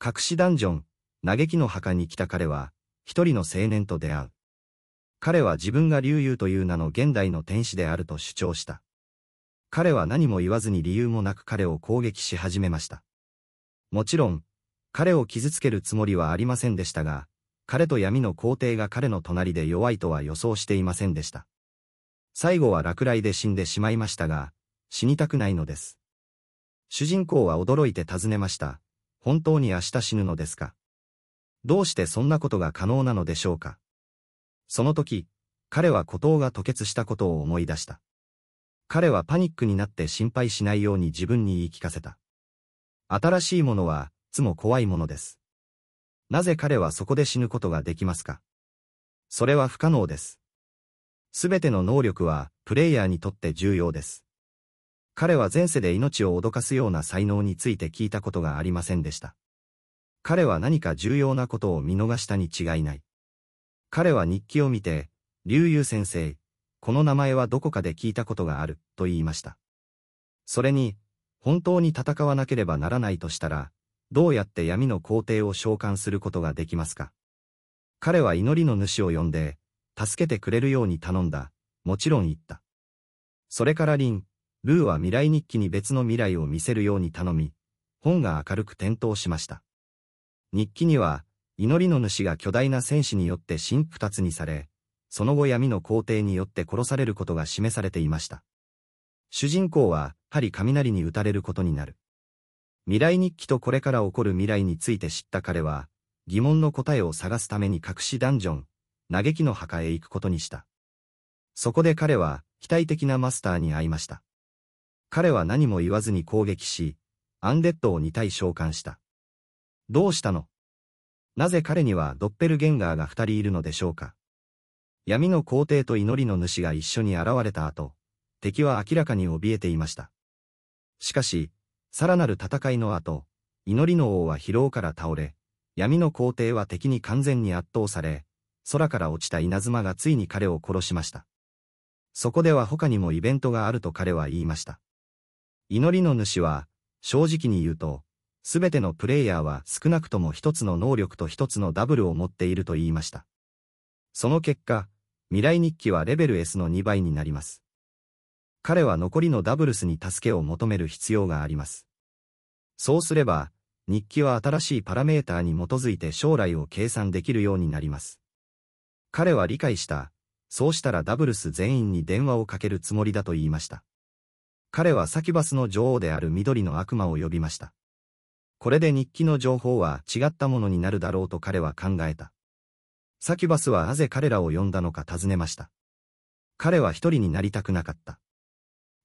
隠しダンジョン、嘆きの墓に来た彼は、一人の青年と出会う。彼は自分が竜優という名の現代の天使であると主張した。彼は何も言わずに理由もなく彼を攻撃し始めました。もちろん、彼を傷つけるつもりはありませんでしたが、彼と闇の皇帝が彼の隣で弱いとは予想していませんでした。最後は落雷で死んでしまいましたが、死にたくないのです。主人公は驚いて尋ねました。本当に明日死ぬのですかどうしてそんなことが可能なのでしょうかその時、彼は孤島が吐血したことを思い出した。彼はパニックになって心配しないように自分に言い聞かせた。新しいものは、いつも怖いものです。なぜ彼はそこで死ぬことができますかそれは不可能です。すべての能力は、プレイヤーにとって重要です。彼は前世で命を脅かすような才能について聞いたことがありませんでした。彼は何か重要なことを見逃したに違いない。彼は日記を見て、竜優先生、この名前はどこかで聞いたことがある、と言いました。それに、本当に戦わなければならないとしたら、どうやって闇の皇帝を召喚することができますか彼は祈りの主を呼んで、助けてくれるように頼んだ、もちろん言った。それからリン、ルーは未来日記に別の未来を見せるように頼み、本が明るく点灯しました。日記には、祈りの主が巨大な戦士によって真二つにされ、その後闇の皇帝によって殺されることが示されていました。主人公は、針雷に打たれることになる。未来日記とこれから起こる未来について知った彼は、疑問の答えを探すために隠しダンジョン、嘆きの墓へ行くことにした。そこで彼は、非対的なマスターに会いました。彼は何も言わずに攻撃し、アンデッドを2体召喚した。どうしたのなぜ彼にはドッペルゲンガーが2人いるのでしょうか闇の皇帝と祈りの主が一緒に現れた後、敵は明らかに怯えていました。しかし、さらなる戦いの後、祈りの王は疲労から倒れ、闇の皇帝は敵に完全に圧倒され、空から落ちた稲妻がついに彼を殺しました。そこでは他にもイベントがあると彼は言いました。祈りの主は、正直に言うと、すべてのプレイヤーは少なくとも一つの能力と一つのダブルを持っていると言いました。その結果、未来日記はレベル S の2倍になります。彼は残りのダブルスに助けを求める必要があります。そうすれば、日記は新しいパラメーターに基づいて将来を計算できるようになります。彼は理解した。そうしたらダブルス全員に電話をかけるつもりだと言いました。彼はサキバスの女王である緑の悪魔を呼びました。これで日記の情報は違ったものになるだろうと彼は考えた。サキュバスはなぜ彼らを呼んだのか尋ねました。彼は一人になりたくなかった。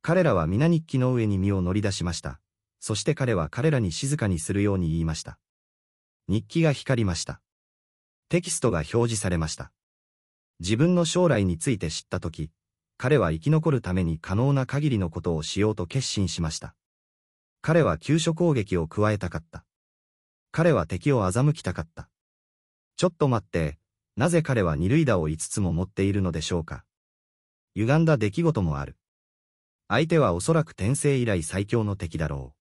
彼らは皆日記の上に身を乗り出しました。そして彼は彼らに静かにするように言いました。日記が光りました。テキストが表示されました。自分の将来について知ったとき、彼は生き残るために可能な限りのことをしようと決心しました。彼は急所攻撃を加えたかった。彼は敵を欺きたかった。ちょっと待って、なぜ彼は二塁打を5つも持っているのでしょうか。歪んだ出来事もある。相手はおそらく転生以来最強の敵だろう。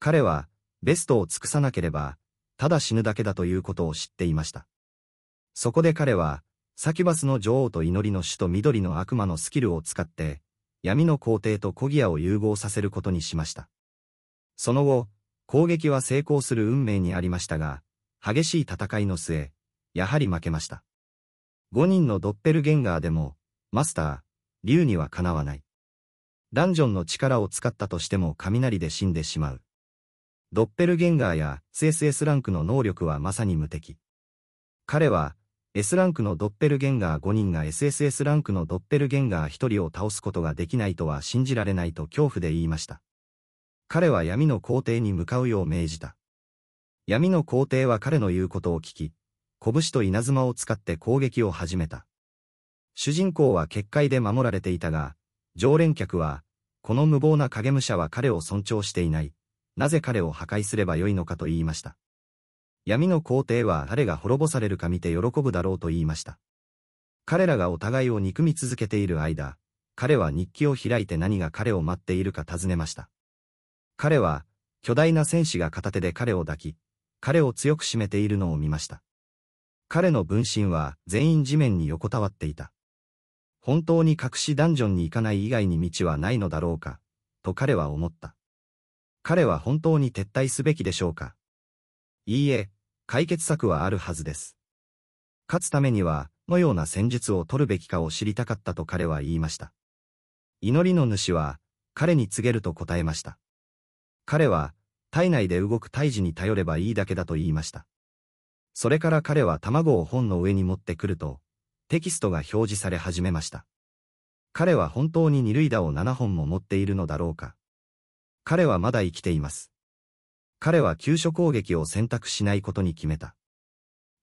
彼は、ベストを尽くさなければ、ただ死ぬだけだということを知っていました。そこで彼は、サキュバスの女王と祈りの主と緑の悪魔のスキルを使って、闇の皇帝とコギアを融合させることにしました。その後、攻撃は成功する運命にありましたが、激しい戦いの末、やはり負けました。5人のドッペルゲンガーでも、マスター、竜にはかなわない。ダンジョンの力を使ったとしても雷で死んでしまう。ドッペルゲンガーや SS ランクの能力はまさに無敵。彼は、S ランクのドッペルゲンガー5人が SSS ランクのドッペルゲンガー1人を倒すことができないとは信じられないと恐怖で言いました。彼は闇の皇帝に向かうよう命じた。闇の皇帝は彼の言うことを聞き、拳と稲妻を使って攻撃を始めた。主人公は結界で守られていたが、常連客は、この無謀な影武者は彼を尊重していない。なぜ彼を破壊すればよいのかと言いました。闇の皇帝は彼が滅ぼされるか見て喜ぶだろうと言いました。彼らがお互いを憎み続けている間、彼は日記を開いて何が彼を待っているか尋ねました。彼は、巨大な戦士が片手で彼を抱き、彼を強く締めているのを見ました。彼の分身は全員地面に横たわっていた。本当に隠しダンジョンに行かない以外に道はないのだろうか、と彼は思った。彼は本当に撤退すべきでしょうかいいえ、解決策はあるはずです。勝つためには、のような戦術を取るべきかを知りたかったと彼は言いました。祈りの主は、彼に告げると答えました。彼は、体内で動く胎児に頼ればいいだけだと言いました。それから彼は卵を本の上に持ってくると、テキストが表示され始めました。彼は本当に二塁打を7本も持っているのだろうか。彼はまだ生きています。彼は急所攻撃を選択しないことに決めた。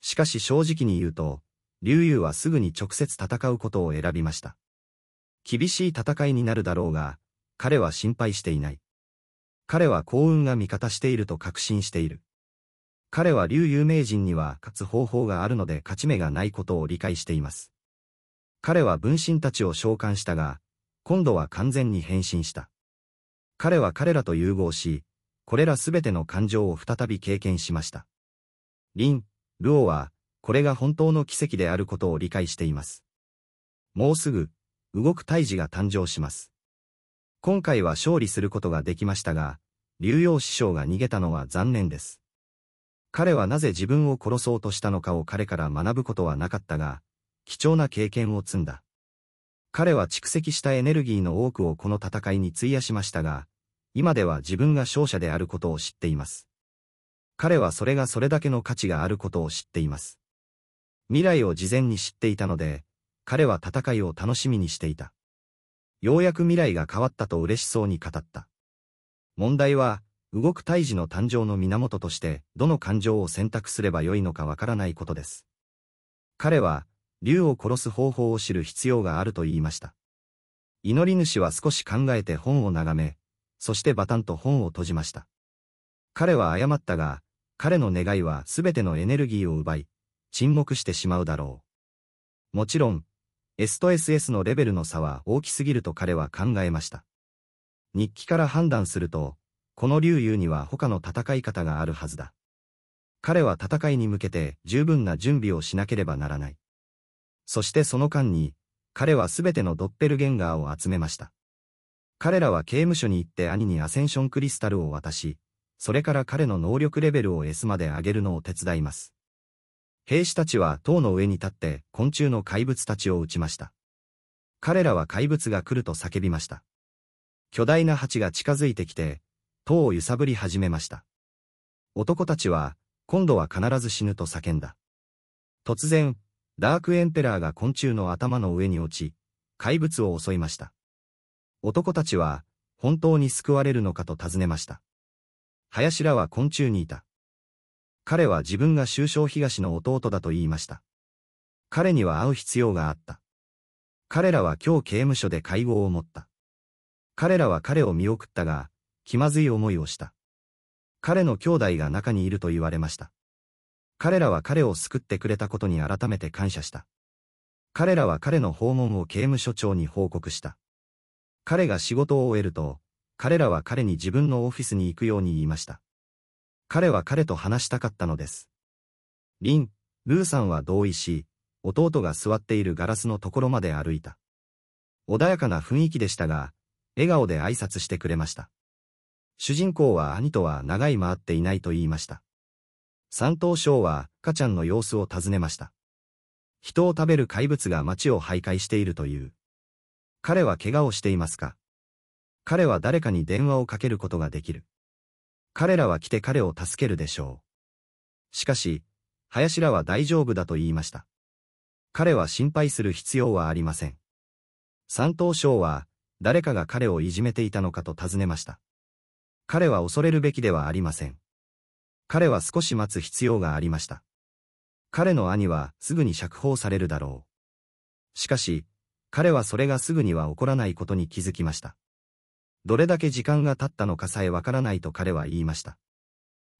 しかし正直に言うと、劉優はすぐに直接戦うことを選びました。厳しい戦いになるだろうが、彼は心配していない。彼は幸運が味方していると確信している。彼は竜有名人には勝つ方法があるので勝ち目がないことを理解しています。彼は分身たちを召喚したが、今度は完全に変身した。彼は彼らと融合し、これらすべての感情を再び経験しました。リン、ルオは、これが本当の奇跡であることを理解しています。もうすぐ、動く胎児が誕生します。今回は勝利することができましたが、竜洋師匠が逃げたのは残念です。彼はなぜ自分を殺そうとしたのかを彼から学ぶことはなかったが、貴重な経験を積んだ。彼は蓄積したエネルギーの多くをこの戦いに費やしましたが、今では自分が勝者であることを知っています。彼はそれがそれだけの価値があることを知っています。未来を事前に知っていたので、彼は戦いを楽しみにしていた。ようやく未来が変わったと嬉しそうに語った。問題は、動く胎児の誕生の源としてどの感情を選択すればよいのかわからないことです。彼は、竜を殺す方法を知る必要があると言いました。祈り主は少し考えて本を眺め、そしてバタンと本を閉じました。彼は謝ったが、彼の願いは全てのエネルギーを奪い、沈黙してしまうだろう。もちろん、S と SS のレベルの差は大きすぎると彼は考えました。日記から判断すると、この竜友には他の戦い方があるはずだ。彼は戦いに向けて十分な準備をしなければならない。そしてその間に、彼はすべてのドッペルゲンガーを集めました。彼らは刑務所に行って兄にアセンションクリスタルを渡し、それから彼の能力レベルを S まで上げるのを手伝います。兵士たちは塔の上に立って昆虫の怪物たちを撃ちました。彼らは怪物が来ると叫びました。巨大な蜂が近づいてきて、塔を揺さぶり始めました。男たちは、今度は必ず死ぬと叫んだ。突然、ダークエンペラーが昆虫の頭の上に落ち、怪物を襲いました。男たちは、本当に救われるのかと尋ねました。林らは昆虫にいた。彼は自分が終章東の弟だと言いました。彼には会う必要があった。彼らは今日刑務所で会合を持った。彼らは彼を見送ったが、気まずい思いをした。彼の兄弟が中にいると言われました。彼らは彼を救ってくれたことに改めて感謝した。彼らは彼の訪問を刑務所長に報告した。彼が仕事を終えると、彼らは彼に自分のオフィスに行くように言いました。彼は彼と話したかったのです。リン、ルーさんは同意し、弟が座っているガラスのところまで歩いた。穏やかな雰囲気でしたが、笑顔で挨拶してくれました。主人公は兄とは長い回っていないと言いました。山東省は赤ちゃんの様子を尋ねました。人を食べる怪物が街を徘徊しているという。彼は怪我をしていますか彼は誰かに電話をかけることができる。彼らは来て彼を助けるでしょう。しかし、林らは大丈夫だと言いました。彼は心配する必要はありません。山東省は、誰かが彼をいじめていたのかと尋ねました。彼は恐れるべきではありません。彼は少し待つ必要がありました。彼の兄はすぐに釈放されるだろう。しかし、彼はそれがすぐには起こらないことに気づきました。どれだけ時間が経ったのかさえわからないと彼は言いました。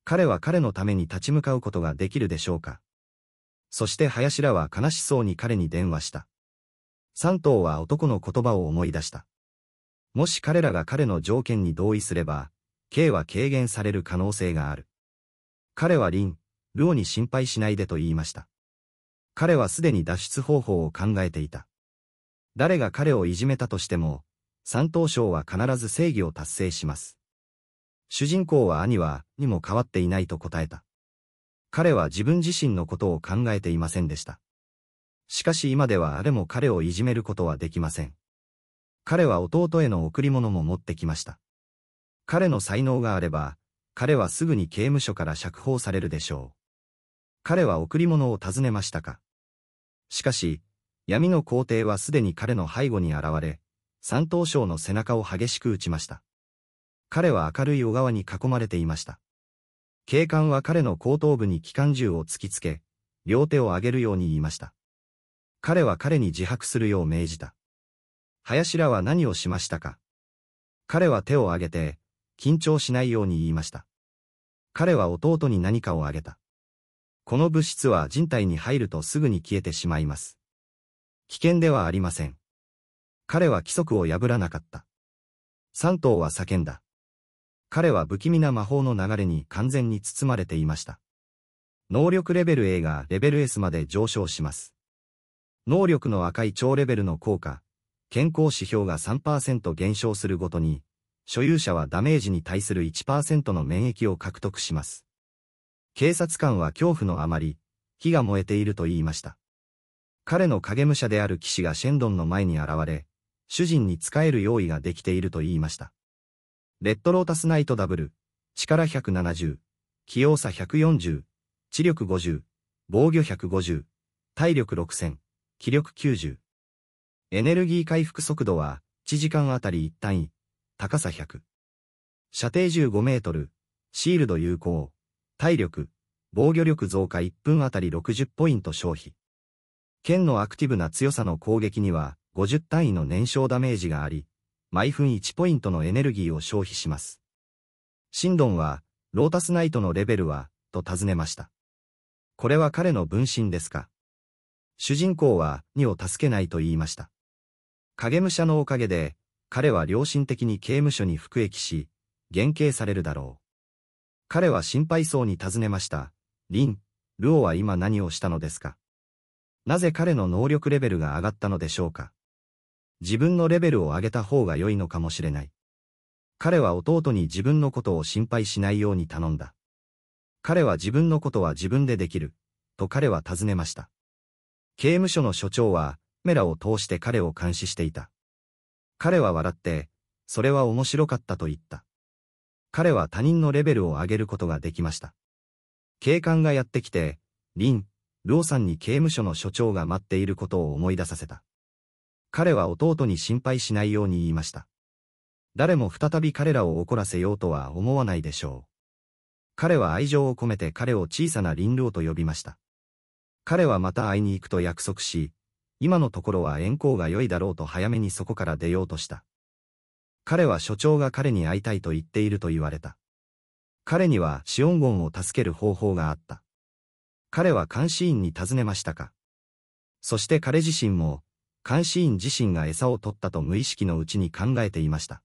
彼は彼のために立ち向かうことができるでしょうか。そして林らは悲しそうに彼に電話した。三頭は男の言葉を思い出した。もし彼らが彼の条件に同意すれば、刑は軽減される可能性がある。彼はリン、ルオに心配しないでと言いました。彼はすでに脱出方法を考えていた。誰が彼をいじめたとしても、山東省は必ず正義を達成します。主人公は兄は、にも変わっていないと答えた。彼は自分自身のことを考えていませんでした。しかし今ではあれも彼をいじめることはできません。彼は弟への贈り物も持ってきました。彼の才能があれば、彼はすぐに刑務所から釈放されるでしょう。彼は贈り物を尋ねましたか。しかし、闇の皇帝はすでに彼の背後に現れ、山東省の背中を激しく打ちました。彼は明るい小川に囲まれていました。警官は彼の後頭部に機関銃を突きつけ、両手を上げるように言いました。彼は彼に自白するよう命じた。林らは何をしましたか彼は手を上げて、緊張しないように言いました。彼は弟に何かをあげた。この物質は人体に入るとすぐに消えてしまいます。危険ではありません。彼は規則を破らなかった。三頭は叫んだ。彼は不気味な魔法の流れに完全に包まれていました。能力レベル A がレベル S まで上昇します。能力の赤い超レベルの効果、健康指標が3%減少するごとに所有者はダメージに対する1%の免疫を獲得します。警察官は恐怖のあまり、火が燃えていると言いました。彼の影武者である騎士がシェンドンの前に現れ、主人に仕える用意ができていると言いました。レッドロータスナイトダブル、力170、器用さ140、知力50、防御150、体力6000、気力90。エネルギー回復速度は、1時間あたり1単位、高さ100。射程15メートル、シールド有効、体力、防御力増加1分あたり60ポイント消費。剣のアクティブな強さの攻撃には50単位の燃焼ダメージがあり、毎分1ポイントのエネルギーを消費します。シンドンは、ロータスナイトのレベルは、と尋ねました。これは彼の分身ですか主人公は、2を助けないと言いました。影武者のおかげで、彼は良心的に刑務所に服役し、減刑されるだろう。彼は心配そうに尋ねました。リン、ルオは今何をしたのですかなぜ彼の能力レベルが上がったのでしょうか自分のレベルを上げた方が良いのかもしれない。彼は弟に自分のことを心配しないように頼んだ。彼は自分のことは自分でできる、と彼は尋ねました。刑務所の所長は、メラを通して彼を監視していた。彼は笑って、それは面白かったと言った。彼は他人のレベルを上げることができました。警官がやってきて、リン、ローさんに刑務所の所長が待っていることを思い出させた。彼は弟に心配しないように言いました。誰も再び彼らを怒らせようとは思わないでしょう。彼は愛情を込めて彼を小さな林老と呼びました。彼はまた会いに行くと約束し、今のところは遠行が良いだろうと早めにそこから出ようとした。彼は所長が彼に会いたいと言っていると言われた。彼にはシオンゴンを助ける方法があった。彼は監視員に尋ねましたか。そして彼自身も、監視員自身が餌を取ったと無意識のうちに考えていました。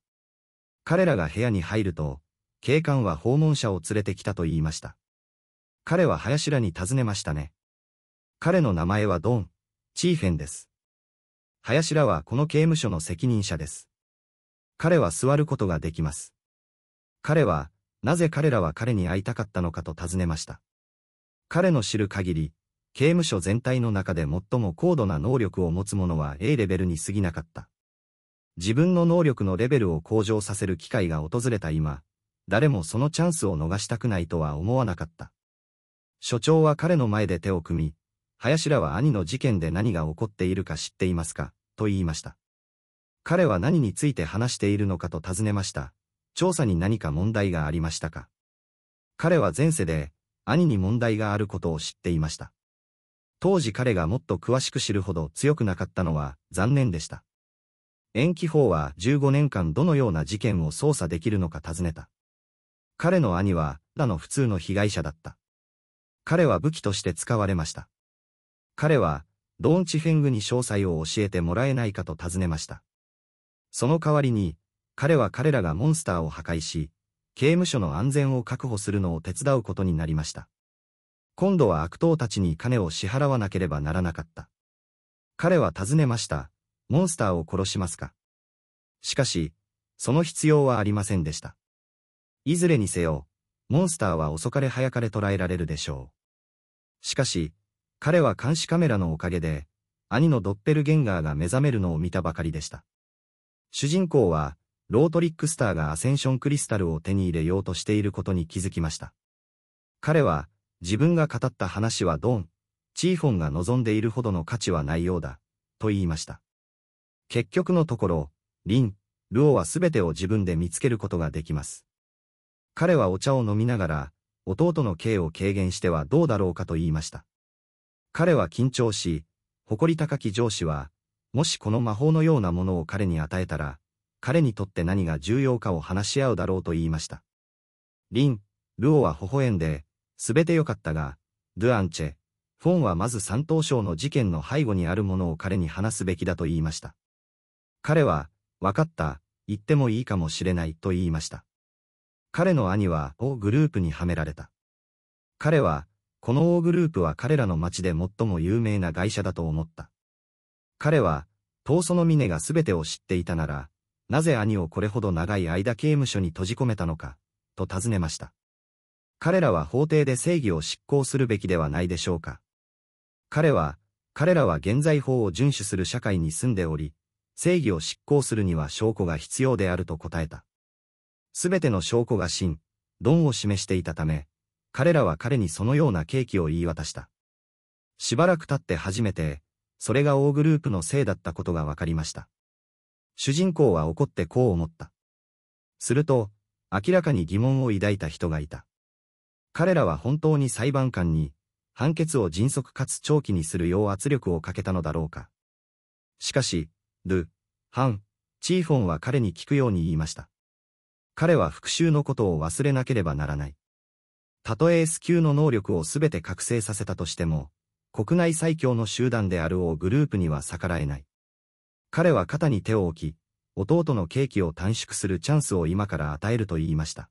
彼らが部屋に入ると、警官は訪問者を連れてきたと言いました。彼は林らに尋ねましたね。彼の名前はドン。チーフェンです。林らはこの刑務所の責任者です。彼は座ることができます。彼は、なぜ彼らは彼に会いたかったのかと尋ねました。彼の知る限り、刑務所全体の中で最も高度な能力を持つ者は A レベルに過ぎなかった。自分の能力のレベルを向上させる機会が訪れた今、誰もそのチャンスを逃したくないとは思わなかった。所長は彼の前で手を組み、林らは兄の事件で何が起こっているか知っていますかと言いました。彼は何について話しているのかと尋ねました。調査に何か問題がありましたか彼は前世で兄に問題があることを知っていました。当時彼がもっと詳しく知るほど強くなかったのは残念でした。延期法は15年間どのような事件を捜査できるのか尋ねた。彼の兄は、らの普通の被害者だった。彼は武器として使われました。彼は、ドーンチフェングに詳細を教えてもらえないかと尋ねました。その代わりに、彼は彼らがモンスターを破壊し、刑務所の安全を確保するのを手伝うことになりました。今度は悪党たちに金を支払わなければならなかった。彼は尋ねました。モンスターを殺しますかしかし、その必要はありませんでした。いずれにせよ、モンスターは遅かれ早かれ捕らえられるでしょう。しかし、彼は監視カメラのおかげで、兄のドッペルゲンガーが目覚めるのを見たばかりでした。主人公は、ロートリックスターがアセンションクリスタルを手に入れようとしていることに気づきました。彼は、自分が語った話はドン、チーフォンが望んでいるほどの価値はないようだ、と言いました。結局のところ、リン、ルオはすべてを自分で見つけることができます。彼はお茶を飲みながら、弟の刑を軽減してはどうだろうかと言いました。彼は緊張し、誇り高き上司は、もしこの魔法のようなものを彼に与えたら、彼にとって何が重要かを話し合うだろうと言いました。リン、ルオは微笑んで、すべて良かったが、ドゥアンチェ、フォンはまず山東省の事件の背後にあるものを彼に話すべきだと言いました。彼は、わかった、言ってもいいかもしれないと言いました。彼の兄は、をグループにはめられた。彼は、この O グループは彼らの町で最も有名な会社だと思った。彼は、遠その峰が全てを知っていたなら、なぜ兄をこれほど長い間刑務所に閉じ込めたのか、と尋ねました。彼らは法廷で正義を執行するべきではないでしょうか。彼は、彼らは現在法を遵守する社会に住んでおり、正義を執行するには証拠が必要であると答えた。すべての証拠が真、論を示していたため、彼らは彼にそのようなケーキを言い渡した。しばらく経って初めて、それが大グループのせいだったことが分かりました。主人公は怒ってこう思った。すると、明らかに疑問を抱いた人がいた。彼らは本当に裁判官に、判決を迅速かつ長期にするよう圧力をかけたのだろうか。しかし、ル、ハン、チーフォンは彼に聞くように言いました。彼は復讐のことを忘れなければならない。たとえ S 級の能力を全て覚醒させたとしても、国内最強の集団である O グループには逆らえない。彼は肩に手を置き、弟の刑期を短縮するチャンスを今から与えると言いました。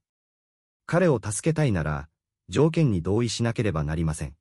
彼を助けたいなら、条件に同意しなければなりません。